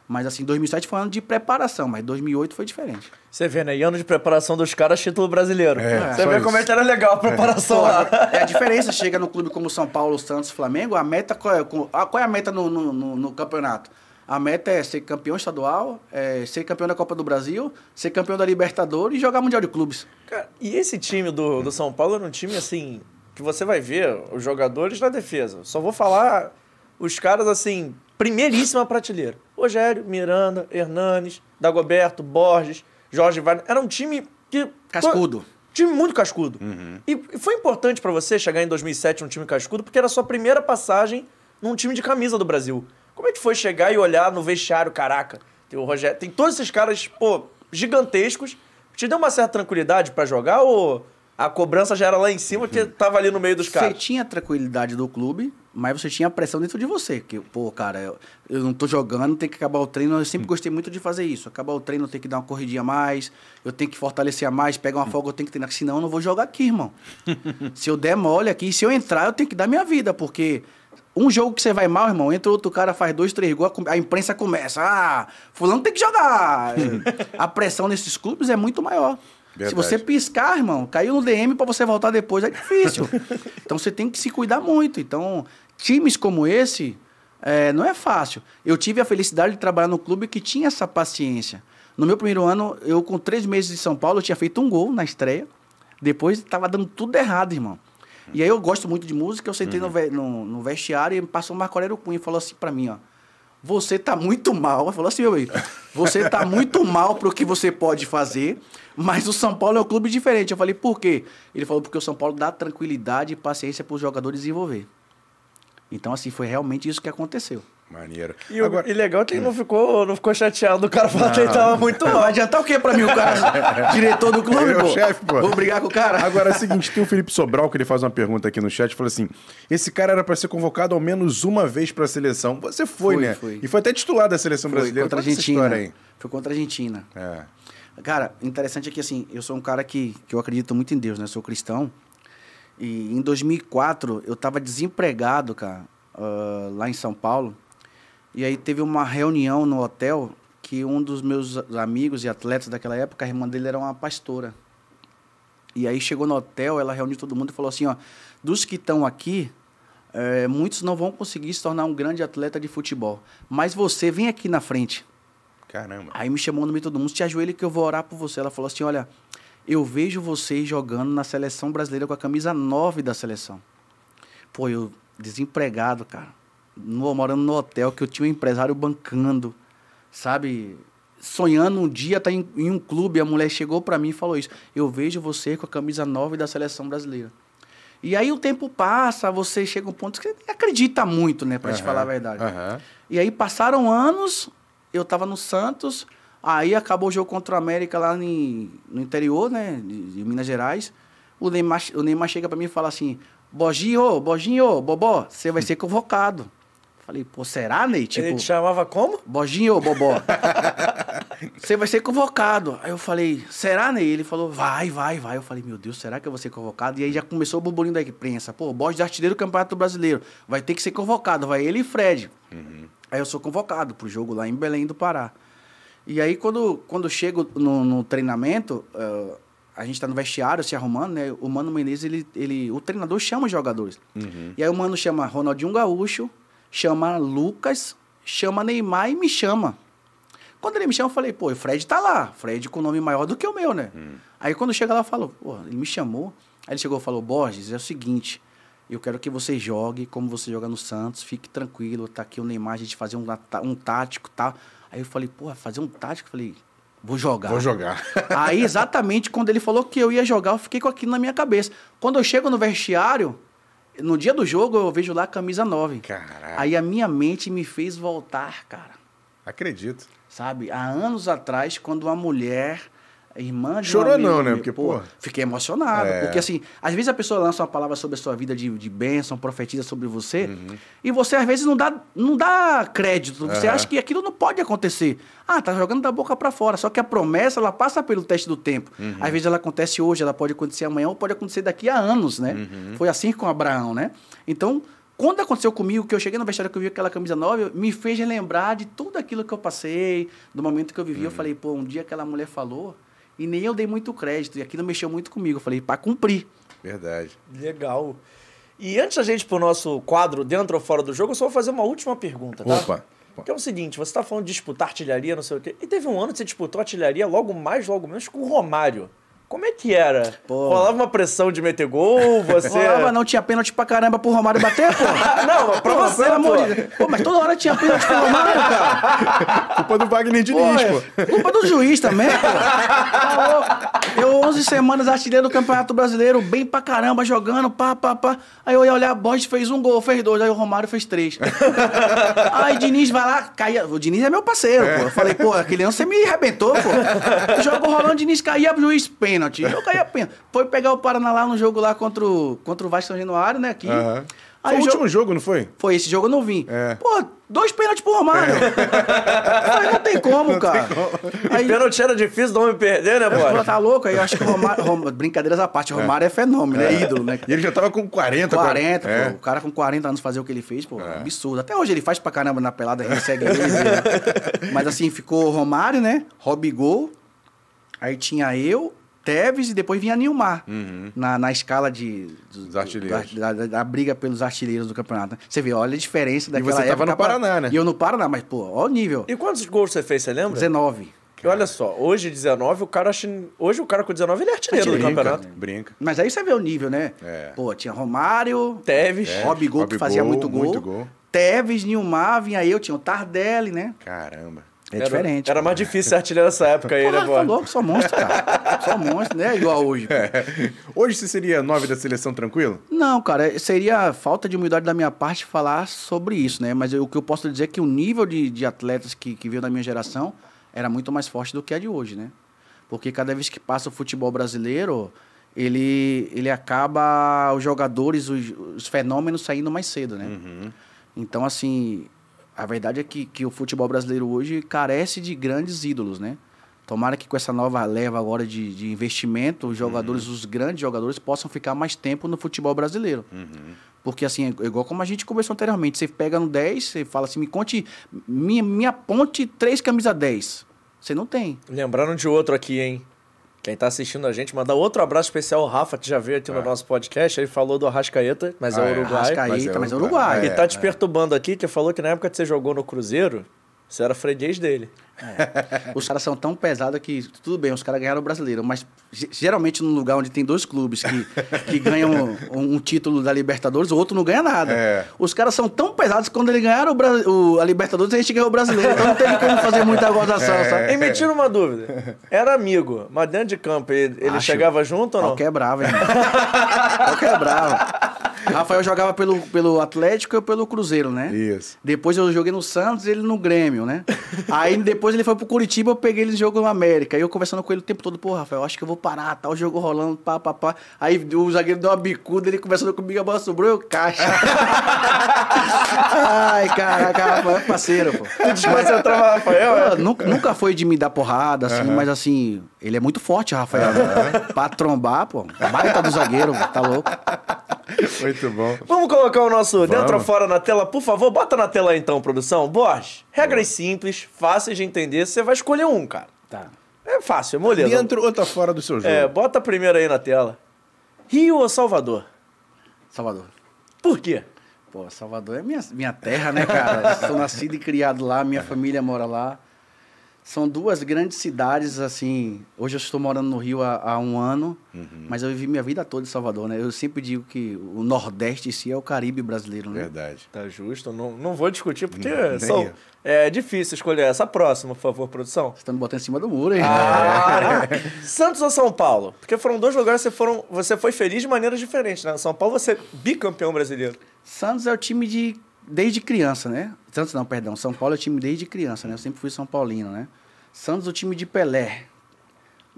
B: Mas assim, 2007 foi um ano de preparação, mas 2008 foi diferente.
A: Você vê, né? E ano de preparação dos
B: caras, título brasileiro. É, Você vê como é que era
A: legal a é. preparação é. lá. É a diferença,
B: chega num clube como São Paulo, Santos, Flamengo, a meta... Qual é, qual é a meta no, no, no, no campeonato? A meta é ser campeão estadual, é ser campeão da Copa do Brasil, ser campeão da Libertadores e jogar Mundial de Clubes.
A: Cara, e esse time do, do São Paulo era um time assim que você vai ver os jogadores na defesa. Só vou falar os caras assim, primeiríssima prateleira. Rogério, Miranda, Hernanes, Dagoberto, Borges, Jorge Wagner. Era um time que. Cascudo. time muito cascudo. Uhum. E, foi importante para você chegar em 2007 um time cascudo, porque era a sua primeira passagem num time de camisa do Brasil. Como é que foi chegar e olhar no vestiário, caraca, tem o Rogério, tem todos esses caras, pô, gigantescos. Te deu uma certa tranquilidade para jogar ou a cobrança já era lá em cima, que uhum. tava ali no meio dos caras? Você
B: tinha a tranquilidade do clube, mas você tinha a pressão dentro de você. Que, pô, cara, eu, eu não tô jogando, tem que acabar o treino. Eu sempre hum. gostei muito de fazer isso. Acabar o treino, eu tenho que dar uma corridinha a mais, eu tenho que fortalecer a mais, pegar uma hum. folga, eu tenho que treinar, senão eu não vou jogar aqui, irmão. se eu der mole aqui, se eu entrar, eu tenho que dar minha vida, porque um jogo que você vai mal, irmão, entra outro cara, faz dois, três gols, a imprensa começa. Ah, fulano tem que jogar. a pressão nesses clubes é muito maior. Verdade. Se você piscar, irmão, caiu no DM para você voltar depois, é difícil. então você tem que se cuidar muito. Então, times como esse, é, não é fácil. Eu tive a felicidade de trabalhar no clube que tinha essa paciência. No meu primeiro ano, eu com três meses de São Paulo, eu tinha feito um gol na estreia. Depois estava dando tudo errado, irmão. E aí eu gosto muito de música, eu sentei uhum. no, no, vestiário e passou o Marco Aurélio Cunha e falou assim para mim, ó. Você tá muito mal. Ele falou assim, meu amigo, você tá muito mal pro que você pode fazer, mas o São Paulo é um clube diferente. Eu falei, por quê? Ele falou, porque o São Paulo dá tranquilidade e paciência para jogador desenvolver. Então, assim, foi realmente isso que aconteceu. Maneiro. E, o, Agora... e legal é que ele não
A: ficou, não ficou chateado.
B: do cara falou que ele tava muito mal. Adiantar o que pra mim, o cara? Diretor do clube, pô. pô. Vou brigar
C: com o cara. Agora é o seguinte: tem o Felipe Sobral que ele faz uma pergunta aqui no chat. Falou assim: esse cara era pra ser convocado ao menos uma vez pra seleção. Você foi, foi né? Foi. E foi até titular da seleção foi, brasileira. Contra a Argentina. Aí.
B: Foi contra a Argentina. É. Cara, interessante é que assim, eu sou um cara que, que eu acredito muito em Deus, né? Eu sou cristão. E em 2004, eu tava desempregado, cara, uh, lá em São Paulo. E aí teve uma reunião no hotel que um dos meus amigos e atletas daquela época, a irmã dele era uma pastora. E aí chegou no hotel, ela reuniu todo mundo e falou assim, ó, dos que estão aqui, é, muitos não vão conseguir se tornar um grande atleta de futebol. Mas você vem aqui na frente. Caramba. Aí me chamou no meio de todo mundo, te ajoelha que eu vou orar por você. Ela falou assim, olha, eu vejo você jogando na seleção brasileira com a camisa 9 da seleção. Pô, eu desempregado, cara no, morando no hotel, que eu tinha um empresário bancando, sabe? Sonhando um dia estar tá em, em, um clube, a mulher chegou para mim e falou isso. Eu vejo você com a camisa nova da seleção brasileira. E aí o tempo passa, você chega a um ponto que você acredita muito, né? Pra uhum, te falar a verdade. Uhum. E aí passaram anos, eu tava no Santos, aí acabou o jogo contra o América lá em, no interior, né? De, de Minas Gerais. O Neymar, o Neymar chega para mim e fala assim: Boginho, Boginho, Bobó, você vai ser convocado. Falei, pô, será, Ney? Tipo, Ele te chamava como? Bojinho ou Bobó? você vai ser convocado. Aí eu falei, será, Ney? Ele falou, vai, vai, vai. Eu falei, meu Deus, será que eu vou ser convocado? E aí já começou o burburinho da imprensa. Pô, de artilheiro do Campeonato Brasileiro. Vai ter que ser convocado. Vai ele e Fred. Uhum. Aí eu sou convocado pro jogo lá em Belém do Pará. E aí, quando, quando chego no, no treinamento, uh, a gente tá no vestiário se arrumando, né? O Mano Menezes, ele, ele, o treinador chama os jogadores. Uhum. E aí o Mano chama Ronaldinho Gaúcho, chama Lucas, chama Neymar e me chama. Quando ele me chama, eu falei, pô, o Fred tá lá. Fred com nome maior do que o meu, né? Hum. Aí quando chega lá, eu falo, pô, ele me chamou. Aí ele chegou e falou, Borges, é o seguinte, eu quero que você jogue como você joga no Santos, fique tranquilo, tá aqui o Neymar, a gente fazer um, um tático, tá? Aí eu falei, pô, fazer um tático? Eu falei, vou jogar. Vou jogar. Aí exatamente quando ele falou que eu ia jogar, eu fiquei com aquilo na minha cabeça. Quando eu chego no vestiário, no dia do jogo, eu vejo lá a camisa 9. Caraca. Aí a minha mente me fez voltar, cara. Acredito. Sabe? Há anos atrás, quando uma mulher irmã de Chorou um amigo, não, né? Porque, pô, Fiquei emocionado. É. Porque, assim, às vezes a pessoa lança uma palavra sobre a sua vida de, de bênção, profetiza sobre você, uhum. e você, às vezes, não dá, não dá crédito. Você uhum. acha que aquilo não pode acontecer. Ah, tá jogando da boca para fora. Só que a promessa, ela passa pelo teste do tempo. Uhum. Às vezes ela acontece hoje, ela pode acontecer amanhã, ou pode acontecer daqui a anos, né? Uhum. Foi assim com Abraão, né? Então... Quando aconteceu comigo, que eu cheguei no vestiário que eu vi aquela camisa nova, me fez lembrar de tudo aquilo que eu passei, do momento que eu vivi. Eu uhum. falei, pô, um dia aquela mulher falou, e nem eu dei muito crédito. E aquilo mexeu muito comigo. Eu falei, para cumprir. Verdade. Legal. E antes da gente ir pro nosso quadro dentro
A: ou fora do jogo, eu só vou fazer uma última pergunta, tá? Opa. Que é o seguinte, você está falando de disputar artilharia, não sei o quê. E teve um ano que você disputou artilharia logo mais, logo menos, com o Romário. Como é que era? Pô. Rolava uma pressão de meter gol, você... Rolava,
B: não, tinha pênalti pra caramba pro Romário bater, pô. não, pra pô, você, amor Pô, mas toda hora tinha pênalti pro Romário, cara. Culpa do Wagner Diniz, é pô. Culpa do juiz também, pô. Tá eu, 11 semanas, artilheiro do Campeonato Brasileiro, bem pra caramba, jogando, pá, pá, pá. Aí eu ia olhar, Borges fez um gol, fez dois, aí o Romário fez três. aí Diniz vai lá, caía... O Diniz é meu parceiro, pô. Eu falei, pô, aquele ano você me arrebentou, pô. Joga o Rolando Diniz, caía, juiz, pênalti pênalti. Eu caí a pênalti. Foi pegar o Paraná lá no jogo lá contra o, contra o Vasco São Januário, né? Aqui. Uhum. Aí foi o, último jogo... jogo, não foi? Foi, esse jogo eu não vim. É. Pô, dois pênaltis pro Romário. É. não tem como, não cara. Tem como. Aí... pênalti era difícil do homem perder, né, Bora? Tá louco? Aí eu acho que o Romário. Rom... Brincadeiras à parte, o é. Romário é, é fenômeno, é. é. ídolo,
A: né? E ele já tava com
B: 40, 40, é. pô. O cara com 40 anos fazer o que ele fez, pô, é. absurdo. Até hoje ele faz pra caramba na pelada, a gente segue ele. Né? Mas assim, ficou Romário, né? Robigol. Aí tinha eu, Teves e depois vinha Nilmar uhum. na, na escala de, do, Dos artilheiros. Da, da, da, briga pelos artilheiros do campeonato. Né? Você vê, olha a diferença daquela época. E você tava época no Paraná, né? E eu no Paraná, mas, pô, olha o nível. E
A: quantos gols você fez, você lembra? 19. Cara. Olha só, hoje 19, o cara hoje o cara com 19 ele é artilheiro brinca, do campeonato.
B: Brinca. Mas aí você vê o nível, né? É. Pô, tinha Romário,
C: Teves, Teves é, Robigol que fazia muito gol.
A: Muito gol.
B: Teves, Nilmar, vinha eu, tinha o Tardelli, né?
A: Caramba. É era, diferente. Era cara. mais difícil ser artilheiro nessa época aí, né, Porra, né, Tá louco, só monstro, cara. só monstro, né? Igual hoje. É.
C: Hoje você seria nove da seleção tranquilo?
B: Não, cara. É, seria falta de humildade da minha parte falar sobre isso, né? Mas eu, o que eu posso dizer é que o nível de, de atletas que, que veio da minha geração era muito mais forte do que a de hoje, né? Porque cada vez que passa o futebol brasileiro, ele, ele acaba os jogadores, os, os fenômenos saindo mais cedo, né? Uhum. Então, assim, a verdade é que, que o futebol brasileiro hoje carece de grandes ídolos, né? Tomara que com essa nova leva agora de, de investimento, os jogadores, uhum. os grandes jogadores, possam ficar mais tempo no futebol brasileiro. Uhum. Porque, assim, é igual como a gente conversou anteriormente, você pega no 10, você fala assim, me conte, me, me aponte três camisa 10. Você não tem.
A: Lembraram de outro aqui, hein? Quem está assistindo a gente, mandar outro abraço especial ao Rafa, que já veio aqui é. no nosso podcast. Ele falou do Arrascaeta, mas, é ah, é, Uruguai, é Uruguai. Arrascaeta, mas é, é Uruguai. E tá é. te
B: perturbando aqui, que falou que na época que você jogou no Cruzeiro, você era freguês dele. É. Os caras são tão pesados que, tudo bem, os caras ganharam o brasileiro, mas geralmente num lugar onde tem dois clubes que, que ganham um, um título da Libertadores, o outro não ganha nada. É. Os caras são tão pesados que quando eles ganharam o, o, a Libertadores, a gente ganhou o brasileiro. Então não teve como fazer muita gozação, é. sabe? E me tira
A: uma dúvida. Era amigo, mas dentro de campo ele, ele chegava junto ou não? Eu quebrava,
B: irmão. Eu quebrava. Rafael jogava pelo, pelo Atlético e pelo Cruzeiro, né? Isso. Depois eu joguei no Santos e ele no Grêmio, né? Aí depois ele foi pro Curitiba, eu peguei ele no jogo no América. Aí eu conversando com ele o tempo todo, pô, Rafael, acho que eu vou parar, tá o jogo rolando, pá, pá, pá. Aí o zagueiro deu uma bicuda, ele conversando comigo, a bola sobrou, eu caixa. Ai, caraca, Rafael é parceiro, pô. Mas eu Rafael? É? Nunca, nunca foi de me dar porrada, assim, uhum. mas assim, ele é muito forte, Rafael. Uhum. Pra trombar, pô. Baita do zagueiro, tá louco.
A: Foi muito bom. Vamos colocar o nosso Vamos. dentro ou fora na tela, por favor? Bota na tela então, produção. Borges, regras simples, fáceis de entender. Você vai escolher um, cara. Tá.
C: É fácil, é moleza. Dentro ou tá fora do seu é, jogo? É,
A: bota primeiro aí na tela.
B: Rio ou Salvador? Salvador. Por quê? Pô, Salvador é minha, minha terra, né, cara? Sou nascido e criado lá, minha família mora lá são duas grandes cidades, assim. Hoje eu estou morando no Rio há, há um ano, uhum. mas eu vivi minha vida toda em Salvador, né? Eu sempre digo que o Nordeste em si é o Caribe brasileiro, né? Verdade. Tá justo. Não, não vou discutir, porque não, são,
A: é difícil escolher. Essa próxima, por favor, produção. Você tá me botando em cima do muro, hein? Ah, Santos ou São Paulo? Porque foram dois lugares que você, foram,
B: você foi feliz de maneiras diferentes, né? São Paulo, você é bicampeão brasileiro. Santos é o time de desde criança, né? Santos não, perdão. São Paulo é o time desde criança, né? Eu sempre fui São Paulino, né? Santos, o time de Pelé.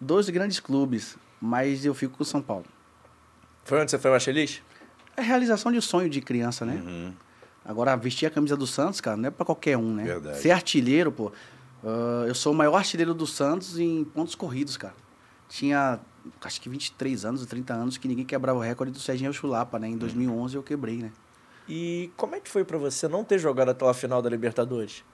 B: Dois grandes clubes, mas eu fico com o São Paulo. Foi onde você foi mais feliz? É realização de sonho de criança, né? Uhum. Agora, vestir a camisa do Santos, cara, não é para qualquer um, né? Verdade. Ser artilheiro, pô. Uh, eu sou o maior artilheiro do Santos em pontos corridos, cara. Tinha, acho que 23 anos, 30 anos, que ninguém quebrava o recorde do Serginho Chulapa, né? Em 2011 uhum. eu quebrei, né?
A: E como é que foi para você não ter jogado até a final da Libertadores?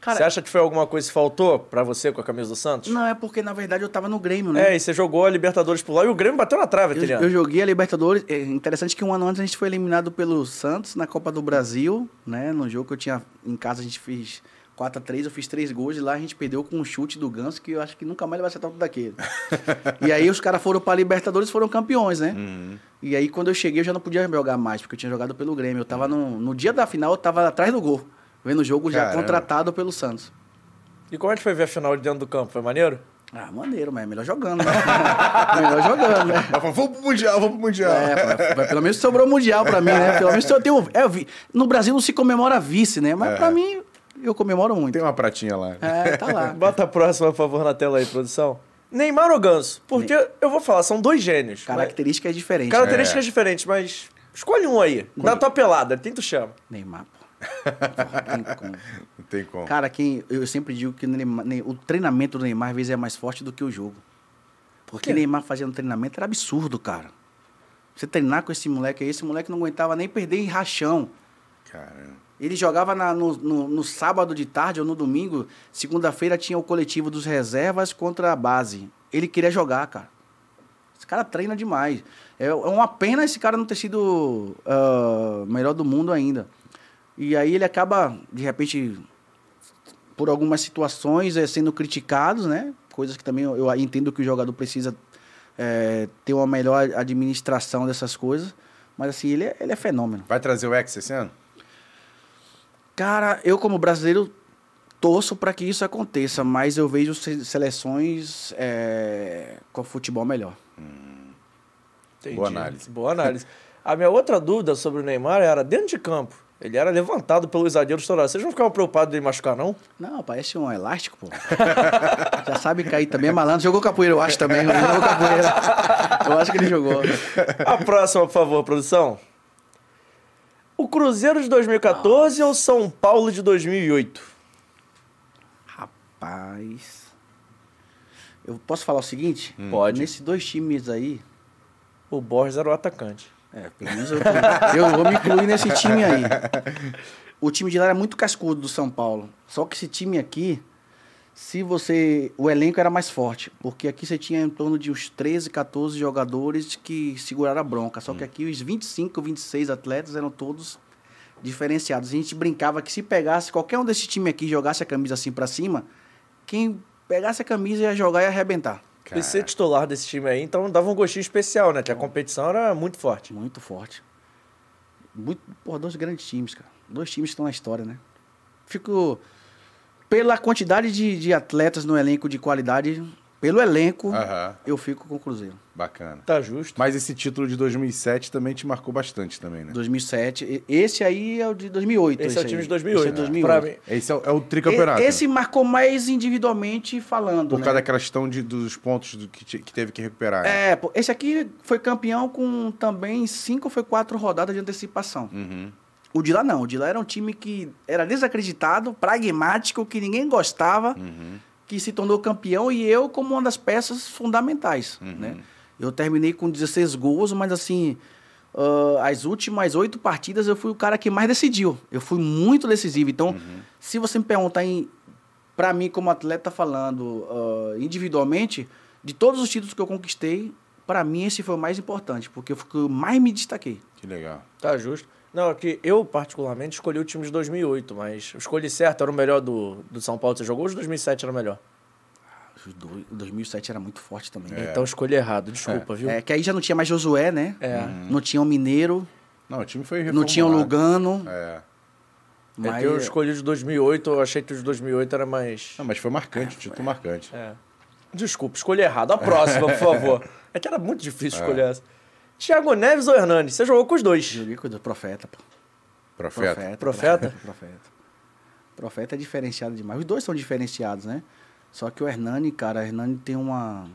A: Cara, você acha que foi alguma coisa que faltou para você com a camisa do Santos?
B: Não, é porque na verdade eu tava no Grêmio, né? É, e
A: você jogou a Libertadores por lá e o Grêmio bateu na trave, eu, Eu
B: joguei a Libertadores. É interessante que um ano antes a gente foi eliminado pelo Santos na Copa do Brasil, né? No jogo que eu tinha em casa a gente fez 4 x 3 eu fiz três gols e lá a gente perdeu com um chute do Ganso que eu acho que nunca mais ele vai acertar tudo daquele. e aí os caras foram para Libertadores foram campeões, né? Uhum. E aí quando eu cheguei eu já não podia jogar mais, porque eu tinha jogado pelo Grêmio. Eu tava uhum. no, no dia da final, eu tava atrás do gol, vendo o jogo Caramba. já contratado pelo Santos.
A: E como é que foi ver a final de
B: dentro do campo? Foi maneiro? Ah, maneiro, mas é melhor jogando, né? melhor jogando, né? Vamos pro Mundial, vamos pro Mundial. É, é pelo menos sobrou Mundial pra mim, né? Pelo menos eu tenho. É, no Brasil não se comemora vice, né? Mas é. pra mim, eu comemoro muito. Tem uma pratinha lá. É, tá lá. Bota a
A: próxima, por favor, na tela aí, produção. Neymar ou Ganso? Porque ne... eu vou falar, são dois gênios. Características
B: mas... diferentes. Características é.
A: diferentes, né? é mas escolhe um aí. dá tua pelada, quem tu chama? Neymar, pô. Não tem
B: como. Cara, quem, eu sempre digo que o, Neymar, o treinamento do Neymar às vezes é mais forte do que o jogo. Porque Neymar fazendo treinamento era absurdo, cara. Você treinar com esse moleque aí, esse moleque não aguentava nem perder em rachão. Caramba. Ele jogava na, no, no, no, sábado de tarde ou no domingo. Segunda-feira tinha o coletivo dos reservas contra a base. Ele queria jogar, cara. Esse cara treina demais. É, é uma pena esse cara não ter sido uh, melhor do mundo ainda. E aí ele acaba, de repente, por algumas situações é, sendo criticado, né? Coisas que também eu, eu entendo que o jogador precisa é, ter uma melhor administração dessas coisas. Mas assim, ele é, ele é fenômeno. Vai trazer o Ex esse ano? Cara, eu como brasileiro torço para que isso aconteça, mas eu vejo seleções é, com futebol melhor. Hum.
A: Boa análise. Boa análise. A minha outra dúvida sobre o Neymar era dentro de campo. Ele era levantado pelo zagueiro torados. Vocês não ficavam preocupados de machucar, não? Não, parece um elástico, pô.
B: Já sabe cair também. É malandro. Jogou capoeira, eu acho também. jogou capoeira.
A: Eu acho que ele jogou. A próxima, por favor, produção.
B: O Cruzeiro de
A: 2014
B: Nossa. ou São Paulo de 2008? Rapaz. Eu posso falar o seguinte? Hum. Pode. Nesses dois times aí. O Borges era o atacante. É, pelo menos eu, eu vou me incluir nesse time aí. O time de lá era muito cascudo do São Paulo. Só que esse time aqui, se você. O elenco era mais forte, porque aqui você tinha em torno de uns 13, 14 jogadores que seguraram a bronca. Só hum. que aqui os 25, 26 atletas eram todos diferenciados. A gente brincava que se pegasse qualquer um desse time aqui jogasse a camisa assim para cima, quem pegasse a camisa ia jogar e arrebentar. E ser titular desse time aí, então dava um gostinho especial, né? Que a competição era muito forte. Muito forte. Muito, porra, dois grandes times, cara. Dois times que estão na história, né? Fico pela quantidade de, de atletas no elenco de qualidade, pelo elenco, eu fico com o Cruzeiro. Bacana. Tá justo. Mas
C: esse título de 2007 também te marcou bastante também, né? 2007. Esse aí é o de 2008. Esse é o time aí. de 2008. Esse é 2008. mim. Esse é, o- é tricampeonato. Esse
B: marcou mais individualmente falando, Por né? causa da questão de, dos pontos do que, que teve que recuperar. né? É, esse aqui foi campeão com também cinco ou foi quatro rodadas de antecipação. Uhum. O de lá não. O de lá era um time que era desacreditado, pragmático, que ninguém gostava, uhum. que se tornou campeão e eu como uma das peças fundamentais. Uhum. Né? Eu terminei com 16 gols, mas assim, uh, as últimas oito partidas eu fui o cara que mais decidiu. Eu fui muito decisivo. Então, uhum. se você me perguntar em para mim como atleta falando uh, individualmente de todos os títulos que eu conquistei para mim esse foi o mais importante porque eu fui, mais me destaquei que legal tá justo não, é que eu, particularmente, escolhi
A: o time de 2008, mas eu escolhi certo, era o melhor do, do São Paulo que você jogou ou de 2007 era ah, o melhor?
B: Do, 2007 era muito forte também. É. Então escolhi errado, desculpa, é. viu? É, que aí já não tinha mais Josué, né? É. Uhum. Não tinha o Mineiro. Não, o time foi reformulado. Não tinha o Lugano. É.
A: Mas... É que eu escolhi de 2008, eu achei que o de 2008 era mais... Não, mas foi marcante, é, título marcante. É. Desculpa, escolhi errado. A próxima, por favor. É que era muito difícil escolher é. essa.
B: Thiago Neves ou Hernani, Você jogou com os dois. Joguei com os dois. Profeta, pô. Profeta. Profeta. Profeta? É, profeta. Profeta é diferenciado demais. Os dois são diferenciados, né? Só que o Hernani, cara, o Hernani tem uma.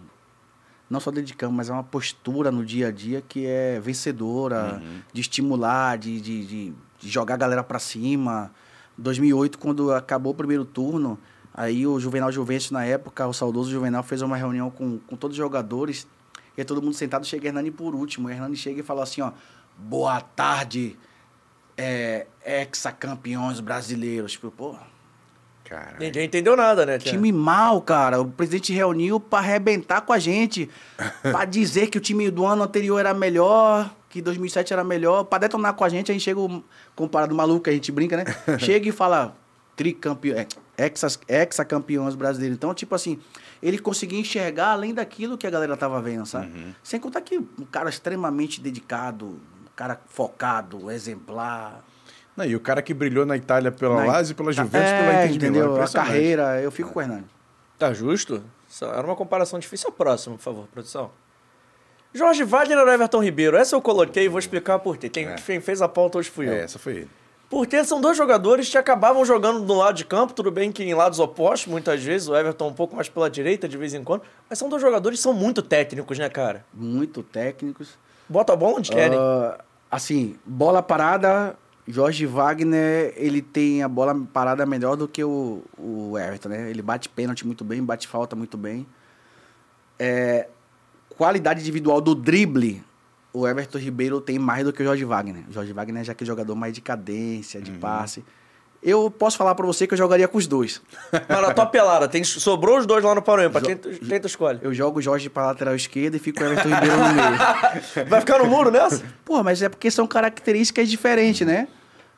B: Não só dedicamos, mas é uma postura no dia a dia que é vencedora, uhum. de estimular, de, de, de, jogar a galera para cima. 2008, quando acabou o primeiro turno, aí o Juvenal Juventus, na época, o saudoso Juvenal, fez uma reunião com, com todos os jogadores e aí todo mundo sentado, chega Hernani por último. Hernani chega e fala assim, ó, boa tarde, é, ex-campeões brasileiros. Tipo, pô... cara Ninguém entendeu nada, né? Time mal, cara. O presidente reuniu para arrebentar com a gente, para dizer que o time do ano anterior era melhor, que 2007 era melhor, para detonar com a gente. a gente chega comparado maluco, a gente brinca, né? Chega e fala, tricampeão, ex é, hexas, brasileiros. Então, tipo assim, ele conseguia enxergar além daquilo que a galera tava vendo, sabe? Uhum. Sem contar que um cara extremamente dedicado, um cara focado, exemplar. Não, e o cara que
C: brilhou na Itália pela Lazio, pela Juventus, é, pela Inter A carreira, eu fico com o Hernani.
A: Tá justo? Era uma comparação difícil. ao próximo, por favor, produção. Jorge Wagner ou Everton Ribeiro? Essa eu coloquei e vou explicar por quê. Quem é. fez a pauta hoje fui é, eu. essa foi ele. Porque são dois jogadores que acabavam jogando do lado de campo, tudo bem que em lados opostos, muitas vezes, o Everton um pouco mais pela direita de vez em quando, mas são dois jogadores que são muito técnicos, né, cara? Muito técnicos. Bota a bola onde querem.
B: Ah, assim, bola parada, Jorge Wagner, ele tem a bola parada melhor do que o, o Everton, né? Ele bate pênalti muito bem, bate falta muito bem. É, qualidade individual do drible, o Everton Ribeiro tem mais do que o Jorge Wagner. O Jorge Wagner é já é aquele jogador mais de cadência, de uhum. passe. Eu posso falar para você que eu jogaria com os dois. Mas na tua pelada, tem, sobrou os dois
A: lá no Paraná, Jo tenta, escolhe. Eu jogo o Jorge pra lateral esquerda e fico com o Everton Ribeiro no meio. Vai ficar no muro nessa?
B: Pô, mas é porque são características diferentes, né?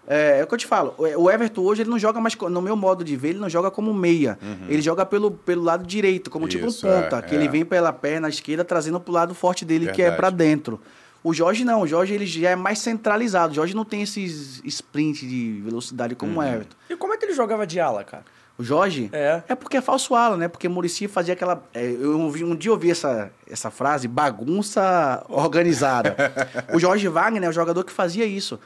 B: É, é, o que eu te falo. O Everton hoje ele não joga mais, no meu modo de ver, ele não joga como meia. Uhum. Ele joga pelo, pelo lado direito, como tipo Isso, tipo um ponta, é, que é. ele vem pela perna esquerda trazendo pro lado forte dele, Verdade. que é para dentro. O Jorge não, o Jorge ele já é mais centralizado. O Jorge não tem esses sprints de velocidade como uhum. o Everton. E como é que ele jogava de ala, cara? O Jorge? É. É porque é falso ala, né? Porque Murici fazia aquela. É, eu ouvi, um dia ouvi essa, essa frase, bagunça organizada. o Jorge Wagner é o jogador que fazia isso.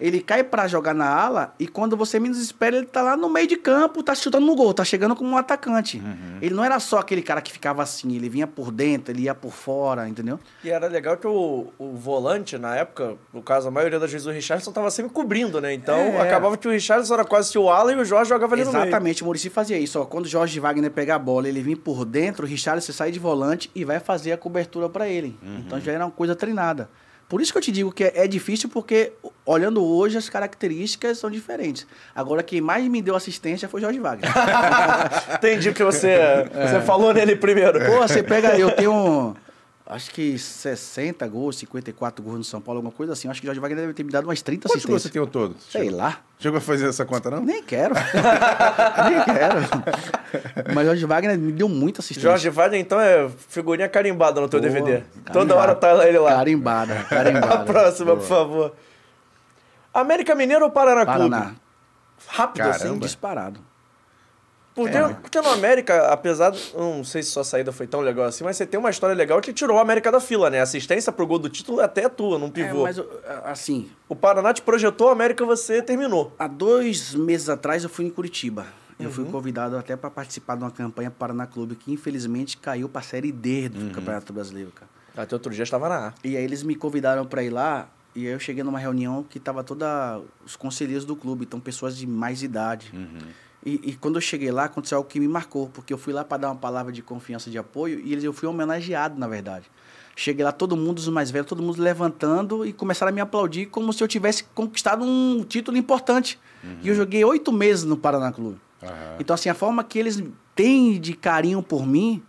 B: Ele cai para jogar na ala e quando você menos espera, ele tá lá no meio de campo, tá chutando no gol, tá chegando como um atacante. Uhum. Ele não era só aquele cara que ficava assim, ele vinha por dentro, ele ia por fora, entendeu?
A: E era legal que o, o volante, na época, no caso, a maioria das vezes o Richardson tava sempre cobrindo, né? Então é, acabava que
B: o Richardson era quase o ala e o Jorge jogava ali Exatamente, no meio. Exatamente, o Murici fazia isso. Ó, quando o Jorge Wagner pega a bola, ele vinha por dentro, o Richardson sai de volante e vai fazer a cobertura para ele. Uhum. Então já era uma coisa treinada. Por isso que eu te digo que é, difícil, porque olhando hoje as características são diferentes. Agora, quem mais me deu assistência foi Jorge Wagner. Entendi, porque você, é. você falou nele primeiro. Pô, você pega. Eu tenho acho que 60 gols, 54 gols no São Paulo, alguma coisa assim. Acho que o Jorge Wagner deve ter me dado umas 30 assistências. Quantos gols você tem o todo? Sei Chegou. lá. Chegou a fazer essa conta, não? Nem quero. Nem quero. Mas Jorge Wagner me deu muita assistência. Jorge
A: Wagner, então, é figurinha carimbada no teu Boa, DVD. Carimbada. Toda hora tá ele lá. Carimbada,
B: carimbada. a próxima, Boa. por
A: favor. América Mineiro ou Paraná Clube? Paraná.
B: Rápido assim, Caramba. assim? Disparado.
A: Por é, porque no América, apesar. Não sei se sua saída foi tão legal assim, mas você tem uma história legal que tirou o América da fila, né? Assistência pro gol do título
B: é até é tua, não é, pivô. É, mas assim. O Paraná te projetou, a América você terminou. Há dois meses atrás eu fui em Curitiba. Eu uhum. fui convidado até para participar de uma campanha Paraná Clube, que infelizmente caiu para Série D do uhum. Campeonato Brasileiro, cara. Até outro dia estava na A. E aí eles me convidaram para ir lá, e aí eu cheguei numa reunião que tava toda os conselheiros do clube, então pessoas de mais idade. Uhum. E, e, quando eu cheguei lá, aconteceu algo que me marcou, porque eu fui lá para dar uma palavra de confiança, de apoio, e eles, eu fui homenageado, na verdade. Cheguei lá, todo mundo, os mais velhos, todo mundo levantando e começaram a me aplaudir como se eu tivesse conquistado um título importante. Uhum. E eu uhum. joguei oito meses no Paraná Clube. Uhum. Então, assim, a forma que eles têm de carinho por mim,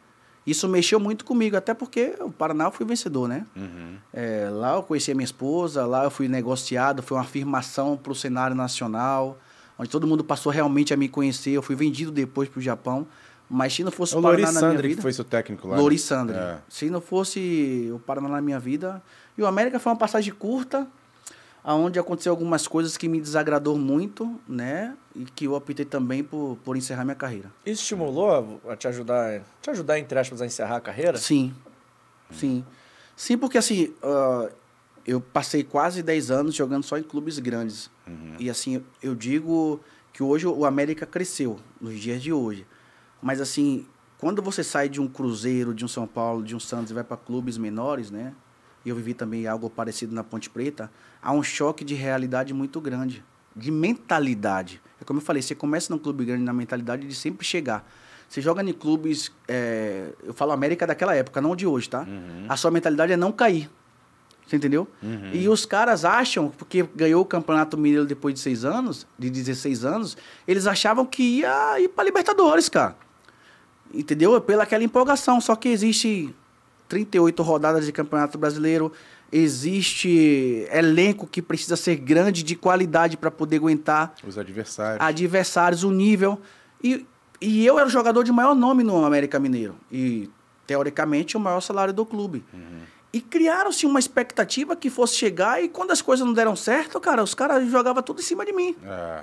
B: isso mexeu muito comigo, até porque o Paraná eu fui vencedor, né? Uhum. É, lá eu conheci a minha esposa, lá eu fui negociado, foi uma afirmação para o cenário nacional onde todo mundo passou realmente a me conhecer. Eu fui vendido depois para o Japão. Mas se não fosse é o, Paraná na minha vida... que foi seu
C: técnico lá. Né? Lori Sandri. É.
B: Se não fosse o Paraná na minha vida... E o América foi uma passagem curta, aonde aconteceu algumas coisas que me desagradou muito, né? E que eu optei também por, por encerrar minha carreira. Isso estimulou a te ajudar, te ajudar, entre aspas, a encerrar a carreira? Sim. Sim. Sim, porque assim, uh, eu passei quase 10 anos jogando só em clubes grandes. Uhum. E assim, eu digo que hoje o América cresceu, nos dias de hoje. Mas assim, quando você sai de um Cruzeiro, de um São Paulo, de um Santos e vai para clubes menores, né? E eu vivi também algo parecido na Ponte Preta, há um choque de realidade muito grande, de mentalidade. É como eu falei, você começa num clube grande na mentalidade de sempre chegar. Você joga em clubes, é, eu falo América daquela época, não de hoje, tá? Uhum. A sua mentalidade é não cair. Você entendeu? Uhum. E os caras acham, porque ganhou o Campeonato Mineiro depois de seis anos, de 16 anos, eles achavam que ia ir para Libertadores, cara. Entendeu? Pela aquela empolgação. Só que existe 38 rodadas de Campeonato Brasileiro, existe elenco que precisa ser grande de qualidade para poder aguentar os adversários. Adversários, o nível. E, e eu era o jogador de maior nome no América Mineiro. E, teoricamente, o maior salário do clube. Uhum. E criaram-se uma expectativa que fosse chegar, e quando as coisas não deram certo, cara, os caras jogavam tudo em cima de mim. É.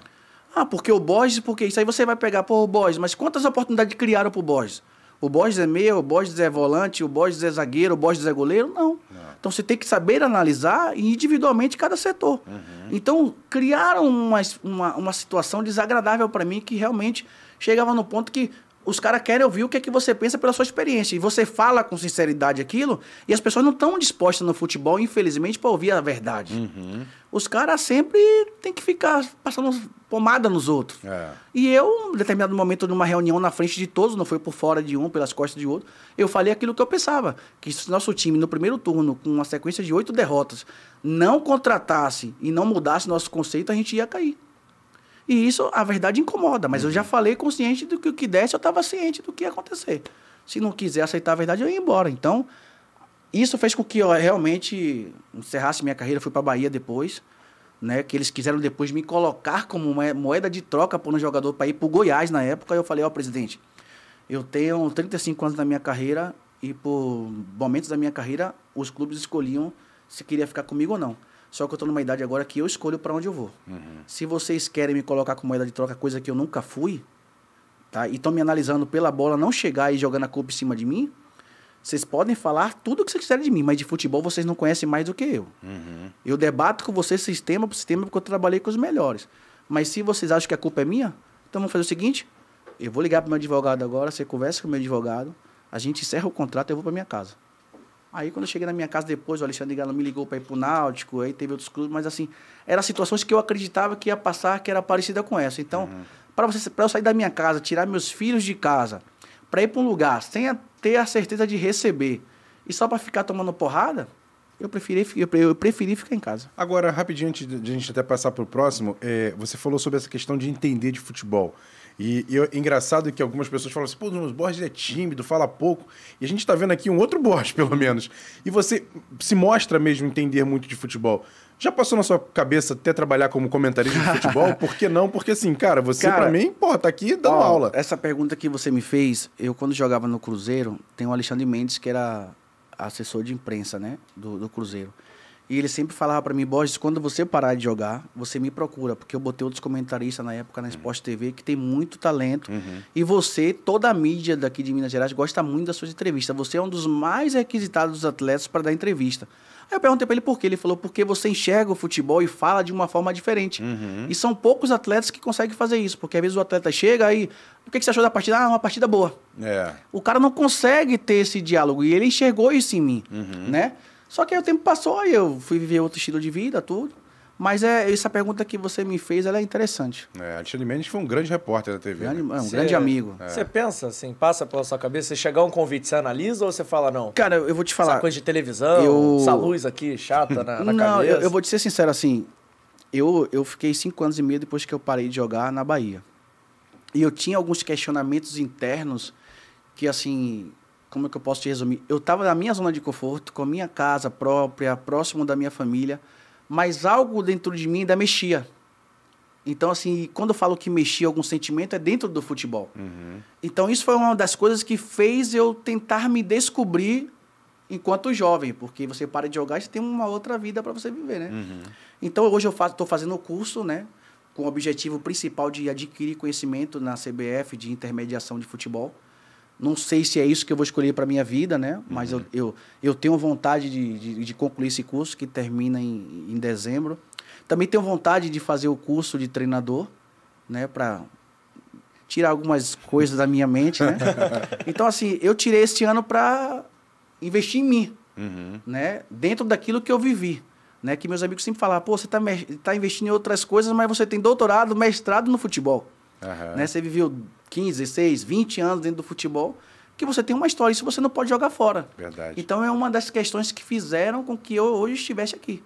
B: Ah, porque o Borges, porque isso aí você vai pegar, pô, o Borges, mas quantas oportunidades criaram pro Borges? O Borges é meio, o Borges é volante, o Borges é zagueiro, o Borges é goleiro? Não. Então você tem que saber analisar individualmente cada setor. Uhum. Então criaram uma, uma, uma situação desagradável para mim que realmente chegava no ponto que os caras querem ouvir o que é que você pensa pela sua experiência. E você fala com sinceridade aquilo, e as pessoas não estão dispostas no futebol, infelizmente, para ouvir a verdade. Uhum. Os caras sempre tem que ficar passando pomada nos outros. É. E eu, em determinado momento, numa reunião na frente de todos, não foi por fora de um, pelas costas de outro, eu falei aquilo que eu pensava. Que se nosso time, no primeiro turno, com uma sequência de oito derrotas, não contratasse e não mudasse nosso conceito, a gente ia cair. E isso, a verdade, incomoda. Mas eu já uhum. falei consciente do que o que desse, eu estava ciente do que ia acontecer. Se não quiser aceitar a verdade, eu ia embora. Então, isso fez com que eu eh, realmente encerrasse minha carreira, fui para Bahia depois. Né, que eles quiseram depois me colocar como moeda de troca por um jogador para ir para o Goiás na época. eu falei, ó, oh, presidente, eu tenho 35 anos na minha carreira e por momentos da minha carreira os clubes escolhiam se queria ficar comigo ou não. Só que eu estou numa idade agora que eu escolho para onde eu vou. Uhum. Se vocês querem me colocar com moeda de troca, coisa que eu nunca fui, tá? E estão me analisando pela bola não chegar e jogando a culpa em cima de mim, vocês podem falar tudo o que vocês quiserem de mim, mas de futebol vocês não conhecem mais do que eu. Uhum. Eu debato com vocês sistema por sistema porque eu trabalhei com os melhores. Mas se vocês acham que a culpa é minha, então vamos fazer o seguinte: eu vou ligar para meu advogado agora, você conversa com o meu advogado, a gente encerra o contrato e eu vou para minha casa. Aí quando eu cheguei na minha casa depois, o Alexandre Galo me ligou para ir pro Náutico, aí teve outros clubes, mas assim, eram situações que eu acreditava que ia passar, que era parecida com essa. Então, uhum. para você, para eu sair da minha casa, tirar meus filhos de casa, para ir para um lugar sem a, ter a certeza de receber e só para ficar tomando porrada, eu preferi,
C: eu preferi ficar em casa. Agora, rapidinho, antes de a gente até passar para o próximo, é, você falou sobre essa questão de entender de futebol. E, e é engraçado que algumas pessoas falam assim, pô, o Borges é tímido, fala pouco. E a gente está vendo aqui um outro Borges, pelo menos. E você se mostra mesmo entender muito de futebol. Já passou na sua cabeça até trabalhar como comentarista de futebol? Por que não? Porque assim, cara, você para mim,
B: pô, tá aqui dando ó, aula. Essa pergunta que você me fez, eu quando jogava no Cruzeiro, tem o Alexandre Mendes que era assessor de imprensa, né, do, do Cruzeiro. E ele sempre falava para mim, Borges, quando você parar de jogar, você me procura, porque eu botei outros comentaristas na época na Esporte TV que tem muito talento. Uhum. E você, toda a mídia daqui de Minas Gerais, gosta muito das suas entrevistas. Você é um dos mais requisitados dos atletas para dar entrevista. Aí eu perguntei para ele por quê. Ele falou, porque você enxerga o futebol e fala de uma forma diferente. Uhum. E são poucos atletas que conseguem fazer isso, porque às vezes o atleta chega aí, o que, que você achou da partida? Ah, uma partida boa. É. O cara não consegue ter esse diálogo. E ele enxergou isso em mim, uhum. né? Só que aí o tempo passou e eu fui viver outro estilo de vida, tudo. Mas é, essa pergunta que você me fez, ela é interessante. É, Alexandre Mendes foi um grande repórter da TV. Grande, né? É um cê, grande amigo. Você é.
A: pensa assim, passa pela sua cabeça, você chegar um convite, você analisa ou você fala não? Cara, eu vou te falar. Essa coisa de televisão, eu... essa luz aqui chata na, na não, cabeça. Não, eu, eu,
B: vou te ser sincero assim, eu, eu fiquei cinco anos e meio depois que eu parei de jogar na Bahia. E eu tinha alguns questionamentos internos que, assim, como é que eu posso te resumir? Eu estava na minha zona de conforto, com a minha casa própria, próximo da minha família, mas algo dentro de mim ainda mexia. Então, assim, quando eu falo que mexia algum sentimento, é dentro do futebol. Uhum. Então, isso foi uma das coisas que fez eu tentar me descobrir enquanto jovem, porque você para de jogar e você tem uma outra vida para você viver, né? Uhum. Então, hoje eu estou fazendo o curso, né? Com o objetivo principal de adquirir conhecimento na CBF de intermediação de futebol não sei se é isso que eu vou escolher para minha vida, né? Mas uhum. eu, eu, eu, tenho vontade de, de, de, concluir esse curso que termina em, em dezembro. Também tenho vontade de fazer o curso de treinador, né? Para tirar algumas coisas da minha mente, né? então, assim, eu tirei esse ano para investir em mim, uhum. né? Dentro daquilo que eu vivi. Né, que meus amigos sempre falavam, pô, você está tá investindo em outras coisas, mas você tem doutorado, mestrado no futebol. Uhum. Né? Você viveu 15, 16, 20 anos dentro do futebol, que você tem uma história, isso você não pode jogar fora. Verdade. Então é uma das questões que fizeram com que eu hoje estivesse aqui.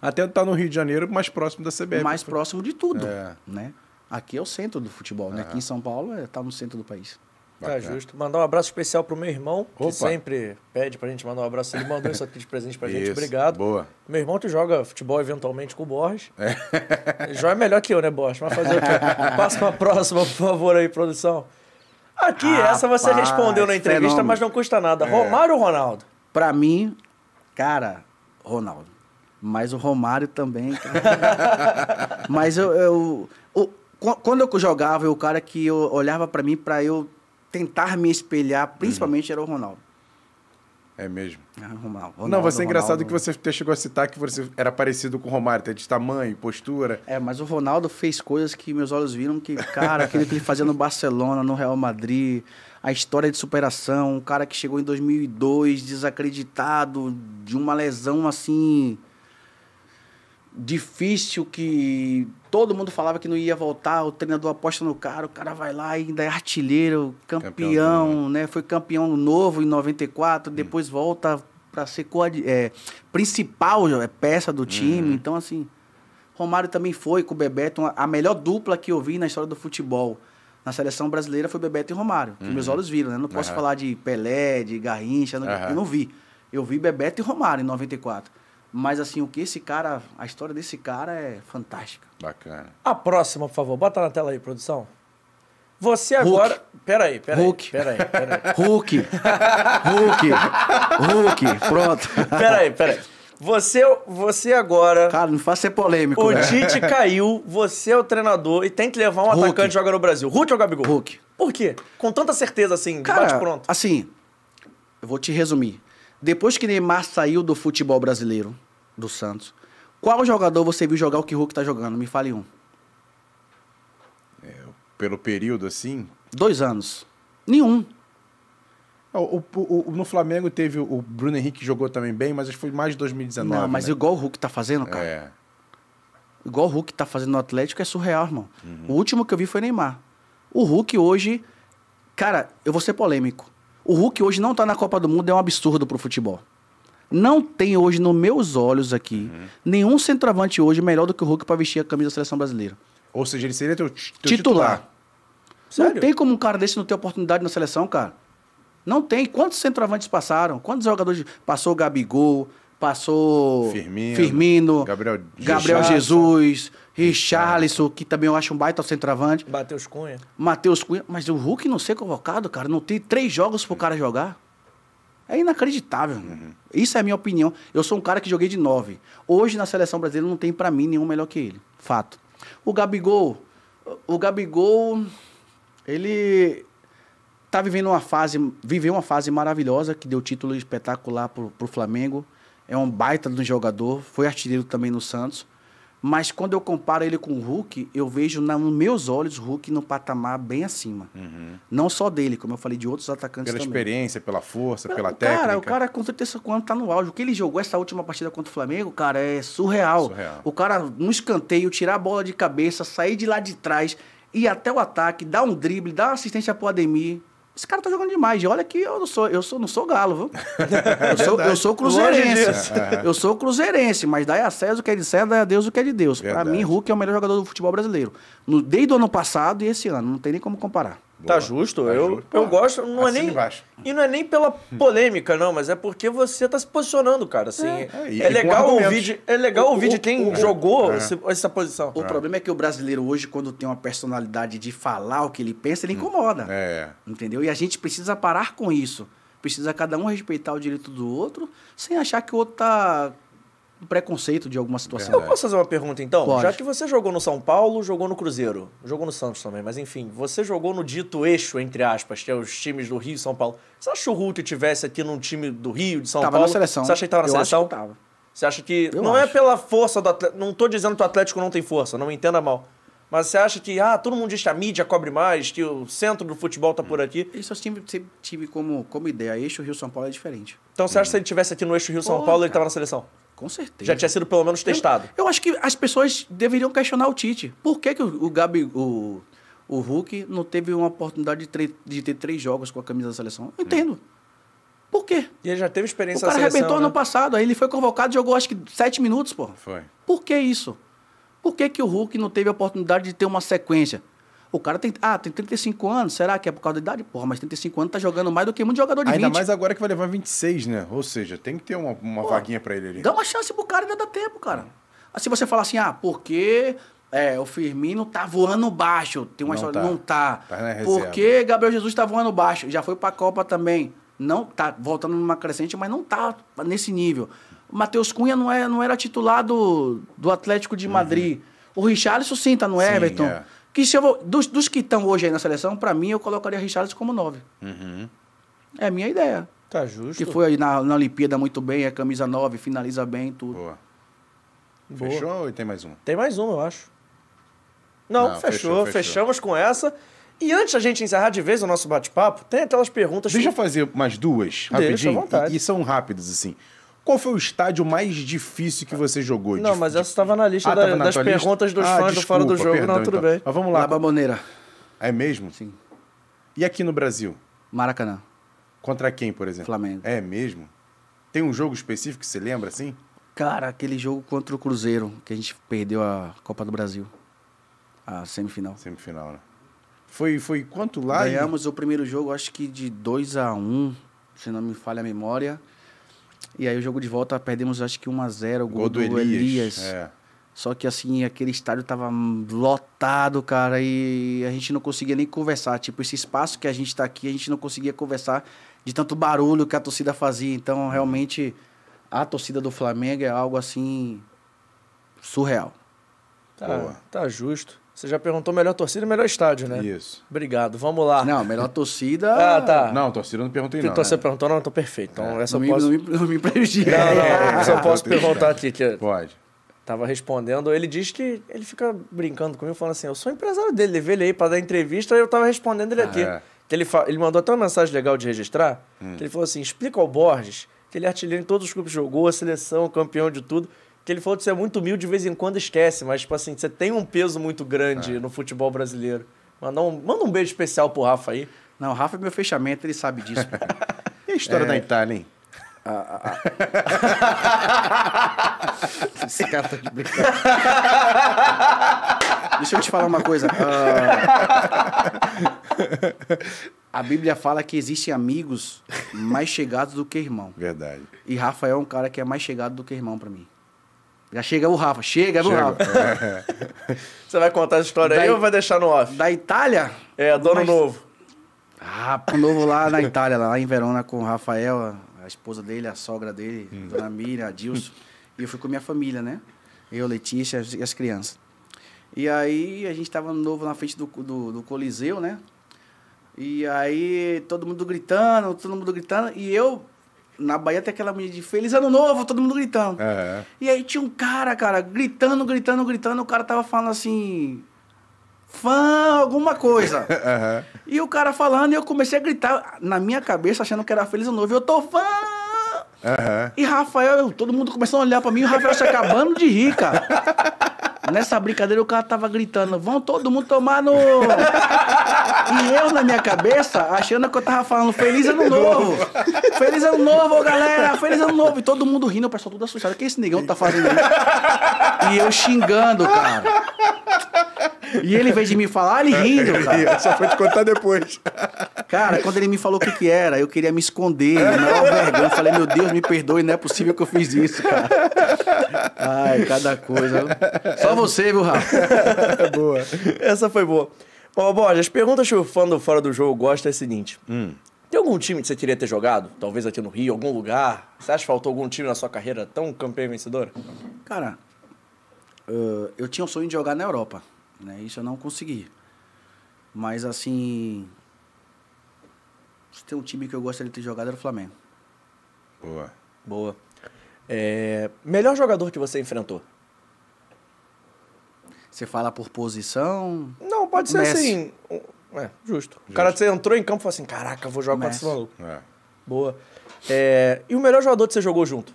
B: Até estar tá no Rio de Janeiro, mais próximo da CBF. Mais próximo de tudo. É. Né? Aqui é o centro do futebol, né? Aqui em São Paulo está é, no centro do país. Tá justo. Mandar um abraço especial
A: pro meu irmão, Opa. que sempre pede pra gente mandar um abraço. Ele mandou isso aqui de presente pra gente. Isso, Obrigado. Boa. Meu irmão que joga futebol eventualmente com o Borges. É. joga melhor que eu, né, Borges? Mas fazer o quê? Passa pra próxima, por favor, aí, produção. Aqui, Rapaz, essa você respondeu na entrevista, fenômeno. mas não custa nada. É. Romário
B: ou Ronaldo? Pra mim, cara, Ronaldo. Mas o Romário também. mas eu, eu, quando eu jogava, o cara que eu olhava para mim para eu tentar me espelhar, uhum. principalmente, uhum. era o Ronaldo. É mesmo. Ah, Ronaldo, não, você é engraçado Ronaldo. que você até chegou a citar que você era parecido com o Romário, de tamanho, postura. É, mas o Ronaldo fez coisas que meus olhos viram que, cara, aquilo que ele fazia no Barcelona, no Real Madrid, a história de superação, um cara que chegou em 2002 desacreditado de uma lesão assim difícil que Todo mundo falava que não ia voltar, o treinador aposta no cara, o cara vai lá e ainda é artilheiro, campeão, campeão né? né? Foi campeão novo em 94, hum. depois volta para ser é, principal é peça do time. Hum. Então, assim, Romário também foi com o Bebeto, a melhor dupla que eu vi na história do futebol na seleção brasileira foi Bebeto e Romário. Uhum. Que meus uhum. olhos viram, né? Não posso uhum. falar de Pelé, de Garrincha, não, uhum. eu não vi. Eu vi Bebeto e Romário em 94. Mas assim, o que esse cara, a história desse cara é fantástica. Bacana. A próxima, por favor. Bota
A: na tela aí, produção.
B: Você agora. aí, pera aí, Hulk. Peraí, peraí. Hulk.
A: Hulk. Hulk. Pronto. pera aí. Você,
B: você agora. Cara, não faça ser polêmico. O Dite né? Tite caiu,
A: você é o treinador e tem que levar um Hulk. atacante
B: e joga no Brasil. Hulk ou Gabigol? Hulk.
A: Por quê? Com tanta certeza assim, Cara, bate pronto.
B: Assim, eu vou te resumir. Depois que Neymar saiu do futebol brasileiro, do Santos, qual jogador você viu jogar o que Hulk está jogando? Me fale um.
C: É, pelo período
B: assim? Dois anos. Nenhum.
C: Ah, o, o, o, no Flamengo teve o Bruno Henrique que jogou também bem, mas acho que foi mais de 2019. Não, mas né?
B: igual o Hulk tá fazendo, cara. É. Igual o Hulk tá fazendo no Atlético é surreal, irmão. Uhum. O último que eu vi foi Neymar. O Hulk hoje. Cara, eu vou ser polêmico. O Hulk hoje não tá na Copa do Mundo, é um absurdo pro futebol. Não tem hoje, nos meus olhos aqui, uhum. nenhum centroavante hoje melhor do que o Hulk para vestir a camisa da seleção brasileira. Ou seja, ele seria teu, teu titular. titular. Não tem como um cara desse não ter oportunidade na seleção, cara. Não tem. Quantos centroavantes passaram? Quantos jogadores passou Gabigol, passou Firmino, Firmino Gabriel, Gabriel Jesus, Richarlison, que também eu acho um baita centroavante. Matheus Cunha. Matheus Cunha. Mas o Hulk não ser convocado, cara. Não tem três jogos pro cara jogar. É inacreditável. Uhum. Isso é a minha opinião. Eu sou um cara que joguei de nove. Hoje na seleção brasileira não tem para mim nenhum melhor que ele. Fato. O Gabigol, o Gabigol, ele tá vivendo uma fase, viveu uma fase maravilhosa que deu título espetacular pro, pro Flamengo. É um baita de um jogador, foi artilheiro também no Santos. Mas quando eu comparo ele com o Hulk, eu vejo na, nos meus olhos o Hulk no patamar bem acima. Uhum. Não só dele, como eu falei, de outros atacantes pela também. Pela
C: experiência, pela força, pela, técnica. Cara, o cara
B: com 35 anos tá no auge. O que ele jogou essa última partida contra o Flamengo, cara, é surreal. surreal. O cara, no escanteio, tirar a bola de cabeça, sair de lá de trás, ir até o ataque, dar um drible, dar assistência pro Ademir. Esse cara tá jogando demais. E olha que eu não sou, eu sou, não sou galo, viu?
D: Eu sou, eu sou cruzeirense. Eu
B: sou cruzeirense, mas daí a César o que é de César, daí a Deus o que é de Deus. Para mim, Hulk é o melhor jogador do futebol brasileiro. No, desde o ano passado e esse ano, não tem nem como comparar.
A: Boa. Tá justo. Tá eu, justo. eu gosto. Não é nem, embaixo. e não é nem pela hum. polêmica, não, mas é porque você tá se posicionando, cara. Assim, é, é, é legal ouvir de, é legal ouvir de quem o, jogou é.
B: essa posição. O é. problema é que o brasileiro hoje, quando tem uma personalidade de falar o que ele pensa, ele hum. incomoda. É. Entendeu? E a gente precisa parar com isso. Precisa cada um respeitar o direito do outro, sem achar que o outro tá preconceito de alguma situação. Eu posso fazer
A: uma pergunta então? Pode. Já
B: que você jogou no São Paulo, jogou no Cruzeiro,
A: jogou no Santos também, mas enfim, você jogou no dito eixo, entre aspas, que é os times do Rio e São Paulo. Você acha que o Hulk tivesse aqui num time do Rio, de São tava Paulo? Tava na seleção. Você acha que tava na Eu seleção? Acho que tava. Você acha que. Eu não é acho. é pela força do Atlético. Não tô dizendo que o Atlético não tem força, não me entenda mal. Mas você acha que, ah, todo mundo diz que a mídia cobre mais, que o centro do futebol tá por hum. aqui? Isso eu sempre, sempre tive como, como ideia. Eixo Rio São Paulo é diferente. Então você acha que se ele tivesse aqui no Eixo Rio São Pô, Paulo, ele estava tava na seleção? Com certeza. Já tinha
B: sido pelo menos testado. Eu, eu acho que as pessoas deveriam questionar o Tite. Por que, que o, o Gabi, o, o Hulk, não teve uma oportunidade de, de ter três jogos com a camisa da seleção? Eu entendo. Por quê? E ele já teve experiência O cara seleção, arrebentou né? ano passado, aí ele foi convocado e jogou acho que sete minutos, pô. Foi. Por que isso? Por que, que o Hulk não teve a oportunidade de ter uma sequência? O cara tem. Ah, tem 35 anos. Será que é por causa da idade? Porra, mas 35 anos tá jogando mais do que muito jogador de ainda 20. Ainda mais
C: agora que vai levar 26, né? Ou seja, tem que ter uma, uma Pô, vaguinha para ele ali. Dá uma
B: chance pro cara, ainda dá tempo, cara. Se você falar assim, ah, porque é, o Firmino tá voando baixo. Tem uma não história. Tá. Não tá. tá porque Gabriel Jesus tá voando baixo. Já foi pra Copa também. Não tá voltando numa crescente, mas não tá nesse nível. O Matheus Cunha não, é, não era titular do, do Atlético de uhum. Madrid. Uhum. O Richarlison sim tá no sim, Everton. É. Que se eu vou, dos, dos que estão hoje aí na seleção, para mim eu colocaria Richarlison como nove. Uhum. É a minha ideia. Tá justo. Que foi aí na, na Olimpíada muito bem, é camisa nove, finaliza bem, tudo. Boa. Fechou Boa. ou tem mais um. Tem mais um eu acho. Não, Não fechou, fechou,
A: Fechamos com essa. E antes da gente encerrar de vez o nosso bate-papo, tem aquelas perguntas. Deixa que... eu
C: fazer mais duas, rapidinho. Deixa à vontade. E, e são rápidos assim.
A: Qual foi o estádio mais difícil
C: que você jogou? Não,
A: mas essa estava na lista ah, da, na das perguntas lista? dos ah, fãs desculpa, do Fora do Jogo. Perdão, não, tudo então. bem. Mas vamos lá.
C: Baboneira. É mesmo? Sim. E aqui no Brasil? Maracanã.
B: Contra quem, por exemplo? Flamengo. É mesmo? Tem um jogo específico que você lembra, assim? Cara, aquele jogo contra o Cruzeiro, que a gente perdeu a Copa do Brasil. A semifinal. Semifinal, né?
C: Foi, foi quanto lá? Ganhamos
B: e... o primeiro jogo, acho que de 2 a 1 um, se não me falha a memória. E aí o jogo de volta perdemos acho que 1 a 0 o gol, gol do, do, Elias. Elias. É. Só que assim, aquele estádio tava lotado, cara, e a gente não conseguia nem conversar. Tipo, esse espaço que a gente tá aqui, a gente não conseguia conversar de tanto barulho que a torcida fazia. Então, realmente, a torcida do Flamengo é algo assim surreal. Tá, Boa. tá, tá justo. Você já perguntou melhor
A: torcida e melhor estádio, né? Isso. Obrigado. Vamos lá. Não, melhor torcida. Ah, tá. Não, torcida eu não perguntei, não. Você né? perguntou, não, tô perfeito. Então, é. essa não, eu posso... me, não,
B: me, não me prejudica. Não, não, é. só posso perguntar
A: aqui. Que Pode. Tava respondendo. Ele diz que ele fica brincando comigo, falando assim: eu sou empresário dele, levei ele aí para dar entrevista aí eu tava respondendo ele ah, aqui. É. Que ele, fa... ele mandou até uma mensagem legal de registrar, hum. que ele falou assim: explica ao Borges que ele é artilheiro em todos os clubes jogou, a seleção, campeão de tudo que ele falou que você é muito humilde de vez em quando esquece, mas, tipo assim, você tem um peso muito grande é. no futebol brasileiro. Manda um, manda um beijo especial pro Rafa aí. Não, o Rafa é meu fechamento, ele sabe disso. e a história é... da
B: Itália, hein? Ah, ah, ah. Esse cara tá de brincadeira. Deixa eu te falar uma coisa. Uh... A Bíblia fala que existem amigos mais chegados do que irmão. Verdade. E Rafael é um cara que é mais chegado do que irmão para mim. Já chega o Rafa. Chega, o Rafa?
A: É. Você vai contar essa história da aí ou vai deixar no off? Da Itália? É, Dono Mas... Novo.
B: Ah, pro Novo lá na Itália, lá em Verona com o Rafael, a esposa dele, a sogra dele, hum. Dona Mira, a Dilson. e eu fui com minha família, né? Eu, Letícia e as crianças. E aí a gente tava novo na frente do, do, do Coliseu, né? E aí todo mundo gritando, todo mundo gritando. E eu na Bahia tem aquela medida de Feliz Ano Novo, todo mundo gritando. É. E aí tinha um cara, cara, gritando, gritando, gritando, o cara tava falando assim. Fã, alguma coisa. Uhum. E o cara falando, e eu comecei a gritar na minha cabeça, achando que era Feliz Ano Novo. Eu tô fã!
C: Uhum.
B: E Rafael, todo mundo começando a olhar pra mim, e o Rafael se acabando de rir, cara. Nessa brincadeira o cara tava gritando, vão todo mundo tomar no. E eu, na minha cabeça, achando que eu tava falando feliz ano novo! Feliz ano novo, galera! Feliz ano novo! E todo mundo rindo, o pessoal todo assustado. que esse negão tá fazendo isso? E eu xingando, cara. E ele, em vez de me falar, ele rindo, cara. Só foi te contar depois. Cara, quando ele me falou o que, que era, eu queria me esconder, não vergonha. Eu falei, meu Deus, me perdoe, não é possível que eu fiz isso, cara. Ai, cada coisa. Só Pra você, viu,
A: Rafa? boa. Essa foi boa. Bom, Borges, as perguntas que o fã do Fora do Jogo gosta é a seguinte. Hum. Tem algum time que você queria ter jogado? Talvez aqui no Rio, algum lugar? Você acha que faltou algum time na sua carreira tão campeão vencedor
B: Cara, uh, eu tinha o sonho de jogar na Europa. Né? Isso eu não consegui. Mas, assim... Se tem um time que eu gostaria de ter jogado era o Flamengo. Boa. Boa. É, melhor jogador que você
A: enfrentou? Você fala por posição? Não, pode ser Messi. assim. É, justo. O cara você entrou em campo e falou assim: caraca, vou jogar com esse maluco. É. Boa. É, e o melhor jogador que você jogou junto?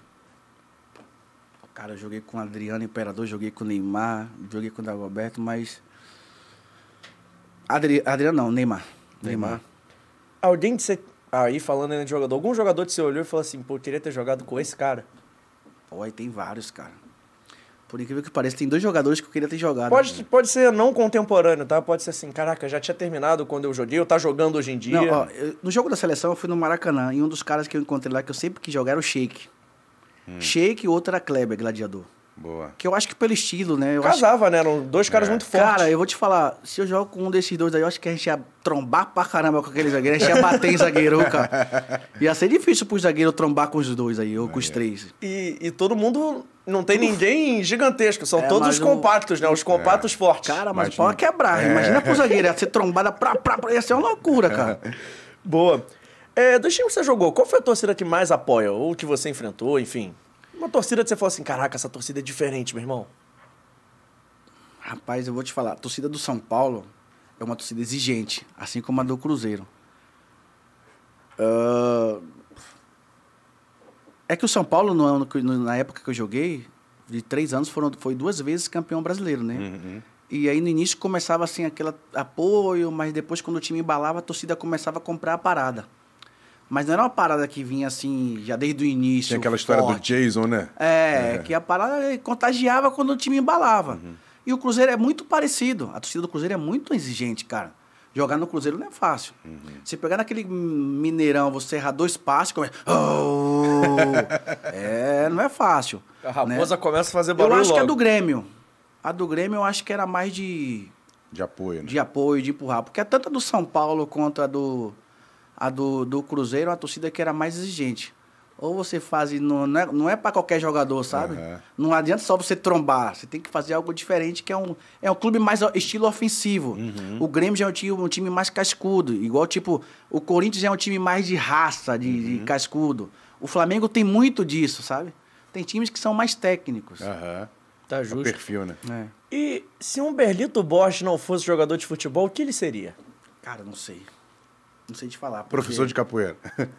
B: Cara, eu joguei com Adriano Imperador, joguei com Neymar, joguei com o Dagoberto, mas. Adri... Adriano não, Neymar. Neymar. Neymar. Alguém de você. Aí falando ainda de jogador, algum jogador que você olhou e falou assim, pô, eu queria ter jogado com esse cara? Pô, aí tem vários, cara. Por incrível que pareça, tem dois jogadores que eu queria ter jogado. Pode, né?
A: pode ser não contemporâneo, tá? Pode ser assim, caraca, já tinha terminado quando eu joguei, eu tá jogando hoje em dia. Não, ó,
B: eu, no jogo da seleção eu fui no Maracanã e um dos caras que eu encontrei lá que eu sempre quis jogar era o Shake. Hum. Shake e outro era Kleber, gladiador. Boa. Que eu acho que pelo estilo, né? Eu Casava, acho... né? Eram dois caras é. muito fortes. Cara, eu vou te falar, se eu jogo com um desses dois aí, eu acho que a gente ia trombar pra caramba com aquele zagueiro. A gente ia bater em zagueiro, cara. Ia ser difícil pro zagueiro trombar com os dois aí, ou com os é. três. E, e, todo mundo. Não tem
A: ninguém gigantesco, são é, todos os compactos, o... né? Os é. compactos fortes. Cara, mas imagina. o pau quebrar. É. Imagina pro zagueiro, ia ser trombada pra, pra, pra, ia ser uma loucura, cara. Boa. É, dos que você jogou, qual foi a torcida que mais apoia? Ou que você enfrentou, enfim? Uma torcida que você falou assim, caraca, essa torcida é
B: diferente, meu irmão. Rapaz, eu vou te falar, a torcida do São Paulo é uma torcida exigente, assim como a do Cruzeiro. Uh... É que o São Paulo, na época que eu joguei, de três anos, foram, foi duas vezes campeão brasileiro, né? Uhum. E aí no início começava assim aquele apoio, mas depois quando o time embalava, a torcida começava a comprar a parada. Mas não era uma parada que vinha assim, já desde o início. Tem aquela forte. história do
C: Jason, né?
B: É, é, que a parada contagiava quando o time embalava. Uhum. E o Cruzeiro é muito parecido. A torcida do Cruzeiro é muito exigente, cara. Jogar no Cruzeiro não é fácil. Uhum. Você pegar naquele Mineirão, você errar dois passes, começa. Oh! é, não é fácil. A raposa né? começa
A: a fazer barulho. Eu acho logo. que é do Grêmio.
B: A do Grêmio eu acho que era mais de. De apoio, né? De apoio, de empurrar. Porque é tanto a do São Paulo quanto a do, a do, do Cruzeiro, a torcida que era mais exigente. Ou você faz, não, não é, não é para qualquer jogador, sabe? Uhum. Não adianta só você trombar, você tem que fazer algo diferente, que é um, é um clube mais estilo ofensivo. Uhum. O Grêmio já é um time, um time mais cascudo, igual tipo, o Corinthians é um time mais de raça, de, uhum. de cascudo. O Flamengo tem muito disso, sabe? Tem times que são mais técnicos. Uhum. Tá é justo. O perfil, né? É. E se um Berlito Bosch não fosse jogador de futebol, o que ele seria? Cara, não sei não sei te falar. Professor de
C: capoeira.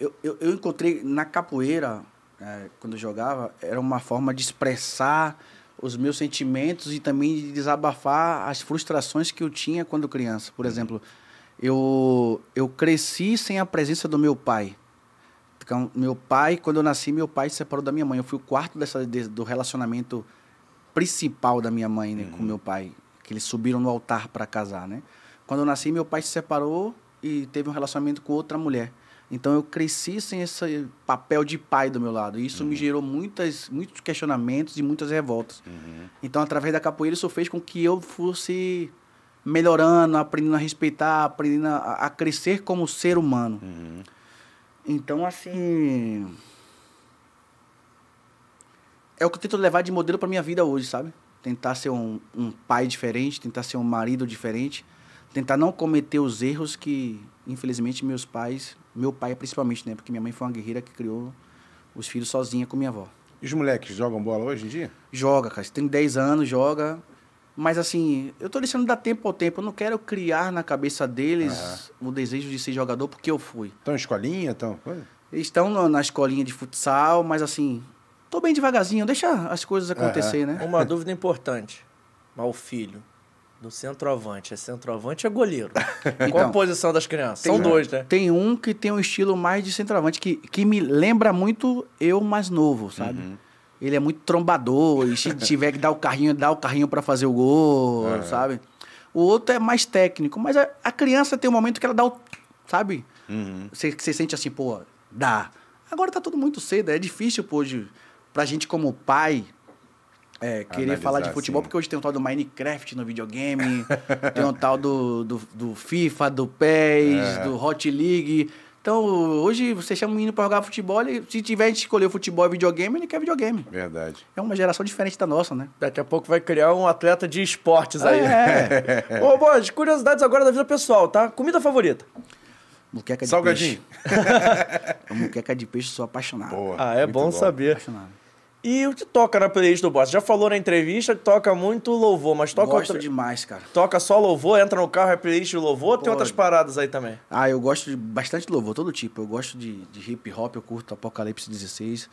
B: eu, eu, eu, encontrei na capoeira, é, quando eu jogava, era uma forma de expressar os meus sentimentos e também de desabafar as frustrações que eu tinha quando criança. Por exemplo, eu, eu cresci sem a presença do meu pai. Então, meu pai, quando eu nasci, meu pai se separou da minha mãe. Eu fui o quarto dessa, de, do relacionamento principal da minha mãe né, uhum. com meu pai, que eles subiram no altar para casar, né? Quando eu nasci, meu pai se separou e teve um relacionamento com outra mulher. Então eu cresci sem esse papel de pai do meu lado. E isso uhum. me gerou muitas, muitos questionamentos e muitas revoltas. Uhum. Então, através da capoeira, isso fez com que eu fosse melhorando, aprendendo a respeitar, aprendendo a, a crescer como ser humano. Uhum. Então, assim. É o que eu tento levar de modelo para minha vida hoje, sabe? Tentar ser um, um pai diferente, tentar ser um marido diferente tentar não cometer os erros que, infelizmente, meus pais, meu pai principalmente, né? Porque minha mãe foi uma guerreira que criou os filhos sozinha com minha avó. E os moleques jogam bola hoje em dia? Joga, cara. tem 10 anos, joga. Mas assim, eu tô deixando dar tempo ao tempo. Eu não quero criar na cabeça deles ah. o desejo de ser jogador porque eu fui. Estão em escolinha, estão Estão na escolinha de futsal, mas assim, tô bem devagarzinho, deixa as coisas acontecer, ah. né? Uma
A: dúvida importante ao filho
B: do centroavante. É centroavante
A: é goleiro. então, Qual a então, posição das crianças? São dois, né?
B: Tem um que tem um estilo mais de centroavante, que, que me lembra muito eu mais novo, sabe? Uhum. Ele é muito trombador, e se tiver que dar o carrinho, dá o carrinho para fazer o gol, uhum. sabe? O outro é mais técnico, mas a, a, criança tem um momento que ela dá o. Sabe? Uhum. Você uhum. sente assim, pô, dá. Agora tá tudo muito cedo, é difícil, pô, de, pra gente como pai, é, queria Analisar, falar de futebol, sim. porque hoje tem o tal do Minecraft no videogame, tem o tal do, do, do FIFA, do PES, é. do Hot League. Então, hoje você chama um menino pra jogar futebol, e se tiver de escolher futebol e videogame, ele quer videogame. Verdade. É uma geração diferente da nossa, né? Daqui a pouco vai criar um atleta de esportes aí. É.
A: Ô, oh, curiosidades agora da vida pessoal, tá? Comida favorita? Muqueca de Salgadinho. peixe.
B: Salgadinho. Muqueca de peixe, sou apaixonado. Boa, ah, é bom, bom saber.
A: Apaixonado. E o que toca na playlist do Bossa? Já falou na entrevista que toca muito louvor, mas toca. Gosto outra...
B: demais, cara.
A: Toca só louvor, entra no carro, é playlist de louvor ou tem outras paradas aí também?
B: Ah, eu gosto de bastante louvor, todo tipo. Eu gosto de, de hip hop, eu curto Apocalipse 16.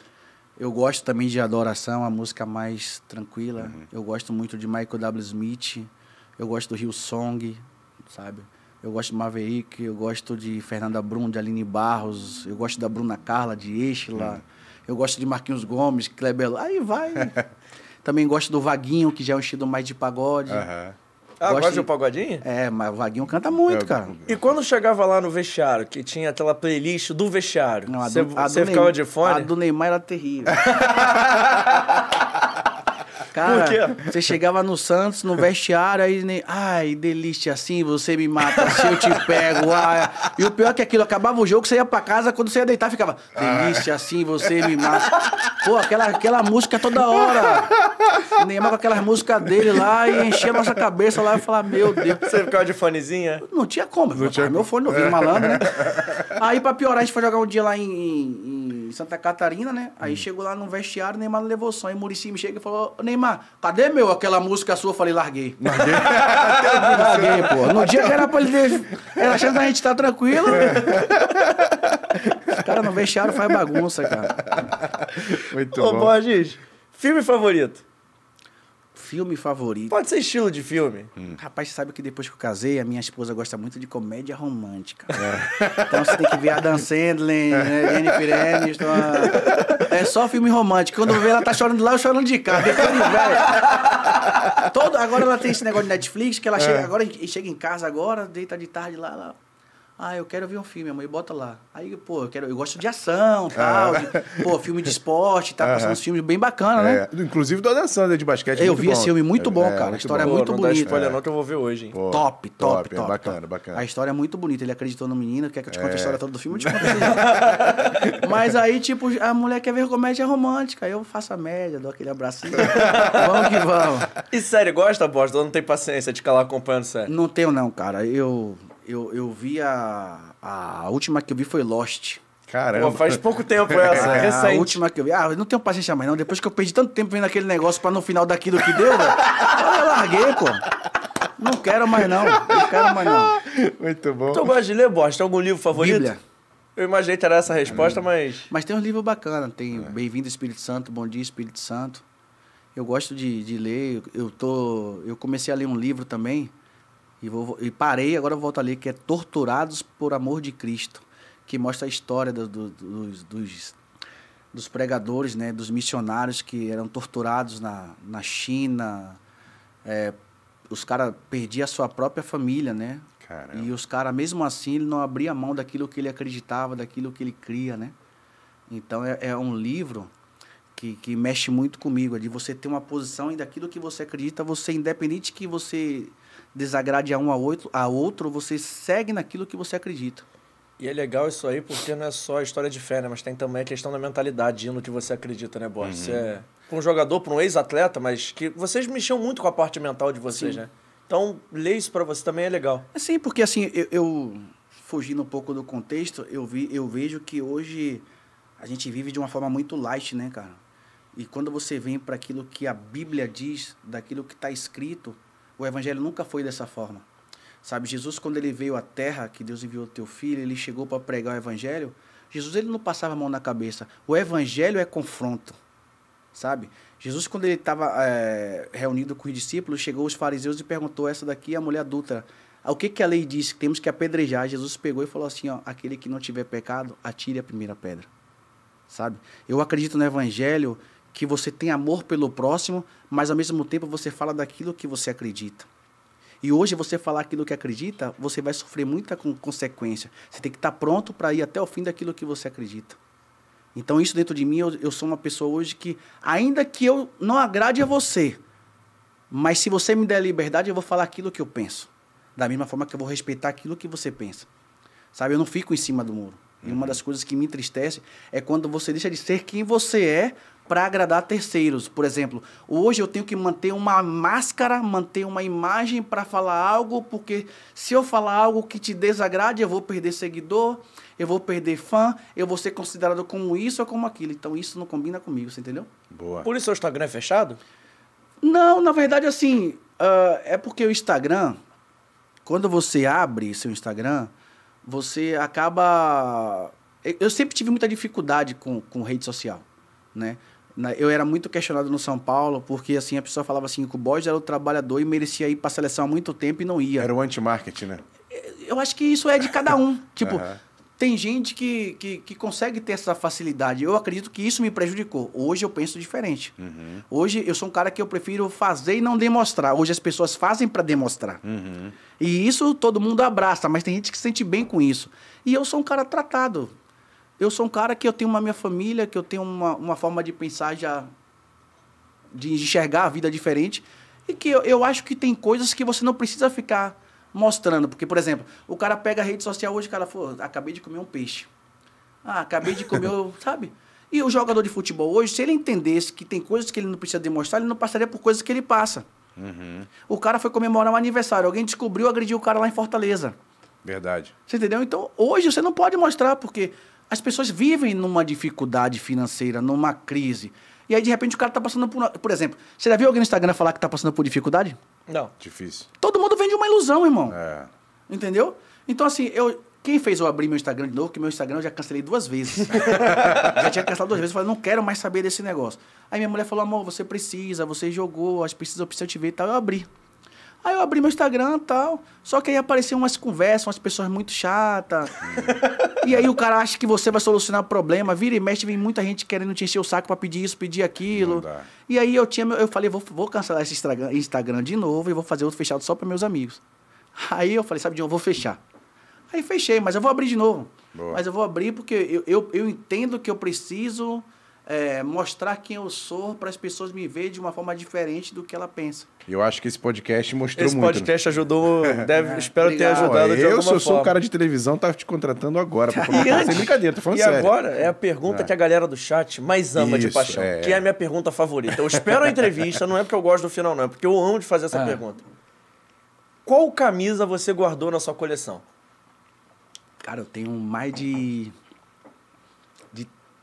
B: Eu gosto também de adoração, a música mais tranquila. Uhum. Eu gosto muito de Michael W. Smith. Eu gosto do Rio Song, sabe? Eu gosto de Maverick, eu gosto de Fernanda Brum, de Aline Barros, eu gosto da Bruna Carla, de Estela. Uhum. Eu gosto de Marquinhos Gomes, Kleber. Aí vai. Também gosto do Vaguinho, que já é um estilo mais de pagode. Uhum. Ah, gosta de um pagodinho? É, mas o Vaguinho canta muito, eu, cara. E quando chegava
A: lá no vestiário, que tinha aquela playlist do vestiário,
B: Não, a do, você, a você ficava Neymar, de fone? A do Neymar era terrível. Cara, Por quê? você chegava no Santos, no vestiário, aí nem. Ai, delícia assim, você me mata, se assim, eu te pego. Ai. E o pior é que aquilo, acabava o jogo, você ia pra casa, quando você ia deitar, ficava. Delícia assim, você me mata. Pô, aquela, aquela música toda hora. Neymar com aquelas músicas dele lá e enchia a nossa cabeça lá e falar meu Deus. Você ficava de fonezinha? Não tinha como. Não tinha... Meu fone não vinha é. malandro, né? Aí pra piorar, a gente foi jogar um dia lá em, em em Santa Catarina, né? Aí hum. chegou lá no vestiário, Neymar levou som. Aí Murici me chega e falou: Neymar, cadê meu aquela música sua? Eu falei: larguei. Larguei? larguei, pô. No dia que era pra ele ver. Era a chance da gente estar tá tranquilo. É. Os caras no vestiário faz bagunça, cara.
A: Muito Ô, bom. Ô, Borges, filme favorito?
B: filme favorito. Pode ser estilo de filme. Hum. Rapaz, sabe que depois que eu casei, a minha esposa gosta muito de comédia romântica. É. Então você tem que ver Adam Sandler, é. né, Jennifer Aniston. É só filme romântico. Quando eu ver ela tá chorando lá, eu chorando de cá. Todo, agora ela tem esse negócio de Netflix que ela é. agora chega em casa agora, deita de tarde lá, lá ah, eu quero ver um filme, a mãe bota lá. Aí, pô, eu, quero, eu gosto de ação, ah. tal, ah. de, pô, filme de esporte, tá passando ah. uns filmes bem bacana, né? É. Inclusive do Adam Sandler de basquete. É eu vi bom. esse filme muito bom, é, cara. Muito a história é bom. é muito pô, bonita. Não dá não
A: que eu vou ver hoje, hein? Pô, top, top, top, é top. bacana, top. bacana. A
B: história é muito bonita. Ele acreditou no menino, quer que eu te conte é. a história toda do filme, eu te conto Mas aí, tipo, a mulher quer ver comédia romântica. Aí Eu faço a média, dou aquele abracinho.
A: vamos que vamos. E sério, gosta, bosta? Ou não tem paciência de ficar lá acompanhando sério?
B: Não tenho, não, cara. Eu eu, eu vi a. A última que eu vi foi Lost. Caramba. Pô, faz pouco tempo essa, é, recente. A última que eu vi. Ah, eu não tenho paciência mais não. Depois que eu perdi tanto tempo vendo aquele negócio pra no final daquilo que deu, eu larguei, pô. Não quero mais não. Não quero
A: mais não. Muito bom. Tu gosta de ler, Bosta? Algum livro favorito? Bíblia. Eu imaginei ter essa resposta, é, mas...
B: Mas tem uns livros bacanas. Tem é. Bem-vindo Espírito Santo, Bom Dia Espírito Santo. Eu gosto de, de ler. Eu, tô, eu comecei a ler um livro também e, vou, e parei, agora volto ali, que é Torturados por Amor de Cristo, que mostra a história do, do, dos, dos, dos, pregadores, né, dos missionários que eram torturados na, na China. É, os caras perdiam a sua própria família, né? Caramba. E os caras, mesmo assim, ele não abria mão daquilo que ele acreditava, daquilo que ele cria, né? Então é, é um livro que, que mexe muito comigo, é de você ter uma posição e daquilo que você acredita, você, independente que você desagrade a um a outro, a outro, você segue naquilo que você acredita.
A: E é legal isso aí, porque não é só a história de fé, né? Mas tem também a questão da mentalidade, no que você acredita, né, Borges? Uhum. É um jogador, para um ex-atleta, mas que vocês mexiam muito com a parte mental de vocês, Sim. né? Então, ler isso para você também é legal.
B: É sim, porque assim, eu, eu, fugindo um pouco do contexto, eu, vi, eu vejo que hoje a gente vive de uma forma muito light, né, cara? E quando você vem para aquilo que a Bíblia diz, daquilo que está escrito, o evangelho nunca foi dessa forma. Sabe, Jesus quando ele veio à terra, que Deus enviou o teu filho, ele chegou para pregar o evangelho, Jesus ele não passava a mão na cabeça. O evangelho é confronto. Sabe? Jesus, quando ele estava é, eh, reunido com os discípulos, chegou os fariseus e perguntou: essa daqui é a mulher adulta. Ah, o que, que a lei diz? Que temos que apedrejar. Jesus pegou e falou assim: ó, aquele que não tiver pecado, atire a primeira pedra. Sabe? Eu acredito no evangelho que você tem amor pelo próximo, mas ao mesmo tempo você fala daquilo que você acredita. E hoje você falar aquilo que acredita, você vai sofrer muita consequência. Você tem que estar pronto para ir até o fim daquilo que você acredita. Então isso dentro de mim, eu, eu sou uma pessoa hoje que, ainda que eu não agrade a você, mas se você me der liberdade, eu vou falar aquilo que eu penso. Da mesma forma que eu vou respeitar aquilo que você pensa. Sabe, eu não fico em cima do muro. E uma uhum. das coisas que me entristece é quando você deixa de ser quem você é para agradar terceiros. Por exemplo, hoje eu tenho que manter uma máscara, manter uma imagem para falar algo, porque se eu falar algo que te desagrade, eu vou perder seguidor, eu vou perder fã, eu vou ser considerado como isso ou como aquilo. Então isso não combina comigo, você entendeu? Boa. Por isso o Instagram é fechado? Não, na verdade, assim, uh, é porque o Instagram, quando você abre seu Instagram, você acaba. Eu sempre tive muita dificuldade com, com rede social, né? Né? Eu era muito questionado no São Paulo, porque assim, a pessoa falava assim que o Borges era o trabalhador e merecia ir para a seleção há muito tempo e não ia. Era o anti-marketing, né? É, eu acho que isso é de cada um. tipo, uhum. tem gente que, que, que, consegue ter essa facilidade. Eu acredito que isso me prejudicou. Hoje eu penso diferente. Uhum. Hoje eu sou um cara que eu prefiro fazer e não demonstrar. Hoje as pessoas fazem para demonstrar. Uhum. E isso todo mundo abraça, mas tem gente que se sente bem com isso. E eu sou um cara tratado eu sou um cara que eu tenho uma minha família, que eu tenho uma, uma forma de pensar já, de enxergar a vida diferente. E que eu, eu acho que tem coisas que você não precisa ficar mostrando. Porque, por exemplo, o cara pega a rede social hoje, o cara fala, acabei de comer um peixe. Ah, acabei de comer, sabe? E o jogador de futebol hoje, se ele entendesse que tem coisas que ele não precisa demonstrar, ele não passaria por coisas que ele passa. Uhum. O cara foi comemorar um aniversário, alguém descobriu, agrediu o cara lá em Fortaleza. Verdade. Você entendeu? Então, hoje você não pode mostrar, porque as pessoas vivem numa dificuldade financeira, numa crise. E aí, de repente, o cara tá passando por. Por exemplo, você já viu alguém no Instagram falar que tá passando por dificuldade? Não. Difícil. Todo mundo vende uma ilusão, irmão. É. Entendeu? Então, assim, eu. Quem fez eu abrir meu Instagram de novo? Que meu Instagram eu já cancelei duas vezes. já tinha cancelado duas vezes. Eu falei, não quero mais saber desse negócio. Aí minha mulher falou, amor, você precisa, você jogou, as pessoas precisam te ver e tal. Eu abri. Aí eu abri meu Instagram e tal. Só que aí apareciam umas conversas, umas pessoas muito chatas. e aí o cara acha que você vai solucionar o problema. Vira e mexe, vem muita gente querendo te encher o saco para pedir isso, pedir aquilo. E aí eu tinha, eu falei, vou, vou cancelar esse Instagram de novo e vou fazer outro fechado só para meus amigos. Aí eu falei, sabe, de eu vou fechar. Aí fechei, mas eu vou abrir de novo. Boa. Mas eu vou abrir porque eu, eu, eu entendo que eu preciso é, mostrar quem eu sou para as pessoas me verem de uma forma diferente do que ela pensa.
C: Eu acho que esse podcast mostrou esse muito. Esse né? podcast
A: ajudou,
B: deve, é. espero Legal,
C: ter ajudado eu de alguma sou, forma. Eu sou o cara de televisão, tá te contratando agora. Pra antes, Sem brincadeira, tô falando e sério. E agora é a pergunta é.
A: que a galera do chat mais ama Isso, de paixão, é. que é a minha pergunta favorita. Eu espero a entrevista, não é porque eu gosto do final, não, é porque eu amo de fazer essa ah. pergunta. Qual camisa você guardou na sua coleção?
B: Cara, eu tenho mais de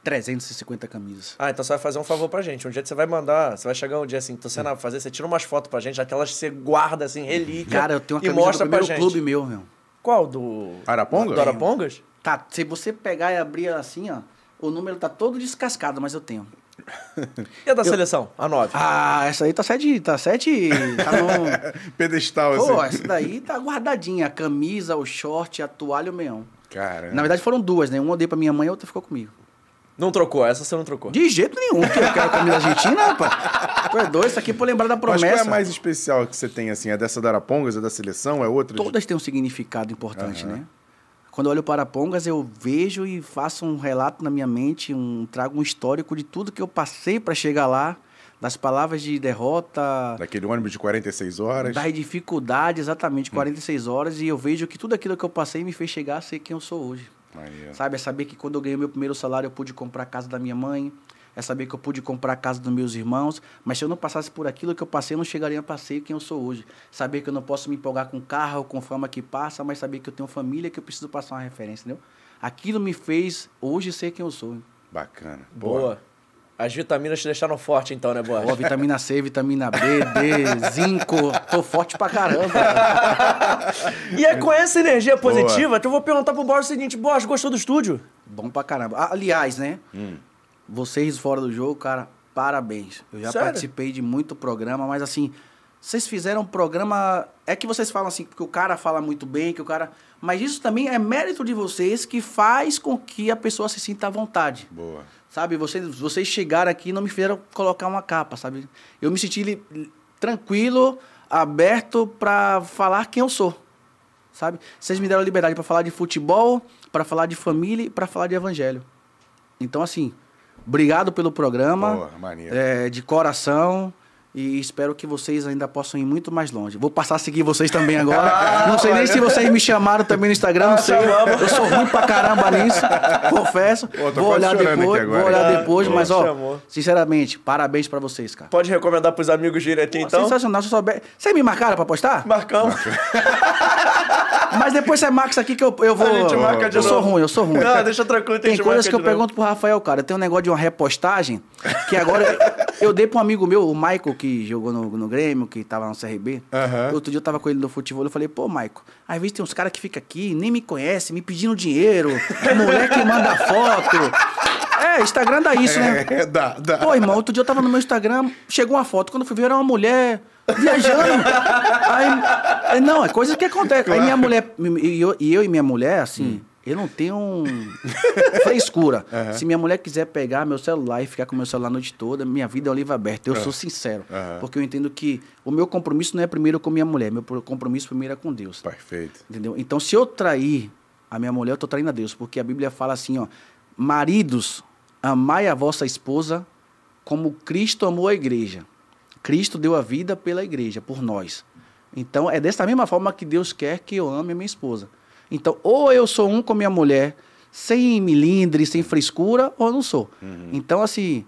B: 350 camisas.
A: Ah, então você vai fazer um favor pra gente. Um dia você vai mandar, você vai chegar um dia assim, tô sendo a fazer, você tira umas fotos pra gente, aquelas que você guarda assim, relíquia. Cara, eu tenho uma camisa do primeiro clube
B: meu, meu. Qual? Do... Arapongas? Do Arapongas? Tá, se você pegar e abrir assim, ó, o número tá todo descascado, mas eu tenho. E a da eu... seleção? A 9. Ah, essa aí tá 7. Tá 7. Tá no... Pedestal, Pô, assim. essa daí tá guardadinha. A camisa, o short, a toalha o meão. Cara. Na verdade foram duas, né? Uma eu dei pra minha mãe e a outra ficou comigo. Não trocou, essa você não trocou. De jeito nenhum, porque eu quero comida argentina, rapaz. Tu é doido, isso aqui é pra lembrar da promessa. Mas qual é a mais especial que você tem, assim? É dessa da Arapongas, é da seleção, é outra? Todas de... têm um significado importante, uhum. né? Quando eu olho para Arapongas, eu vejo e faço um relato na minha mente, um, trago um histórico de tudo que eu passei para chegar lá das palavras de derrota.
C: Daquele ônibus de 46 horas. Das
B: dificuldades, exatamente, 46 hum. horas. E eu vejo que tudo aquilo que eu passei me fez chegar a ser quem eu sou hoje. Sabe? É saber que quando eu ganhei meu primeiro salário, eu pude comprar a casa da minha mãe. É saber que eu pude comprar a casa dos meus irmãos. Mas se eu não passasse por aquilo que eu passei, eu não chegaria a ser quem eu sou hoje. Saber que eu não posso me empolgar com carro, com fama que passa, mas saber que eu tenho família que eu preciso passar uma referência, entendeu? Aquilo me fez hoje ser quem eu sou. Bacana. Boa. Boa. As vitaminas te deixaram forte, então, né, Borges? Ó, vitamina C, vitamina B, D, zinco. Tô forte pra caramba.
A: e é com essa energia positiva Boa.
B: que eu vou perguntar pro Borges o seguinte: Borges, gostou do estúdio? Bom pra caramba. Ah, aliás, né? Hum. Vocês fora do jogo, cara, parabéns. Eu já Sério? participei de muito programa, mas assim, vocês fizeram um programa. É que vocês falam assim, porque o cara fala muito bem, que o cara. Mas isso também é mérito de vocês que faz com que a pessoa se sinta à vontade. Boa. Sabe, vocês, vocês chegaram aqui e não me fizeram colocar uma capa, sabe? Eu me senti li, tranquilo, aberto para falar quem eu sou, sabe? Vocês me deram liberdade para falar de futebol, para falar de família e para falar de evangelho. Então, assim, obrigado pelo programa. Porra, é, de coração. E espero que vocês ainda possam ir muito mais longe. Vou passar a seguir vocês também agora. Ah, não sei nem se vocês me chamaram também no Instagram, não ah, sei. Eu sou ruim pra caramba nisso, confesso. Pô, vou, olhar depois, vou olhar depois, ah, mas ó, chamou. sinceramente, parabéns pra vocês, cara. Pode recomendar pros amigos direitinho, então? Sensacional, se souber. Vocês me marcaram pra postar? Marcamos. Marcamos. Mas depois você marca isso aqui que eu, eu vou. A gente marca de eu novo. sou ruim, eu sou ruim. Não, deixa tranquilo, tem coisas que eu novo. pergunto pro Rafael, cara. Tem um negócio de uma repostagem que agora eu dei pra um amigo meu, o Michael, que jogou no, no Grêmio, que tava no CRB. Uhum. Outro dia eu tava com ele no futebol. Eu falei, pô, Michael, às vezes tem uns caras que ficam aqui, nem me conhecem, me pedindo dinheiro, moleque manda foto. É, Instagram dá isso, né? É, dá, dá. Pô, irmão, outro dia eu tava no meu Instagram, chegou uma foto. Quando eu fui ver, era uma mulher viajando. aí, é, não, é coisa que acontece. Claro. Aí minha mulher, e eu, e eu e minha mulher, assim, hum. eu não tenho um frescura. Uhum. Se minha mulher quiser pegar meu celular e ficar com meu celular a noite toda, minha vida é um livro aberto. Eu uhum. sou sincero, uhum. porque eu entendo que o meu compromisso não é primeiro com minha mulher, meu compromisso primeiro é com Deus. Perfeito. Entendeu? Então, se eu trair a minha mulher, eu tô traindo a Deus, porque a Bíblia fala assim, ó, maridos, amai a vossa esposa como Cristo amou a igreja. Cristo deu a vida pela igreja, por nós. Então, é dessa mesma forma que Deus quer que eu ame a minha esposa. Então, ou eu sou um com minha mulher, sem milindre, sem frescura, ou eu não sou. Uhum. Então, assim,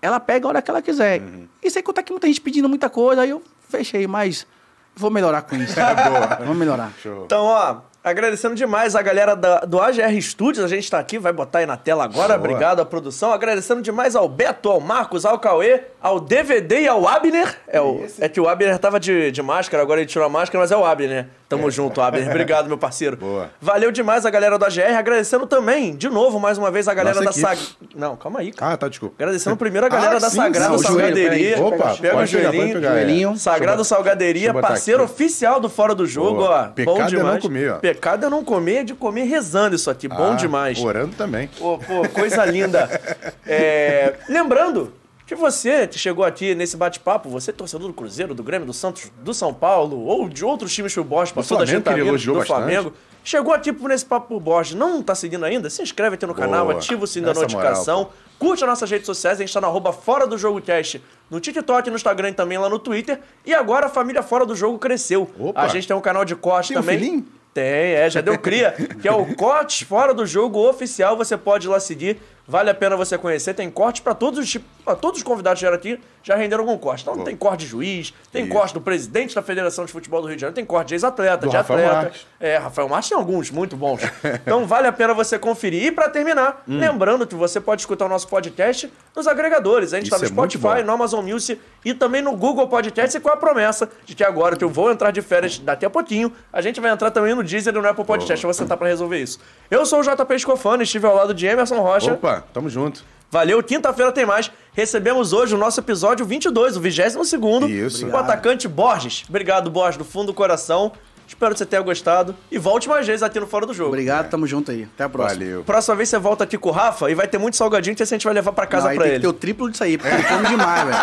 B: ela pega a hora que ela quiser. Uhum. E que contar que muita gente pedindo muita coisa, aí eu fechei, mas vou melhorar com isso. Vou melhorar. Show.
A: Então, ó, Agradecendo demais a galera da, do AGR Studios, a gente está aqui, vai botar aí na tela agora. Boa. Obrigado à produção. Agradecendo demais ao Beto, ao Marcos, ao Cauê, ao DVD e ao Abner. É, o, é que o Abner tava de, de máscara, agora ele tirou a máscara, mas é o Abner. Tamo é. junto, Aber. Obrigado, meu parceiro. Boa. Valeu demais a galera do AGR. Agradecendo também, de novo, mais uma vez, a galera Nossa da Sagrada. Não, calma aí, cara. Ah, tá, desculpa. Agradecendo primeiro a galera ah, da sim, Sagrada Salgaderia. Opa, pega o joelhinho. É. joelhinho. Sagrado Salgaderia, parceiro oficial do Fora do Jogo, Boa. ó. Pecado bom demais. é não comer, ó. Pecado é não comer, é de comer rezando isso aqui. Ah, bom demais. Orando também. Pô, pô coisa linda. é... Lembrando que você que chegou aqui nesse bate-papo, você é torcedor do Cruzeiro, do Grêmio, do Santos, do São Paulo ou de outros times que o Borges passou da gente, tá do bastante. Flamengo. Chegou aqui nesse papo pro Borges, não tá seguindo ainda? Se inscreve aqui no Boa. canal, ativa o sininho da notificação, moral, curte as nossas redes sociais, a gente tá no arroba Fora do Jogo Cast, no TikTok, no Instagram e também lá no Twitter. E agora a família Fora do Jogo cresceu. Opa. A gente tem um canal de corte também. Um Tem, é, já deu cria, que é o Cortes Fora do Jogo Oficial, você pode ir lá seguir Vale a pena você conhecer, tem corte para todos os tipos. Todos os convidados que vieram aqui já renderam algum corte. Então Bom. tem corte de juiz, tem Isso. corte do presidente da Federação de Futebol do Rio de Janeiro, tem corte de ex-atleta, de Rafael atleta. Marques. É, Rafael Marques tem alguns muito bons. então vale a pena você conferir. E para terminar, hum. lembrando que você pode escutar o nosso podcast nos agregadores. A gente está no é Spotify, no Amazon Music e também no Google Podcast. E com a promessa de que agora que eu vou entrar de férias daqui a pouquinho, a gente vai entrar também no Deezer e no Apple Podcast. Oh. Eu vou sentar tá para resolver isso. Eu sou o JP Escofano, estive ao lado de Emerson Rocha. Opa tamo junto. Valeu, quinta-feira tem mais. Recebemos hoje o nosso episódio 22, o 22 segundo, Isso. o atacante Borges. Obrigado, Borges, do fundo do coração. Espero que você tenha gostado e volte mais vezes aqui no Fora do Jogo. Obrigado, é. tamo junto aí. Até a próxima. Valeu. Próxima vez você volta aqui com o Rafa e vai ter muito salgadinho que a gente vai levar para casa para ele. Tem que ter o triplo disso aí, porque ele come demais, velho.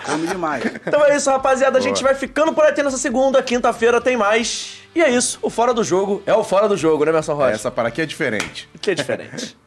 A: Come demais. Então é isso, rapaziada. Boa. A gente vai ficando por aqui nessa segunda. Quinta-feira tem mais. E é isso. O Fora do Jogo é o Fora do Jogo, né, Merson Rocha?
D: Essa para aqui é diferente. Que é diferente.